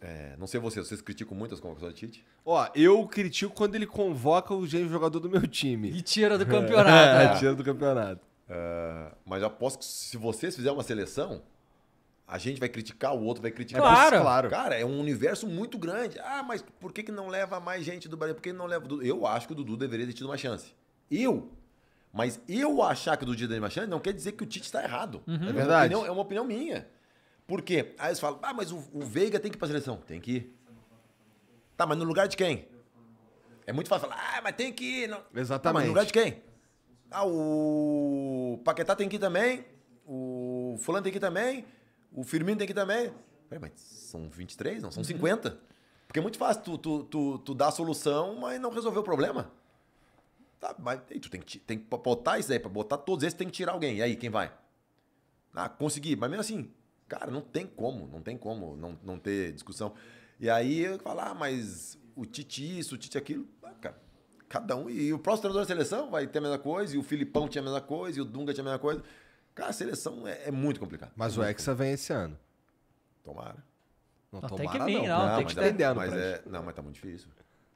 É, não sei vocês, vocês criticam muito as convocações do Tite? Ó, eu critico quando ele convoca o jogador do meu time. E tira do campeonato. é, tira do campeonato. É, mas eu aposto que se vocês fizerem uma seleção, a gente vai criticar, o outro vai criticar. É claro. claro. Cara, é um universo muito grande. Ah, mas por que, que não leva mais gente do Brasil? Por que não leva o Dudu? Eu acho que o Dudu deveria ter tido uma chance. Eu mas eu achar que o da Machado não quer dizer que o Tite está errado. Uhum. É, é verdade. É uma, opinião, é uma opinião minha. Por quê? Aí eles falam, ah, mas o, o Veiga tem que ir para a seleção. Tem que ir. Tá, mas no lugar de quem? É muito fácil falar, ah, mas tem que ir. Não. Exatamente. Tá, mas no lugar de quem? Ah, o Paquetá tem que ir também. O Fulano tem que ir também. O Firmino tem que ir também. Peraí, mas são 23, não? São 50. Uhum. Porque é muito fácil tu, tu, tu, tu dar a solução, mas não resolver o problema. Tá, mas tu tem que, tem que botar isso aí, pra botar todos esses, tem que tirar alguém. E aí, quem vai? Ah, consegui. Mas mesmo assim, cara, não tem como, não tem como não, não ter discussão. E aí eu falo, ah, mas o Tite isso, o Tite aquilo. Ah, cara, cada um. E o próximo treinador da seleção vai ter a mesma coisa, e o Filipão tinha a mesma coisa, e o Dunga tinha a mesma coisa. Cara, a seleção é, é muito complicada. Mas muito o Hexa vem esse ano. Tomara. Não, não tomara, tem que vir, não. não, não tem que estar tá ter. Mas é, não, mas tá muito difícil.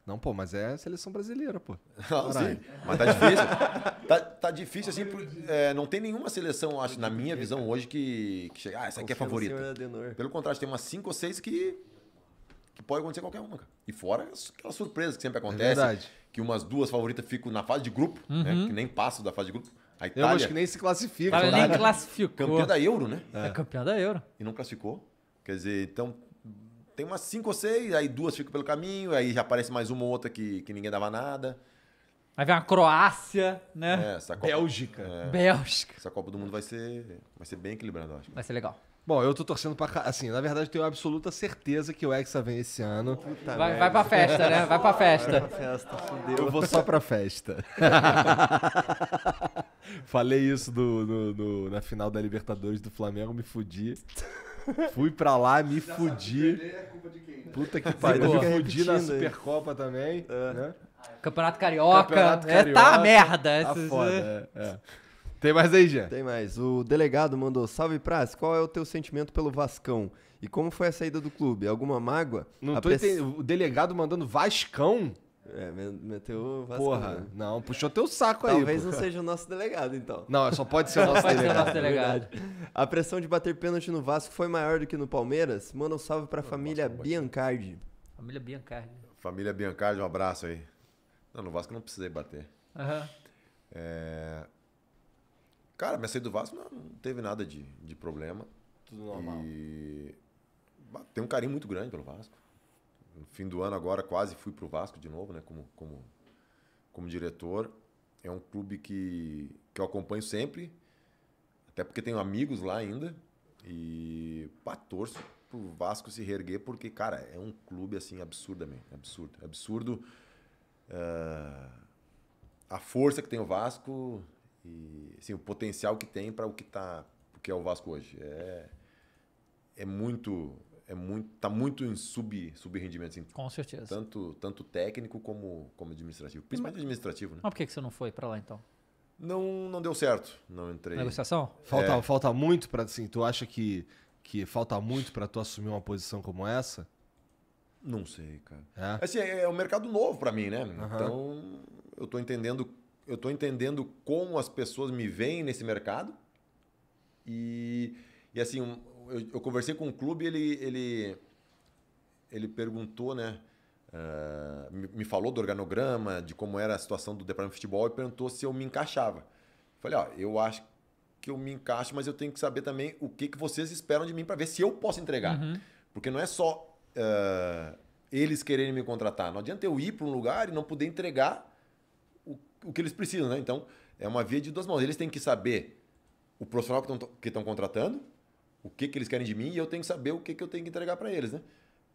Não, pô, mas é a seleção brasileira, pô. Não, sim, mas tá difícil. tá, tá difícil, assim, por, é, não tem nenhuma seleção, acho, na minha visão hoje, que, que chega, ah, essa aqui é favorita. Pelo contrário, tem umas cinco ou seis que, que pode acontecer qualquer uma, cara. E fora aquela surpresa que sempre é acontece. É verdade. Que umas duas favoritas ficam na fase de grupo, né, uhum. né, que nem passam da fase de grupo. A Itália, Eu acho que nem se classifica. nem classificou. Campeã da Euro, né? É. é campeã da Euro. E não classificou. Quer dizer, então tem umas cinco ou seis, aí duas ficam pelo caminho, aí já aparece mais uma ou outra que, que ninguém dava nada. vai vir a Croácia, né? É, essa Copa, Bélgica. É, Bélgica. Essa Copa do Mundo vai ser, vai ser bem equilibrada, eu acho. Vai ser legal. Bom, eu tô torcendo pra. Assim, na verdade, eu tenho absoluta certeza que o Hexa vem esse ano. Puta vai, vai pra festa, né? Vai pra festa. Vai pra festa, fudeu. Eu vou só pra festa. Falei isso do, no, no, na final da Libertadores do Flamengo, me fudi. Fui pra lá, me Já fudi. Sabe, é culpa de quem, né? Puta que pariu. Me fudi na Supercopa aí. também. É. Né? Campeonato Carioca. Campeonato Carioca. É, tá a merda. Tá Esses... foda, né? é. é. Tem mais aí, Jean? Tem mais. O delegado mandou: Salve Praz, qual é o teu sentimento pelo Vascão? E como foi a saída do clube? Alguma mágoa? Não tô pres... entendendo. O delegado mandando Vascão? É, meteu o Vasco. Porra, né? não, puxou teu saco Talvez aí. Talvez não seja o nosso delegado, então. Não, só pode ser o nosso delegado. Ser nosso delegado. É a pressão de bater pênalti no Vasco foi maior do que no Palmeiras? Manda um salve pra família é Biancardi. Família Biancardi. Família Biancardi, um abraço aí. Não, no Vasco eu não precisei bater. Aham. Uhum. É... Cara, minha saída do Vasco não, não teve nada de, de problema. Tudo normal. E... Tem um carinho muito grande pelo Vasco no fim do ano agora quase fui para o Vasco de novo, né? Como, como, como diretor. É um clube que, que eu acompanho sempre, até porque tenho amigos lá ainda. E pá, torço pro Vasco se reerguer, porque, cara, é um clube assim absurdamente. Absurdo. Absurdo uh, a força que tem o Vasco e assim, o potencial que tem para o que tá. que é o Vasco hoje. É, é muito é muito, tá muito em sub, sub rendimento, assim. Com certeza. Tanto, tanto técnico como, como administrativo. Principalmente administrativo, né? Mas por que, que você não foi para lá então? Não, não deu certo. Não entrei. Negociação? Falta, é. falta muito para assim. Tu acha que, que falta muito para tu assumir uma posição como essa? Não sei, cara. É, assim, é, é um mercado novo para mim, né? Uhum. Então eu tô entendendo, eu tô entendendo como as pessoas me veem nesse mercado e, e assim eu, eu, conversei com o clube e ele, ele, ele perguntou, né? Uh, me, me, falou do organograma, de como era a situação do departamento de futebol e perguntou se eu me encaixava. Falei, ó, eu acho que eu me encaixo, mas eu tenho que saber também o que, que vocês esperam de mim para ver se eu posso entregar. Uhum. Porque não é só uh, eles quererem me contratar. Não adianta eu ir para um lugar e não poder entregar o, o que eles precisam, né? Então, é uma via de duas mãos. Eles têm que saber o profissional que estão contratando o que, que eles querem de mim e eu tenho que saber o que, que eu tenho que entregar para eles, né?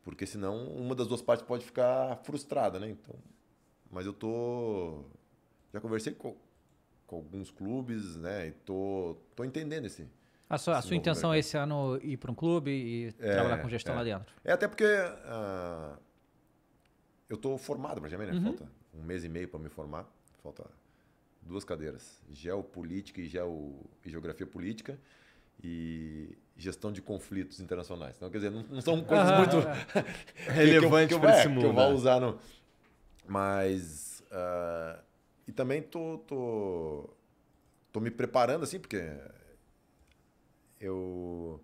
Porque senão uma das duas partes pode ficar frustrada, né? Então, mas eu tô já conversei com, com alguns clubes, né? E tô tô entendendo esse a sua, a sua intenção mercado. é esse ano ir para um clube e é, trabalhar com gestão é. lá dentro? É até porque uh, eu estou formado praticamente, né? Uhum. Falta um mês e meio para me formar. Falta duas cadeiras, geopolítica e, geo, e geografia política e gestão de conflitos internacionais. Então, quer dizer, não, não são coisas ah, muito relevantes para esse mundo. Que eu vou é, né? usar no... Mas... Uh, e também tô, tô, tô me preparando, assim, porque eu,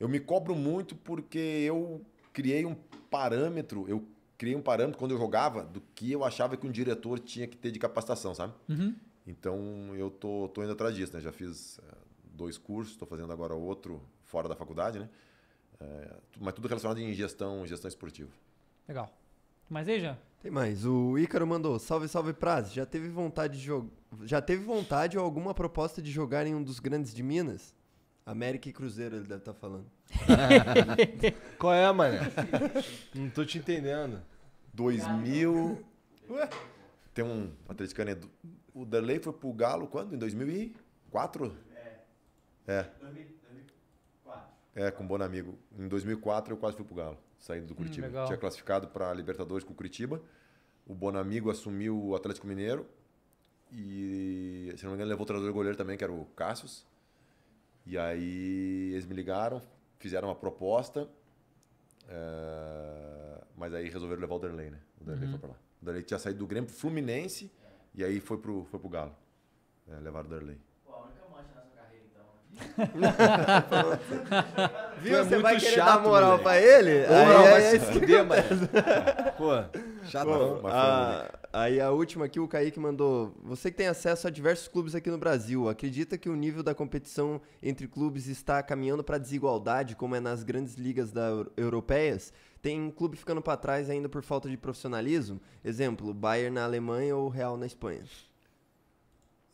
eu me cobro muito porque eu criei um parâmetro, eu criei um parâmetro quando eu jogava do que eu achava que um diretor tinha que ter de capacitação, sabe? Uhum. Então eu tô, tô indo atrás disso, né? Já fiz ah, dois cursos, estou fazendo agora outro fora da faculdade, né? É, mas tudo relacionado em gestão, gestão esportiva. Legal. Mas aí, Jean? Tem mais. O Ícaro mandou: "Salve, salve Praz, já teve vontade de jogar, já teve vontade ou alguma proposta de jogar em um dos grandes de Minas?" América e Cruzeiro, ele deve estar tá falando. Qual é, mano? Não tô te entendendo. 2000. Ué? Tem um atleticano. É o Derlei foi pro Galo quando? Em 2004? É. 2004. É, com um bom amigo. Em 2004 eu quase fui pro Galo, saindo do hum, Curitiba. Hum, Tinha classificado para Libertadores com o Curitiba. O Bonamigo assumiu o Atlético Mineiro e, se não me engano, levou o treinador goleiro também, que era o Cassius. E aí eles me ligaram, fizeram uma proposta, é... mas aí resolveram levar o Derlei, né? O Derlei uhum. foi pra lá. O Derlei tinha saído do Grêmio pro Fluminense e aí foi pro, foi pro Galo. É, levaram o Derlei. Viu? É você vai querer chato, dar moral moleque. pra ele? aí, não, aí, é isso que mano. Pô, chato. Pô, a, aí a última aqui, o Kaique mandou. Você que tem acesso a diversos clubes aqui no Brasil, acredita que o nível da competição entre clubes está caminhando para desigualdade, como é nas grandes ligas da, europeias? Tem um clube ficando para trás ainda por falta de profissionalismo? Exemplo, Bayern na Alemanha ou Real na Espanha?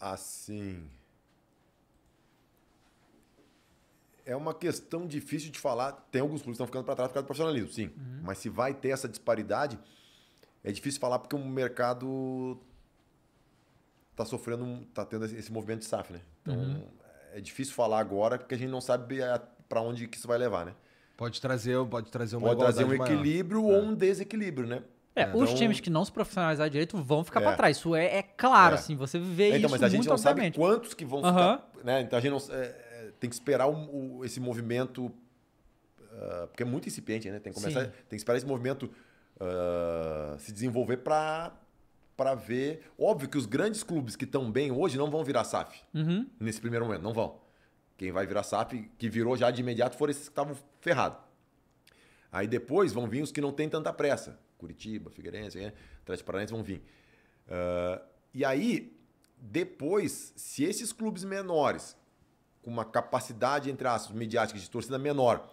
Assim... Ah, é uma questão difícil de falar. Tem alguns clubes que estão ficando para trás por causa do profissionalismo, sim. Uhum. Mas se vai ter essa disparidade, é difícil falar porque o mercado está sofrendo, está tendo esse movimento de SAF, né? Então uhum. é difícil falar agora porque a gente não sabe para onde que isso vai levar, né? Pode trazer, pode trazer uma pode trazer um equilíbrio maior. É. ou um desequilíbrio, né? É, então, os times que não se profissionalizar direito vão ficar é. para trás. Isso é, é claro, é. assim, você vê então, isso muito Então, mas a gente não sabe quantos que vão uhum. ficar, né? Então a gente não é, tem que esperar esse movimento. Uh, porque é muito incipiente, né? Tem que, começar, tem que esperar esse movimento uh, se desenvolver para para ver. Óbvio que os grandes clubes que estão bem hoje não vão virar SAF. Uhum. Nesse primeiro momento, não vão. Quem vai virar SAF, que virou já de imediato, foram esses que estavam ferrados. Aí depois vão vir os que não têm tanta pressa. Curitiba, Figueirense, né? Atlético Paranaense vão vir. Uh, e aí, depois, se esses clubes menores com uma capacidade, entre aspas, midiática de torcida menor,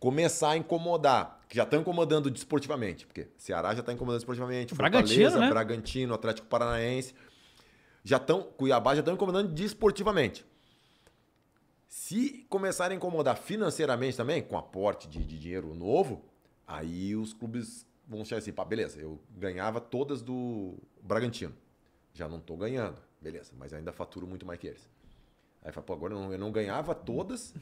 começar a incomodar, que já estão tá incomodando desportivamente, porque Ceará já está incomodando desportivamente, Bragantino, né? Bragantino, Atlético Paranaense, já estão, Cuiabá já estão incomodando desportivamente. Se começarem a incomodar financeiramente também, com aporte de, de dinheiro novo, aí os clubes vão chegar assim, pá, beleza, eu ganhava todas do Bragantino. Já não estou ganhando, beleza, mas ainda faturo muito mais que eles. Aí fala, pô, agora eu não, eu não ganhava todas,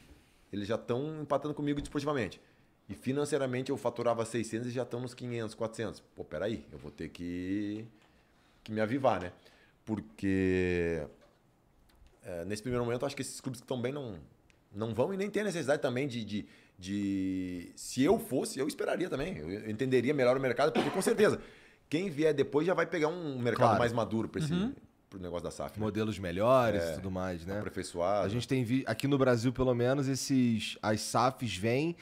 eles já estão empatando comigo desportivamente. E financeiramente eu faturava 600 e já estão nos 500, 400. Pô, peraí, eu vou ter que, que me avivar, né? Porque é, nesse primeiro momento eu acho que esses clubes que estão bem não, não vão e nem tem necessidade também de, de, de, Se eu fosse, eu esperaria também. Eu entenderia melhor o mercado, porque com certeza, quem vier depois já vai pegar um mercado claro. mais maduro para esse, uhum pro negócio da SAF. Né? Modelos melhores é, e tudo mais, né? Aperfeiçoado. A gente tem vi aqui no Brasil, pelo menos, esses as SAFs vêm,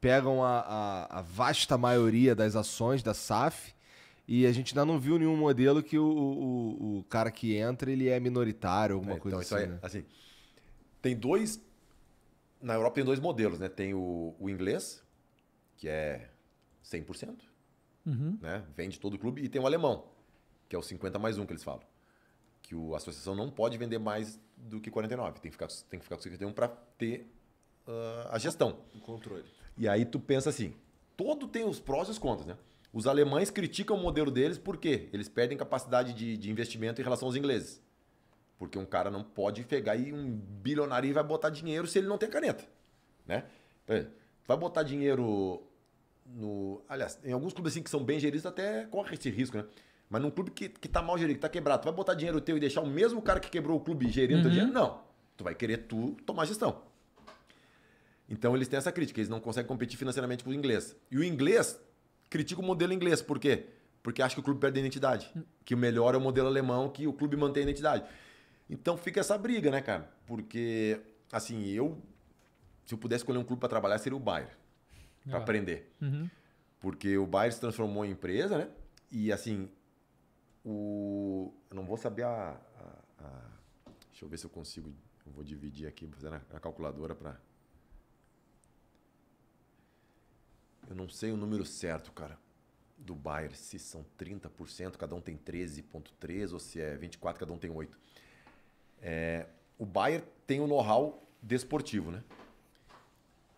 pegam a, a, a vasta maioria das ações da SAF e a gente ainda não viu nenhum modelo que o, o, o cara que entra ele é minoritário, alguma é, coisa então, assim. Então, né? assim, tem dois. Na Europa tem dois modelos, né? Tem o, o inglês, que é 100%, uhum. né? vende todo o clube, e tem o alemão, que é o 50 mais um que eles falam que a associação não pode vender mais do que 49, tem que ficar, tem que ficar com 51 para ter uh, a gestão. O controle. E aí tu pensa assim, todo tem os prós e os contras, né? Os alemães criticam o modelo deles porque eles perdem capacidade de, de investimento em relação aos ingleses. Porque um cara não pode pegar e um bilionário e vai botar dinheiro se ele não tem caneta. Né? Então, vai botar dinheiro no. Aliás, em alguns clubes assim que são bem geridos até corre esse risco, né? Mas num clube que, que tá mal gerido, que tá quebrado, tu vai botar dinheiro teu e deixar o mesmo cara que quebrou o clube gerindo uhum. teu dinheiro? Não. Tu vai querer tu tomar gestão. Então eles têm essa crítica, eles não conseguem competir financeiramente com o inglês. E o inglês critica o modelo inglês, por quê? Porque acha que o clube perde a identidade. Que o melhor é o modelo alemão, que o clube mantém a identidade. Então fica essa briga, né, cara? Porque, assim, eu. Se eu pudesse escolher um clube para trabalhar, seria o Bayern. Para é. aprender. Uhum. Porque o Bayern se transformou em empresa, né? E, assim, o, eu não vou saber a, a, a, Deixa eu ver se eu consigo. Eu vou dividir aqui, vou fazer na, na calculadora para. Eu não sei o número certo, cara, do Bayer, se são 30%, cada um tem 13,3% ou se é 24%, cada um tem 8%. É, o Bayer tem o um know-how desportivo, né?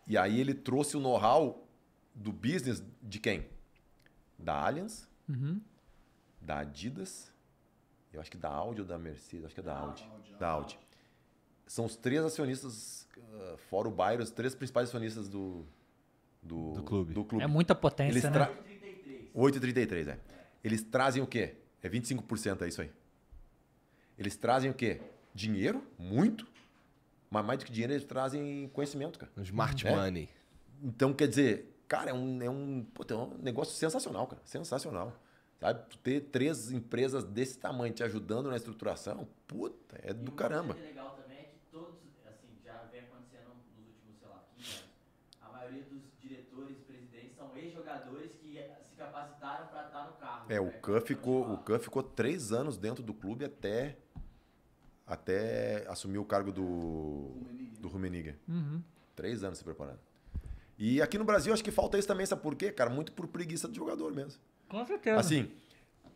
E aí ele trouxe o know-how do business de quem? Da Allianz, uhum da Adidas, eu acho que da Audi ou da Mercedes, acho que é da Audi. Ah, Audi da Audi. São os três acionistas, ah, fora o Bayer, os três principais acionistas do, do, do, clube. do clube. É muita potência, Eles né? tra... né? 8,33, é. Eles trazem o quê? É 25%, é isso aí. Eles trazem o quê? Dinheiro, muito, mas mais do que dinheiro, eles trazem conhecimento, cara. Smart é? money. Então, quer dizer, cara, é um, é um, pô, é um negócio sensacional, cara. Sensacional. Sabe? Tu ter três empresas desse tamanho te ajudando na estruturação, puta, é e do caramba. O que é legal também é que todos, assim, já vem acontecendo nos últimos, sei lá, 15 anos, a maioria dos diretores, presidentes, são ex-jogadores que se capacitaram para estar no carro. É, o Kahn né? ficou, ficou três anos dentro do clube até até assumir o cargo do Rummenigge. do Uhum. Três anos se preparando. E aqui no Brasil acho que falta isso também, sabe por quê, cara? Muito por preguiça do jogador mesmo. Com certeza. Assim,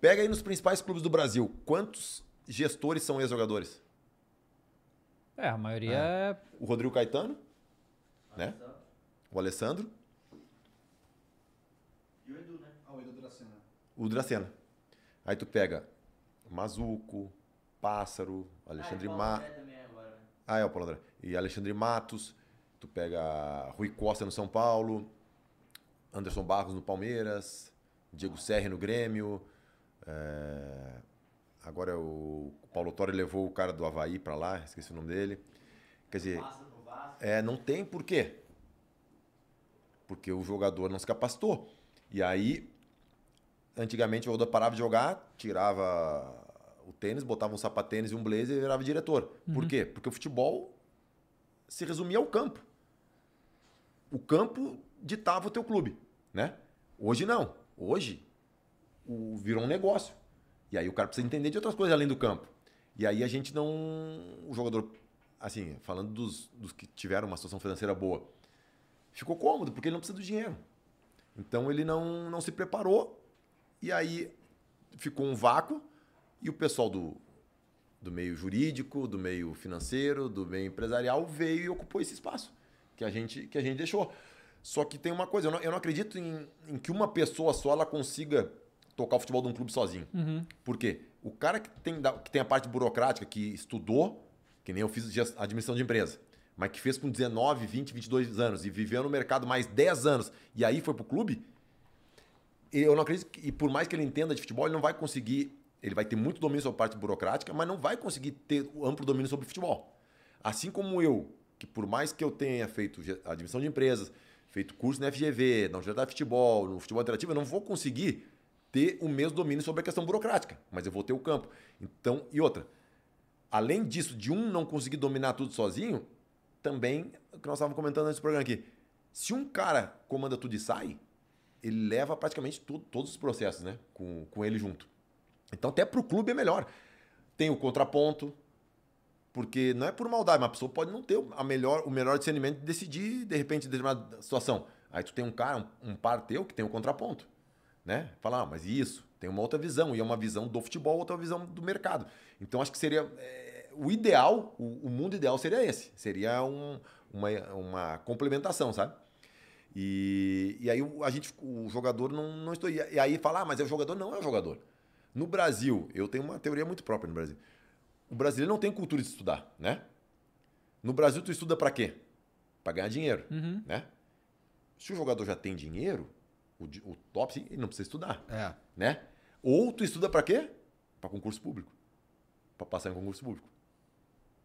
pega aí nos principais clubes do Brasil, quantos gestores são ex-jogadores? É, a maioria é. é- o Rodrigo Caetano, né? O Alessandro. E o Edu, né? Ah, o Edu Dracena. O Dracena. Aí tu pega Mazuco, Pássaro, Alexandre ah, é Matos. Né? Ah, é o Paulo André. E Alexandre Matos. Tu pega Rui Costa no São Paulo, Anderson Barros no Palmeiras. Diego Serri no Grêmio. É... Agora o Paulo Torre levou o cara do Havaí para lá, esqueci o nome dele. Quer dizer, é, não tem por quê? Porque o jogador não se capacitou. E aí, antigamente o jogador parava de jogar, tirava o tênis, botava um sapatênis e um blazer e virava diretor. Uhum. Por quê? Porque o futebol se resumia ao campo. O campo ditava o teu clube, né? Hoje não. Hoje, o, virou um negócio. E aí o cara precisa entender de outras coisas além do campo. E aí a gente não. O jogador, assim, falando dos, dos que tiveram uma situação financeira boa, ficou cômodo, porque ele não precisa do dinheiro. Então ele não, não se preparou. E aí ficou um vácuo. E o pessoal do, do meio jurídico, do meio financeiro, do meio empresarial veio e ocupou esse espaço que a gente, que a gente deixou. Só que tem uma coisa, eu não, eu não acredito em, em, que uma pessoa só ela consiga tocar o futebol de um clube sozinho. Uhum. Por quê? O cara que tem, que tem a parte burocrática, que estudou, que nem eu fiz admissão de empresa, mas que fez com 19, 20, 22 anos e viveu no mercado mais 10 anos e aí foi pro clube, eu não acredito que, e por mais que ele entenda de futebol, ele não vai conseguir, ele vai ter muito domínio sobre a parte burocrática, mas não vai conseguir ter amplo domínio sobre o futebol. Assim como eu, que por mais que eu tenha feito admissão de empresas, feito curso na FGV, na Universidade de Futebol, no Futebol Interativo, eu não vou conseguir ter o mesmo domínio sobre a questão burocrática, mas eu vou ter o campo. Então, e outra, além disso, de um não conseguir dominar tudo sozinho, também, o que nós estávamos comentando antes do programa aqui, se um cara comanda tudo e sai, ele leva praticamente tudo, todos os processos né? com, com ele junto. Então, até para o clube é melhor. Tem o contraponto, porque não é por maldade, mas a pessoa pode não ter a melhor, o melhor discernimento de decidir, de repente, determinada situação. Aí tu tem um cara, um, um par teu que tem o um contraponto. Né? Falar, ah, mas isso, tem uma outra visão, e é uma visão do futebol, outra visão do mercado. Então acho que seria. É, o ideal, o, o, mundo ideal seria esse. Seria um, uma, uma complementação, sabe? E, e aí a gente, o jogador não, não estou. E aí falar, ah, mas é o jogador? Não é o jogador. No Brasil, eu tenho uma teoria muito própria no Brasil o brasileiro não tem cultura de estudar, né? No Brasil, tu estuda para quê? Para ganhar dinheiro, uhum. né? Se o jogador já tem dinheiro, o, o top, ele não precisa estudar, é. né? Ou tu estuda para quê? Para concurso público, para passar em concurso público,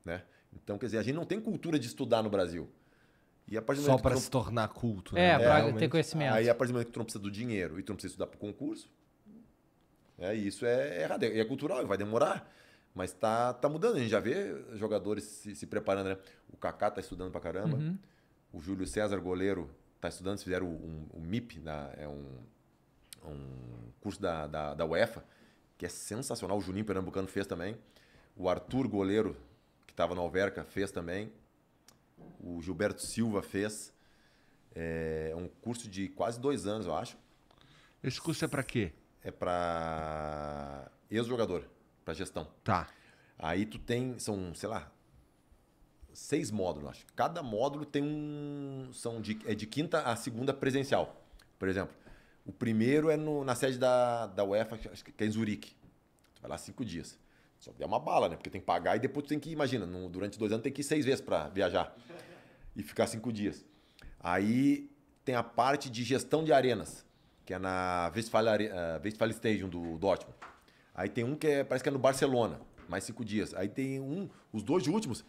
né? Então, quer dizer, a gente não tem cultura de estudar no Brasil. E a partir Só para não... se tornar culto, né? É, para ter conhecimento. Aí, a partir do momento que tu não precisa do dinheiro e tu não precisa estudar para concurso, é, isso é errado, é, é cultural, vai demorar. Mas tá, tá mudando, a gente já vê jogadores se, se preparando, né? O Kaká tá estudando pra caramba. Uhum. O Júlio César, goleiro, tá estudando, se fizeram um, um MIP, na, é um, um curso da, da, da, UEFA, que é sensacional. O Juninho Pernambucano fez também. O Arthur, goleiro, que estava na Alverca, fez também. O Gilberto Silva fez. É, é um curso de quase dois anos, eu acho. Esse curso é para quê? É para ex-jogador para gestão. Tá. Aí tu tem, são, sei lá, seis módulos, acho. Cada módulo tem um. São de, é de quinta a segunda presencial, por exemplo. O primeiro é no, na sede da, da UEFA, que é em Zurique. Tu vai lá cinco dias. Só que é uma bala, né? Porque tem que pagar e depois tu tem que, imagina, no, durante dois anos tem que ir seis vezes para viajar e ficar cinco dias. Aí tem a parte de gestão de arenas, que é na Westfalen, uh, eh, Stadium do Dortmund. Aí tem um que é, parece que é no Barcelona, mais cinco dias. Aí tem um, os dois últimos,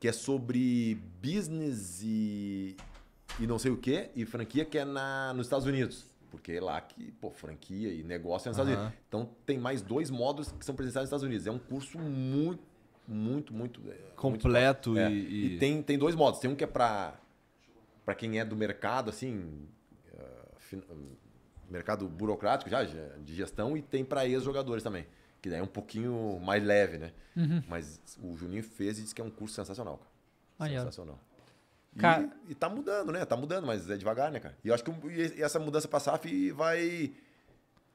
que é sobre business e, e não sei o que, e franquia que é na, nos Estados Unidos. Porque é lá que, pô, franquia e negócio é nos uhum. Estados Unidos. Então tem mais dois módulos que são presenciais nos Estados Unidos. É um curso muito, muito, muito. É, Completo muito, e, é. e. E tem, tem dois modos. Tem um que é para para quem é do mercado, assim. Uh, mercado burocrático já, de gestão, e tem para ex-jogadores também. Que daí é um pouquinho mais leve, né? Uhum. Mas o Juninho fez e disse que é um curso sensacional, cara. Maior. Sensacional. Cara... E, e tá mudando, né? Tá mudando, mas é devagar, né, cara? E eu acho que e essa mudança pra SAF vai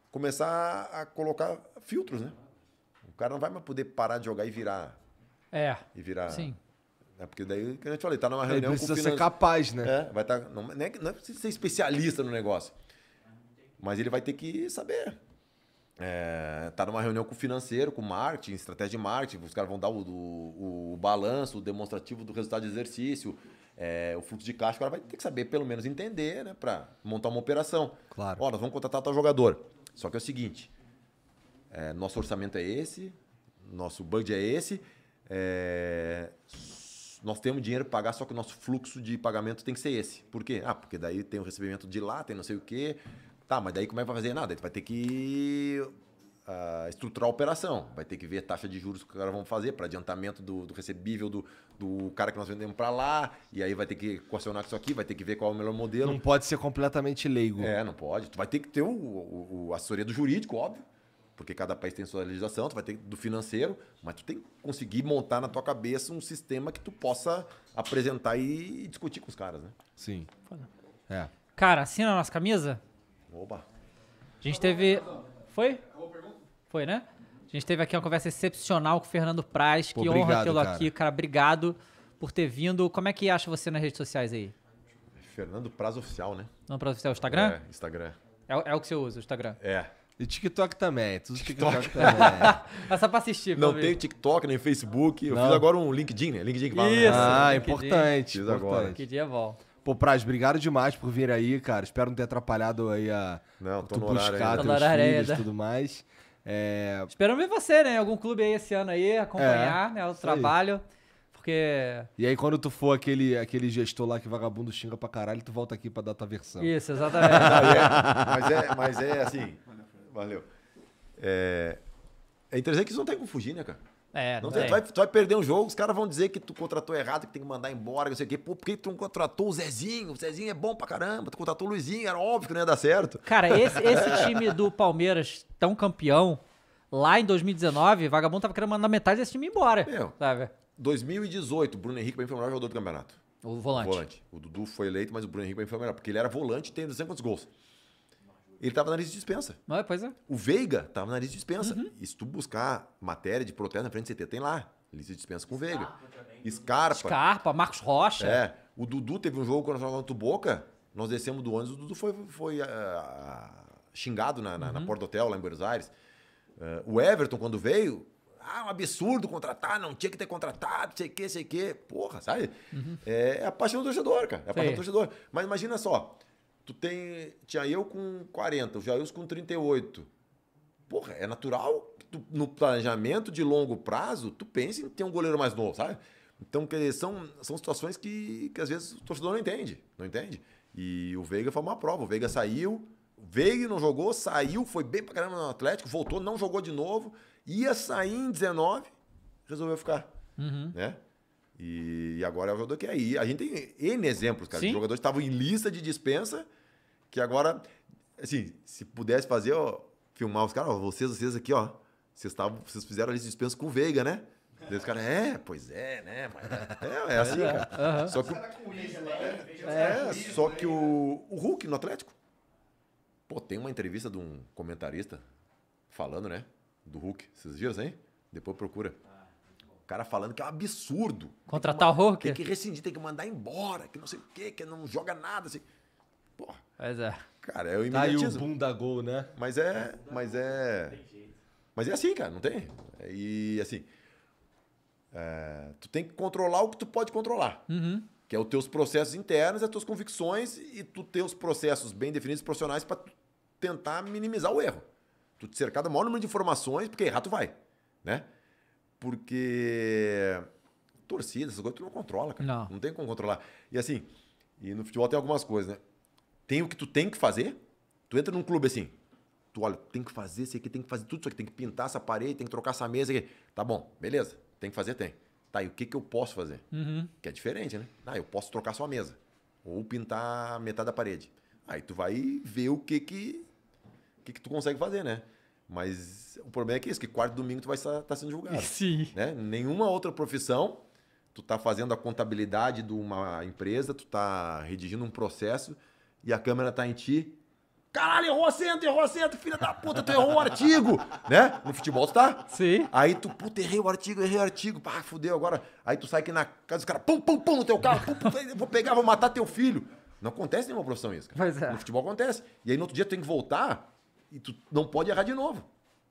começar a colocar filtros, né? O cara não vai mais poder parar de jogar e virar. É. E virar. Sim. É porque daí, que eu te falei, tá numa reunião. Ele precisa ser capaz, né? É, vai estar. Tá, não, não, é, não é precisa ser especialista no negócio. Mas ele vai ter que saber. É, tá numa reunião com o financeiro, com o marketing, estratégia de marketing, os caras vão dar o, o, o balanço, o demonstrativo do resultado de exercício, é, o fluxo de caixa, o cara vai ter que saber, pelo menos entender, né, para montar uma operação. Claro. Ó, nós vamos contratar tal jogador. Só que é o seguinte, é, nosso orçamento é esse, nosso budget é esse, é, nós temos dinheiro para pagar, só que o nosso fluxo de pagamento tem que ser esse. Por quê? Ah, porque daí tem o recebimento de lá, tem não sei o quê, Tá, mas daí como é que vai fazer nada? Tu vai ter que uh, estruturar a operação, vai ter que ver a taxa de juros que os caras vão fazer para adiantamento do, do recebível do, do, cara que nós vendemos para lá, e aí vai ter que equacionar isso aqui, vai ter que ver qual é o melhor modelo. Não pode ser completamente leigo. É, não pode. Tu vai ter que ter o, o, o assessoria do jurídico, óbvio, porque cada país tem sua legislação, tu vai ter do financeiro, mas tu tem que conseguir montar na tua cabeça um sistema que tu possa apresentar e discutir com os caras, né? Sim. É. Cara, assina a nossa camisa? Oba. A gente teve. Foi? Foi, né? A gente teve aqui uma conversa excepcional com o Fernando Praz, que obrigado, honra tê-lo aqui, cara. Obrigado por ter vindo. Como é que acha você nas redes sociais aí? Fernando Praz Oficial, né? Não, Praz Oficial, é Instagram? É, Instagram. É, é o que você usa, o Instagram? É. E TikTok também, é tudo TikTok, TikTok também. é só pra assistir, Não tem TikTok, nem Facebook. Eu Não. fiz agora um LinkedIn, né? LinkedIn que fala. Né? Isso, ah, LinkedIn. importante. Fiz agora. LinkedIn é bom. Pô, Praz, obrigado demais por vir aí, cara. Espero não ter atrapalhado aí a não, tu buscar teus filhos e tudo mais. É... Espero ver você, né? Em algum clube aí esse ano aí, acompanhar é, né, o trabalho. Aí. Porque... E aí, quando tu for aquele, aquele gestor lá que vagabundo xinga pra caralho, tu volta aqui pra dar tua versão. Isso, exatamente. mas, é, mas, é, mas é assim. Valeu. É, é interessante que isso não tem como fugir, né, cara? É, então, não, não tem. Tu, é. vai, tu, vai, perder um jogo, os caras vão dizer que tu contratou errado, que tem que mandar embora, não sei o quê. Pô, por que tu não contratou o Zezinho? O Zezinho é bom pra caramba. Tu contratou o Luizinho, era óbvio que não ia dar certo. Cara, esse, esse time do Palmeiras, tão campeão, lá em 2019, vagabundo tava querendo mandar metade desse time embora. Meu, sabe? 2018, o Bruno Henrique pra mim foi o melhor jogador do campeonato. O volante. O volante. O Dudu foi eleito, mas o Bruno Henrique pra mim foi o melhor, porque ele era volante e tem não quantos gols ele estava na lista de dispensa. Ah, pois é. O Veiga estava na lista de dispensa. Uhum. E se tu buscar matéria de protesto na frente do CT, tem lá. Lista de dispensa com o Veiga. Também, Scarpa. Scarpa, Marcos Rocha. É. O Dudu teve um jogo quando nós jogamos do Boca. Nós descemos do ônibus, o Dudu foi, foi uh, xingado na, na, uhum. na porta do hotel lá em Buenos Aires. Uh, o Everton, quando veio, ah, um absurdo contratar, não tinha que ter contratado, sei que, sei que. Porra, sabe? Uhum. É, é a paixão do torcedor, cara. É a paixão Sim. do torcedor. Mas imagina só, tu tem. Tinha eu com 40, o Jailson com 38. Porra, é natural que tu, no planejamento de longo prazo, tu pense em ter um goleiro mais novo, sabe? Então, que são, são situações que, que às vezes o torcedor não entende. Não entende? E o Veiga foi uma prova. O Veiga saiu, veio, não jogou, saiu, foi bem pra caramba no Atlético, voltou, não jogou de novo, ia sair em 19, resolveu ficar. Uhum. Né? E, e agora é o jogador que é aí. A gente tem N exemplos, cara. De jogadores que estavam em lista de dispensa, que agora, assim, se pudesse fazer, ó, filmar os caras, vocês, vocês aqui, ó. Vocês, tavam, vocês fizeram a lista de dispensa com o Veiga, né? Daí os caras, é, pois é, né? Mas é, é assim, cara. Só que, o, é, só que o, é é, é o Hulk no Atlético. Pô, tem uma entrevista de um comentarista falando, né? Do Hulk. Vocês viram isso aí? Depois procura. O cara falando que é um absurdo. Contratar o Hulk? Tem que rescindir, tem que mandar embora, que não sei o quê, que não joga nada. Assim. Pô, Pois é. Cara, é o imediatismo. Tá aí o boom da gol, né? Mas é... Mas é... Mas é assim, cara, não tem? E assim... É, tu tem que controlar o que tu pode controlar. Uhum. Que é os teus processos internos, é as tuas convicções e tu ter os processos bem definidos profissionais para tentar minimizar o erro. Tu te cercar do maior número de informações, porque errar tu vai, né? porque torcida, essas coisas tu não controla, cara. Não. não tem como controlar. E assim, e no futebol tem algumas coisas, né? Tem o que tu tem que fazer. Tu entra num clube assim, tu olha, tem que fazer isso aqui, tem que fazer tudo isso aqui, tem que pintar essa parede, tem que trocar essa mesa aqui. Tá bom, beleza. Tem que fazer, tem. Tá, e o que, que eu posso fazer? Uhum. Que é diferente, né? Ah, eu posso trocar só a mesa. Ou pintar metade da parede. Aí tu vai ver o que que, que, que tu consegue fazer, né? Mas o problema é que é isso, que quarto domingo tu vai estar tá sendo julgado. Sim. Né? Nenhuma outra profissão, tu tá fazendo a contabilidade de uma empresa, tu tá redigindo um processo e a câmera tá em ti. Caralho, errou acento, errou acento, filha da puta, tu errou o artigo, né? No futebol tu tá? Sim. Aí tu, puta, errei o artigo, errei o artigo, pá, fudeu agora. Aí tu sai aqui na casa dos caras, pum, pum, pum no teu carro, pum, pum, vou pegar, vou matar teu filho. Não acontece nenhuma profissão isso, cara. Pois é. No futebol acontece. E aí no outro dia tu tem que voltar e tu não pode errar de novo.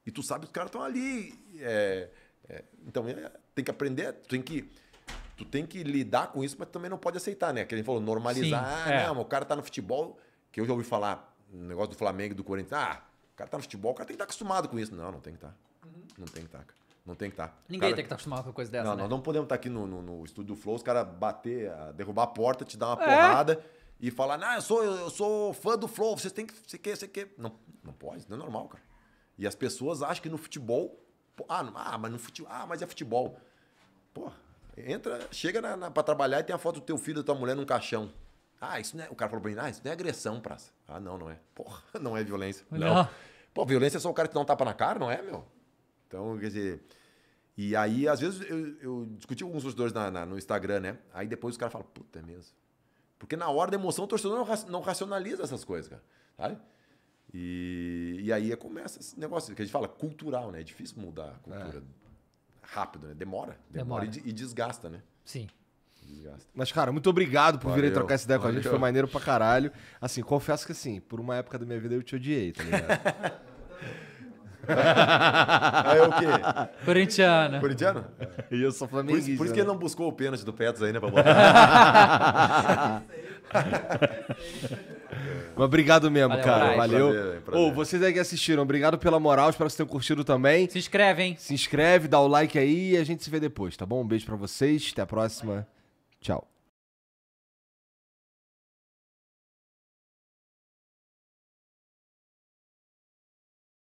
E tu sabe que os caras estão ali. É, é, então é, tem que aprender, tu tem que. Tu tem que lidar com isso, mas também não pode aceitar, né? Que a gente falou, normalizar. Sim, ah, é. não, o cara tá no futebol, que eu já ouvi falar, no negócio do Flamengo e do Corinthians. Ah, o cara tá no futebol, o cara tem que estar tá acostumado com isso. Não, não tem que estar. Tá. Uhum. Não tem que estar, tá, cara. Não tem que estar. Tá. Ninguém cara, tem que estar tá acostumado com coisa dessa. Não, né? nós não podemos estar tá aqui no, no, no estúdio do Flow, os caras bater, derrubar a porta, te dar uma é? porrada e falar, ah, eu sou, eu sou fã do Flow, vocês têm que. Você quer, você quer. Não, não pode, não é normal, cara. E as pessoas acham que no futebol. Ah, ah mas no futebol. Ah, mas é futebol. Pô, entra, chega na, na, pra trabalhar e tem a foto do teu filho e da tua mulher num caixão. Ah, isso não é. O cara falou pra mim, ah, isso não é agressão, praça. Ah, não, não é. Porra, não é violência. Não. não. Pô, violência é só o cara que dá um tapa na cara, não é, meu? Então, quer dizer. E aí, às vezes, eu, eu discuti com alguns dois na, na, no Instagram, né? Aí depois os caras falam, puta, é mesmo. Porque na hora da emoção o torcedor não, não racionaliza essas coisas, cara. Sabe? E, e aí é, começa esse negócio que a gente fala cultural, né? É difícil mudar a cultura é. rápido, né? Demora. Demora, demora. E, e desgasta, né? Sim. Desgasta. Mas, cara, muito obrigado por Valeu. vir aí trocar essa ideia Valeu. com a gente. Foi maneiro pra caralho. Assim, confesso que, assim, por uma época da minha vida eu te odiei, tá ligado? aí é o quê? Corintiano. Corintiano? E eu sou flamenguista. Por, por, isso que né? ele não buscou o pênalti do Petros aí, né, pra botar. Mas obrigado mesmo, valeu, cara. Valeu. Ou oh, vocês aí que assistiram, obrigado pela moral. Espero que vocês tenham curtido também. Se inscreve, hein? Se inscreve, dá o like aí e a gente se vê depois, tá bom? Um beijo para vocês, até a próxima. Tchau.